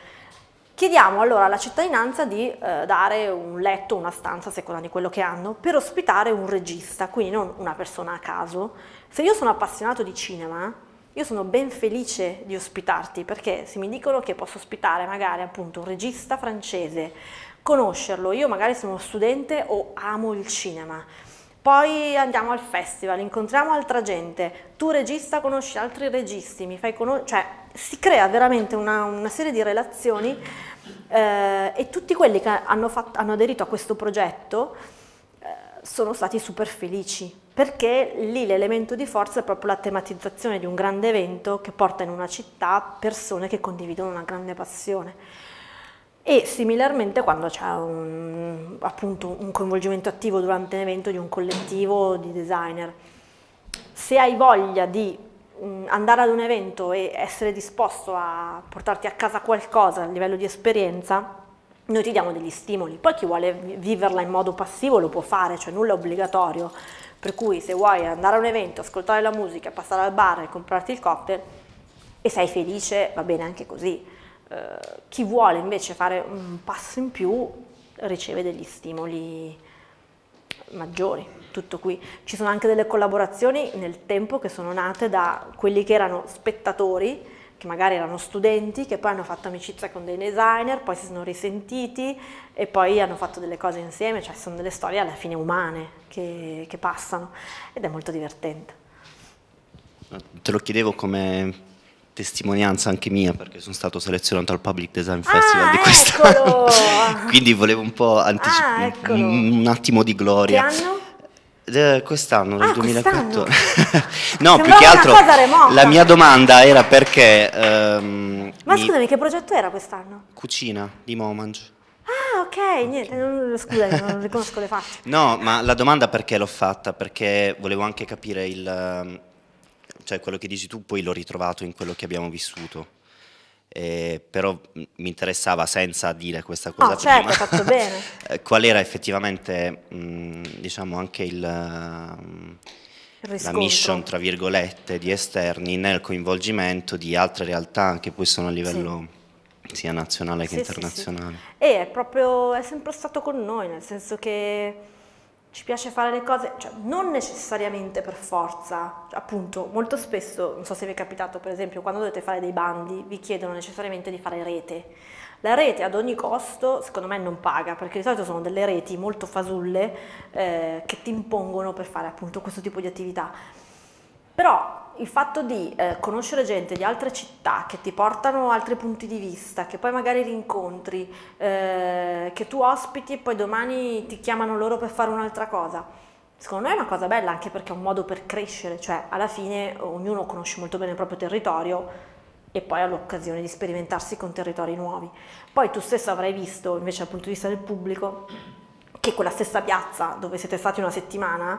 S1: Chiediamo allora alla cittadinanza di eh, dare un letto, una stanza, a seconda di quello che hanno, per ospitare un regista, quindi non una persona a caso. Se io sono appassionato di cinema, io sono ben felice di ospitarti, perché se mi dicono che posso ospitare magari appunto un regista francese, conoscerlo, io magari sono studente o amo il cinema, poi andiamo al festival, incontriamo altra gente, tu regista conosci altri registi, mi fai conoscere, cioè si crea veramente una, una serie di relazioni eh, e tutti quelli che hanno, fatto, hanno, aderito a questo progetto eh, sono stati super felici perché lì l'elemento di forza è proprio la tematizzazione di un grande evento che porta in una città persone che condividono una grande passione e similarmente quando c'è un, appunto un coinvolgimento attivo durante un evento di un collettivo di designer. Se hai voglia di mm, andare ad un evento e essere disposto a portarti a casa qualcosa a livello di esperienza, noi ti diamo degli stimoli. Poi chi vuole viverla in modo passivo lo può fare, cioè nulla è obbligatorio. Per cui se vuoi andare a un evento, ascoltare la musica, passare al bar e comprarti il cocktail e sei felice, va bene anche così. Eh, chi vuole invece fare un passo in più riceve degli stimoli maggiori, tutto qui. Ci sono anche delle collaborazioni nel tempo che sono nate da quelli che erano spettatori, che magari erano studenti, che poi hanno fatto amicizia con dei designer, poi si sono risentiti e poi hanno fatto delle cose insieme, cioè sono delle storie alla fine umane che, che passano ed è molto divertente.
S2: Te lo chiedevo come testimonianza anche mia perché sono stato selezionato al Public Design Festival ah, di quest'anno. Quindi volevo un po' anticipare ah, un, attimo di gloria. Che anno? Eh, quest'anno, nel ah, 2014.
S1: no, più che altro la mia
S2: domanda era perché... Ehm, Ma mi... scusami,
S1: che progetto era quest'anno?
S2: Cucina di Momange.
S1: Ah, ok, niente, non, scusa, non riconosco le facce.
S2: no, ma la domanda perché l'ho fatta? Perché volevo anche capire il, ehm, cioè quello che dici tu poi l'ho ritrovato in quello che abbiamo vissuto. Eh, però mi interessava senza dire questa cosa no, ah, prima, certo, fatto bene. Eh, qual era effettivamente mh, diciamo anche il, mh, la mission tra virgolette di esterni nel coinvolgimento di altre realtà che poi sono a livello sì. sia nazionale che sì, internazionale
S1: sì, e è proprio è sempre stato con noi nel senso che ci piace fare le cose, cioè non necessariamente per forza, appunto molto spesso, non so se vi è capitato per esempio quando dovete fare dei bandi, vi chiedono necessariamente di fare rete. La rete ad ogni costo secondo me non paga perché di solito sono delle reti molto fasulle eh, che ti impongono per fare appunto questo tipo di attività però il fatto di eh, conoscere gente di altre città che ti portano altri punti di vista, che poi magari rincontri, eh, che tu ospiti e poi domani ti chiamano loro per fare un'altra cosa, secondo me è una cosa bella anche perché è un modo per crescere, cioè alla fine ognuno conosce molto bene il proprio territorio e poi ha l'occasione di sperimentarsi con territori nuovi. Poi tu stesso avrai visto invece dal punto di vista del pubblico che quella stessa piazza dove siete stati una settimana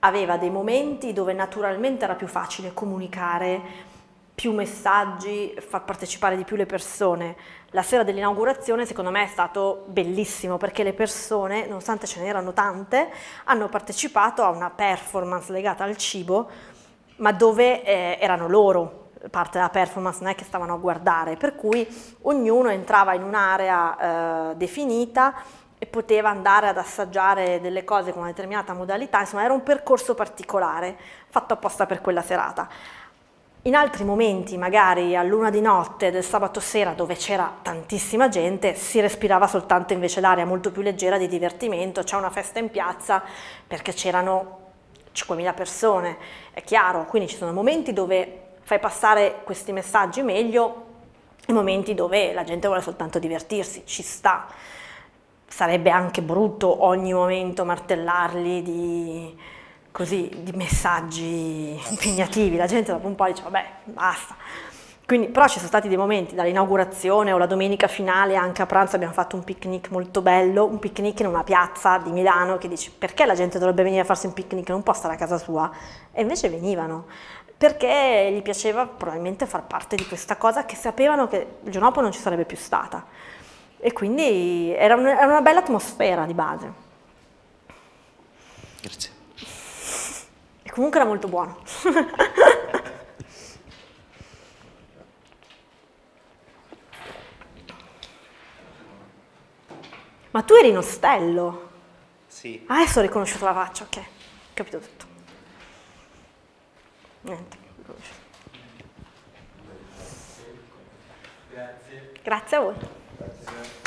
S1: aveva dei momenti dove naturalmente era più facile comunicare più messaggi, far partecipare di più le persone. La sera dell'inaugurazione secondo me è stato bellissimo perché le persone, nonostante ce n'erano tante, hanno partecipato a una performance legata al cibo, ma dove eh, erano loro parte della performance, non è che stavano a guardare, per cui ognuno entrava in un'area eh, definita e poteva andare ad assaggiare delle cose con una determinata modalità, insomma era un percorso particolare fatto apposta per quella serata. In altri momenti, magari a luna di notte del sabato sera dove c'era tantissima gente, si respirava soltanto invece l'aria molto più leggera di divertimento, c'è una festa in piazza perché c'erano 5.000 persone, è chiaro, quindi ci sono momenti dove fai passare questi messaggi meglio e momenti dove la gente vuole soltanto divertirsi, ci sta sarebbe anche brutto ogni momento martellarli di, così, di messaggi impegnativi, la gente dopo un po' dice vabbè basta. Quindi, però ci sono stati dei momenti, dall'inaugurazione o la domenica finale, anche a pranzo abbiamo fatto un picnic molto bello, un picnic in una piazza di Milano che dici perché la gente dovrebbe venire a farsi un picnic, non può stare a casa sua? E invece venivano, perché gli piaceva probabilmente far parte di questa cosa che sapevano che il giorno dopo non ci sarebbe più stata. E quindi era, un, era una bella atmosfera di base. Grazie. E comunque era molto buono. Ma tu eri in ostello? Sì. Ah, adesso ho riconosciuto la faccia, ok. Ho capito tutto. Niente.
S2: Grazie.
S1: Grazie a voi. That's it.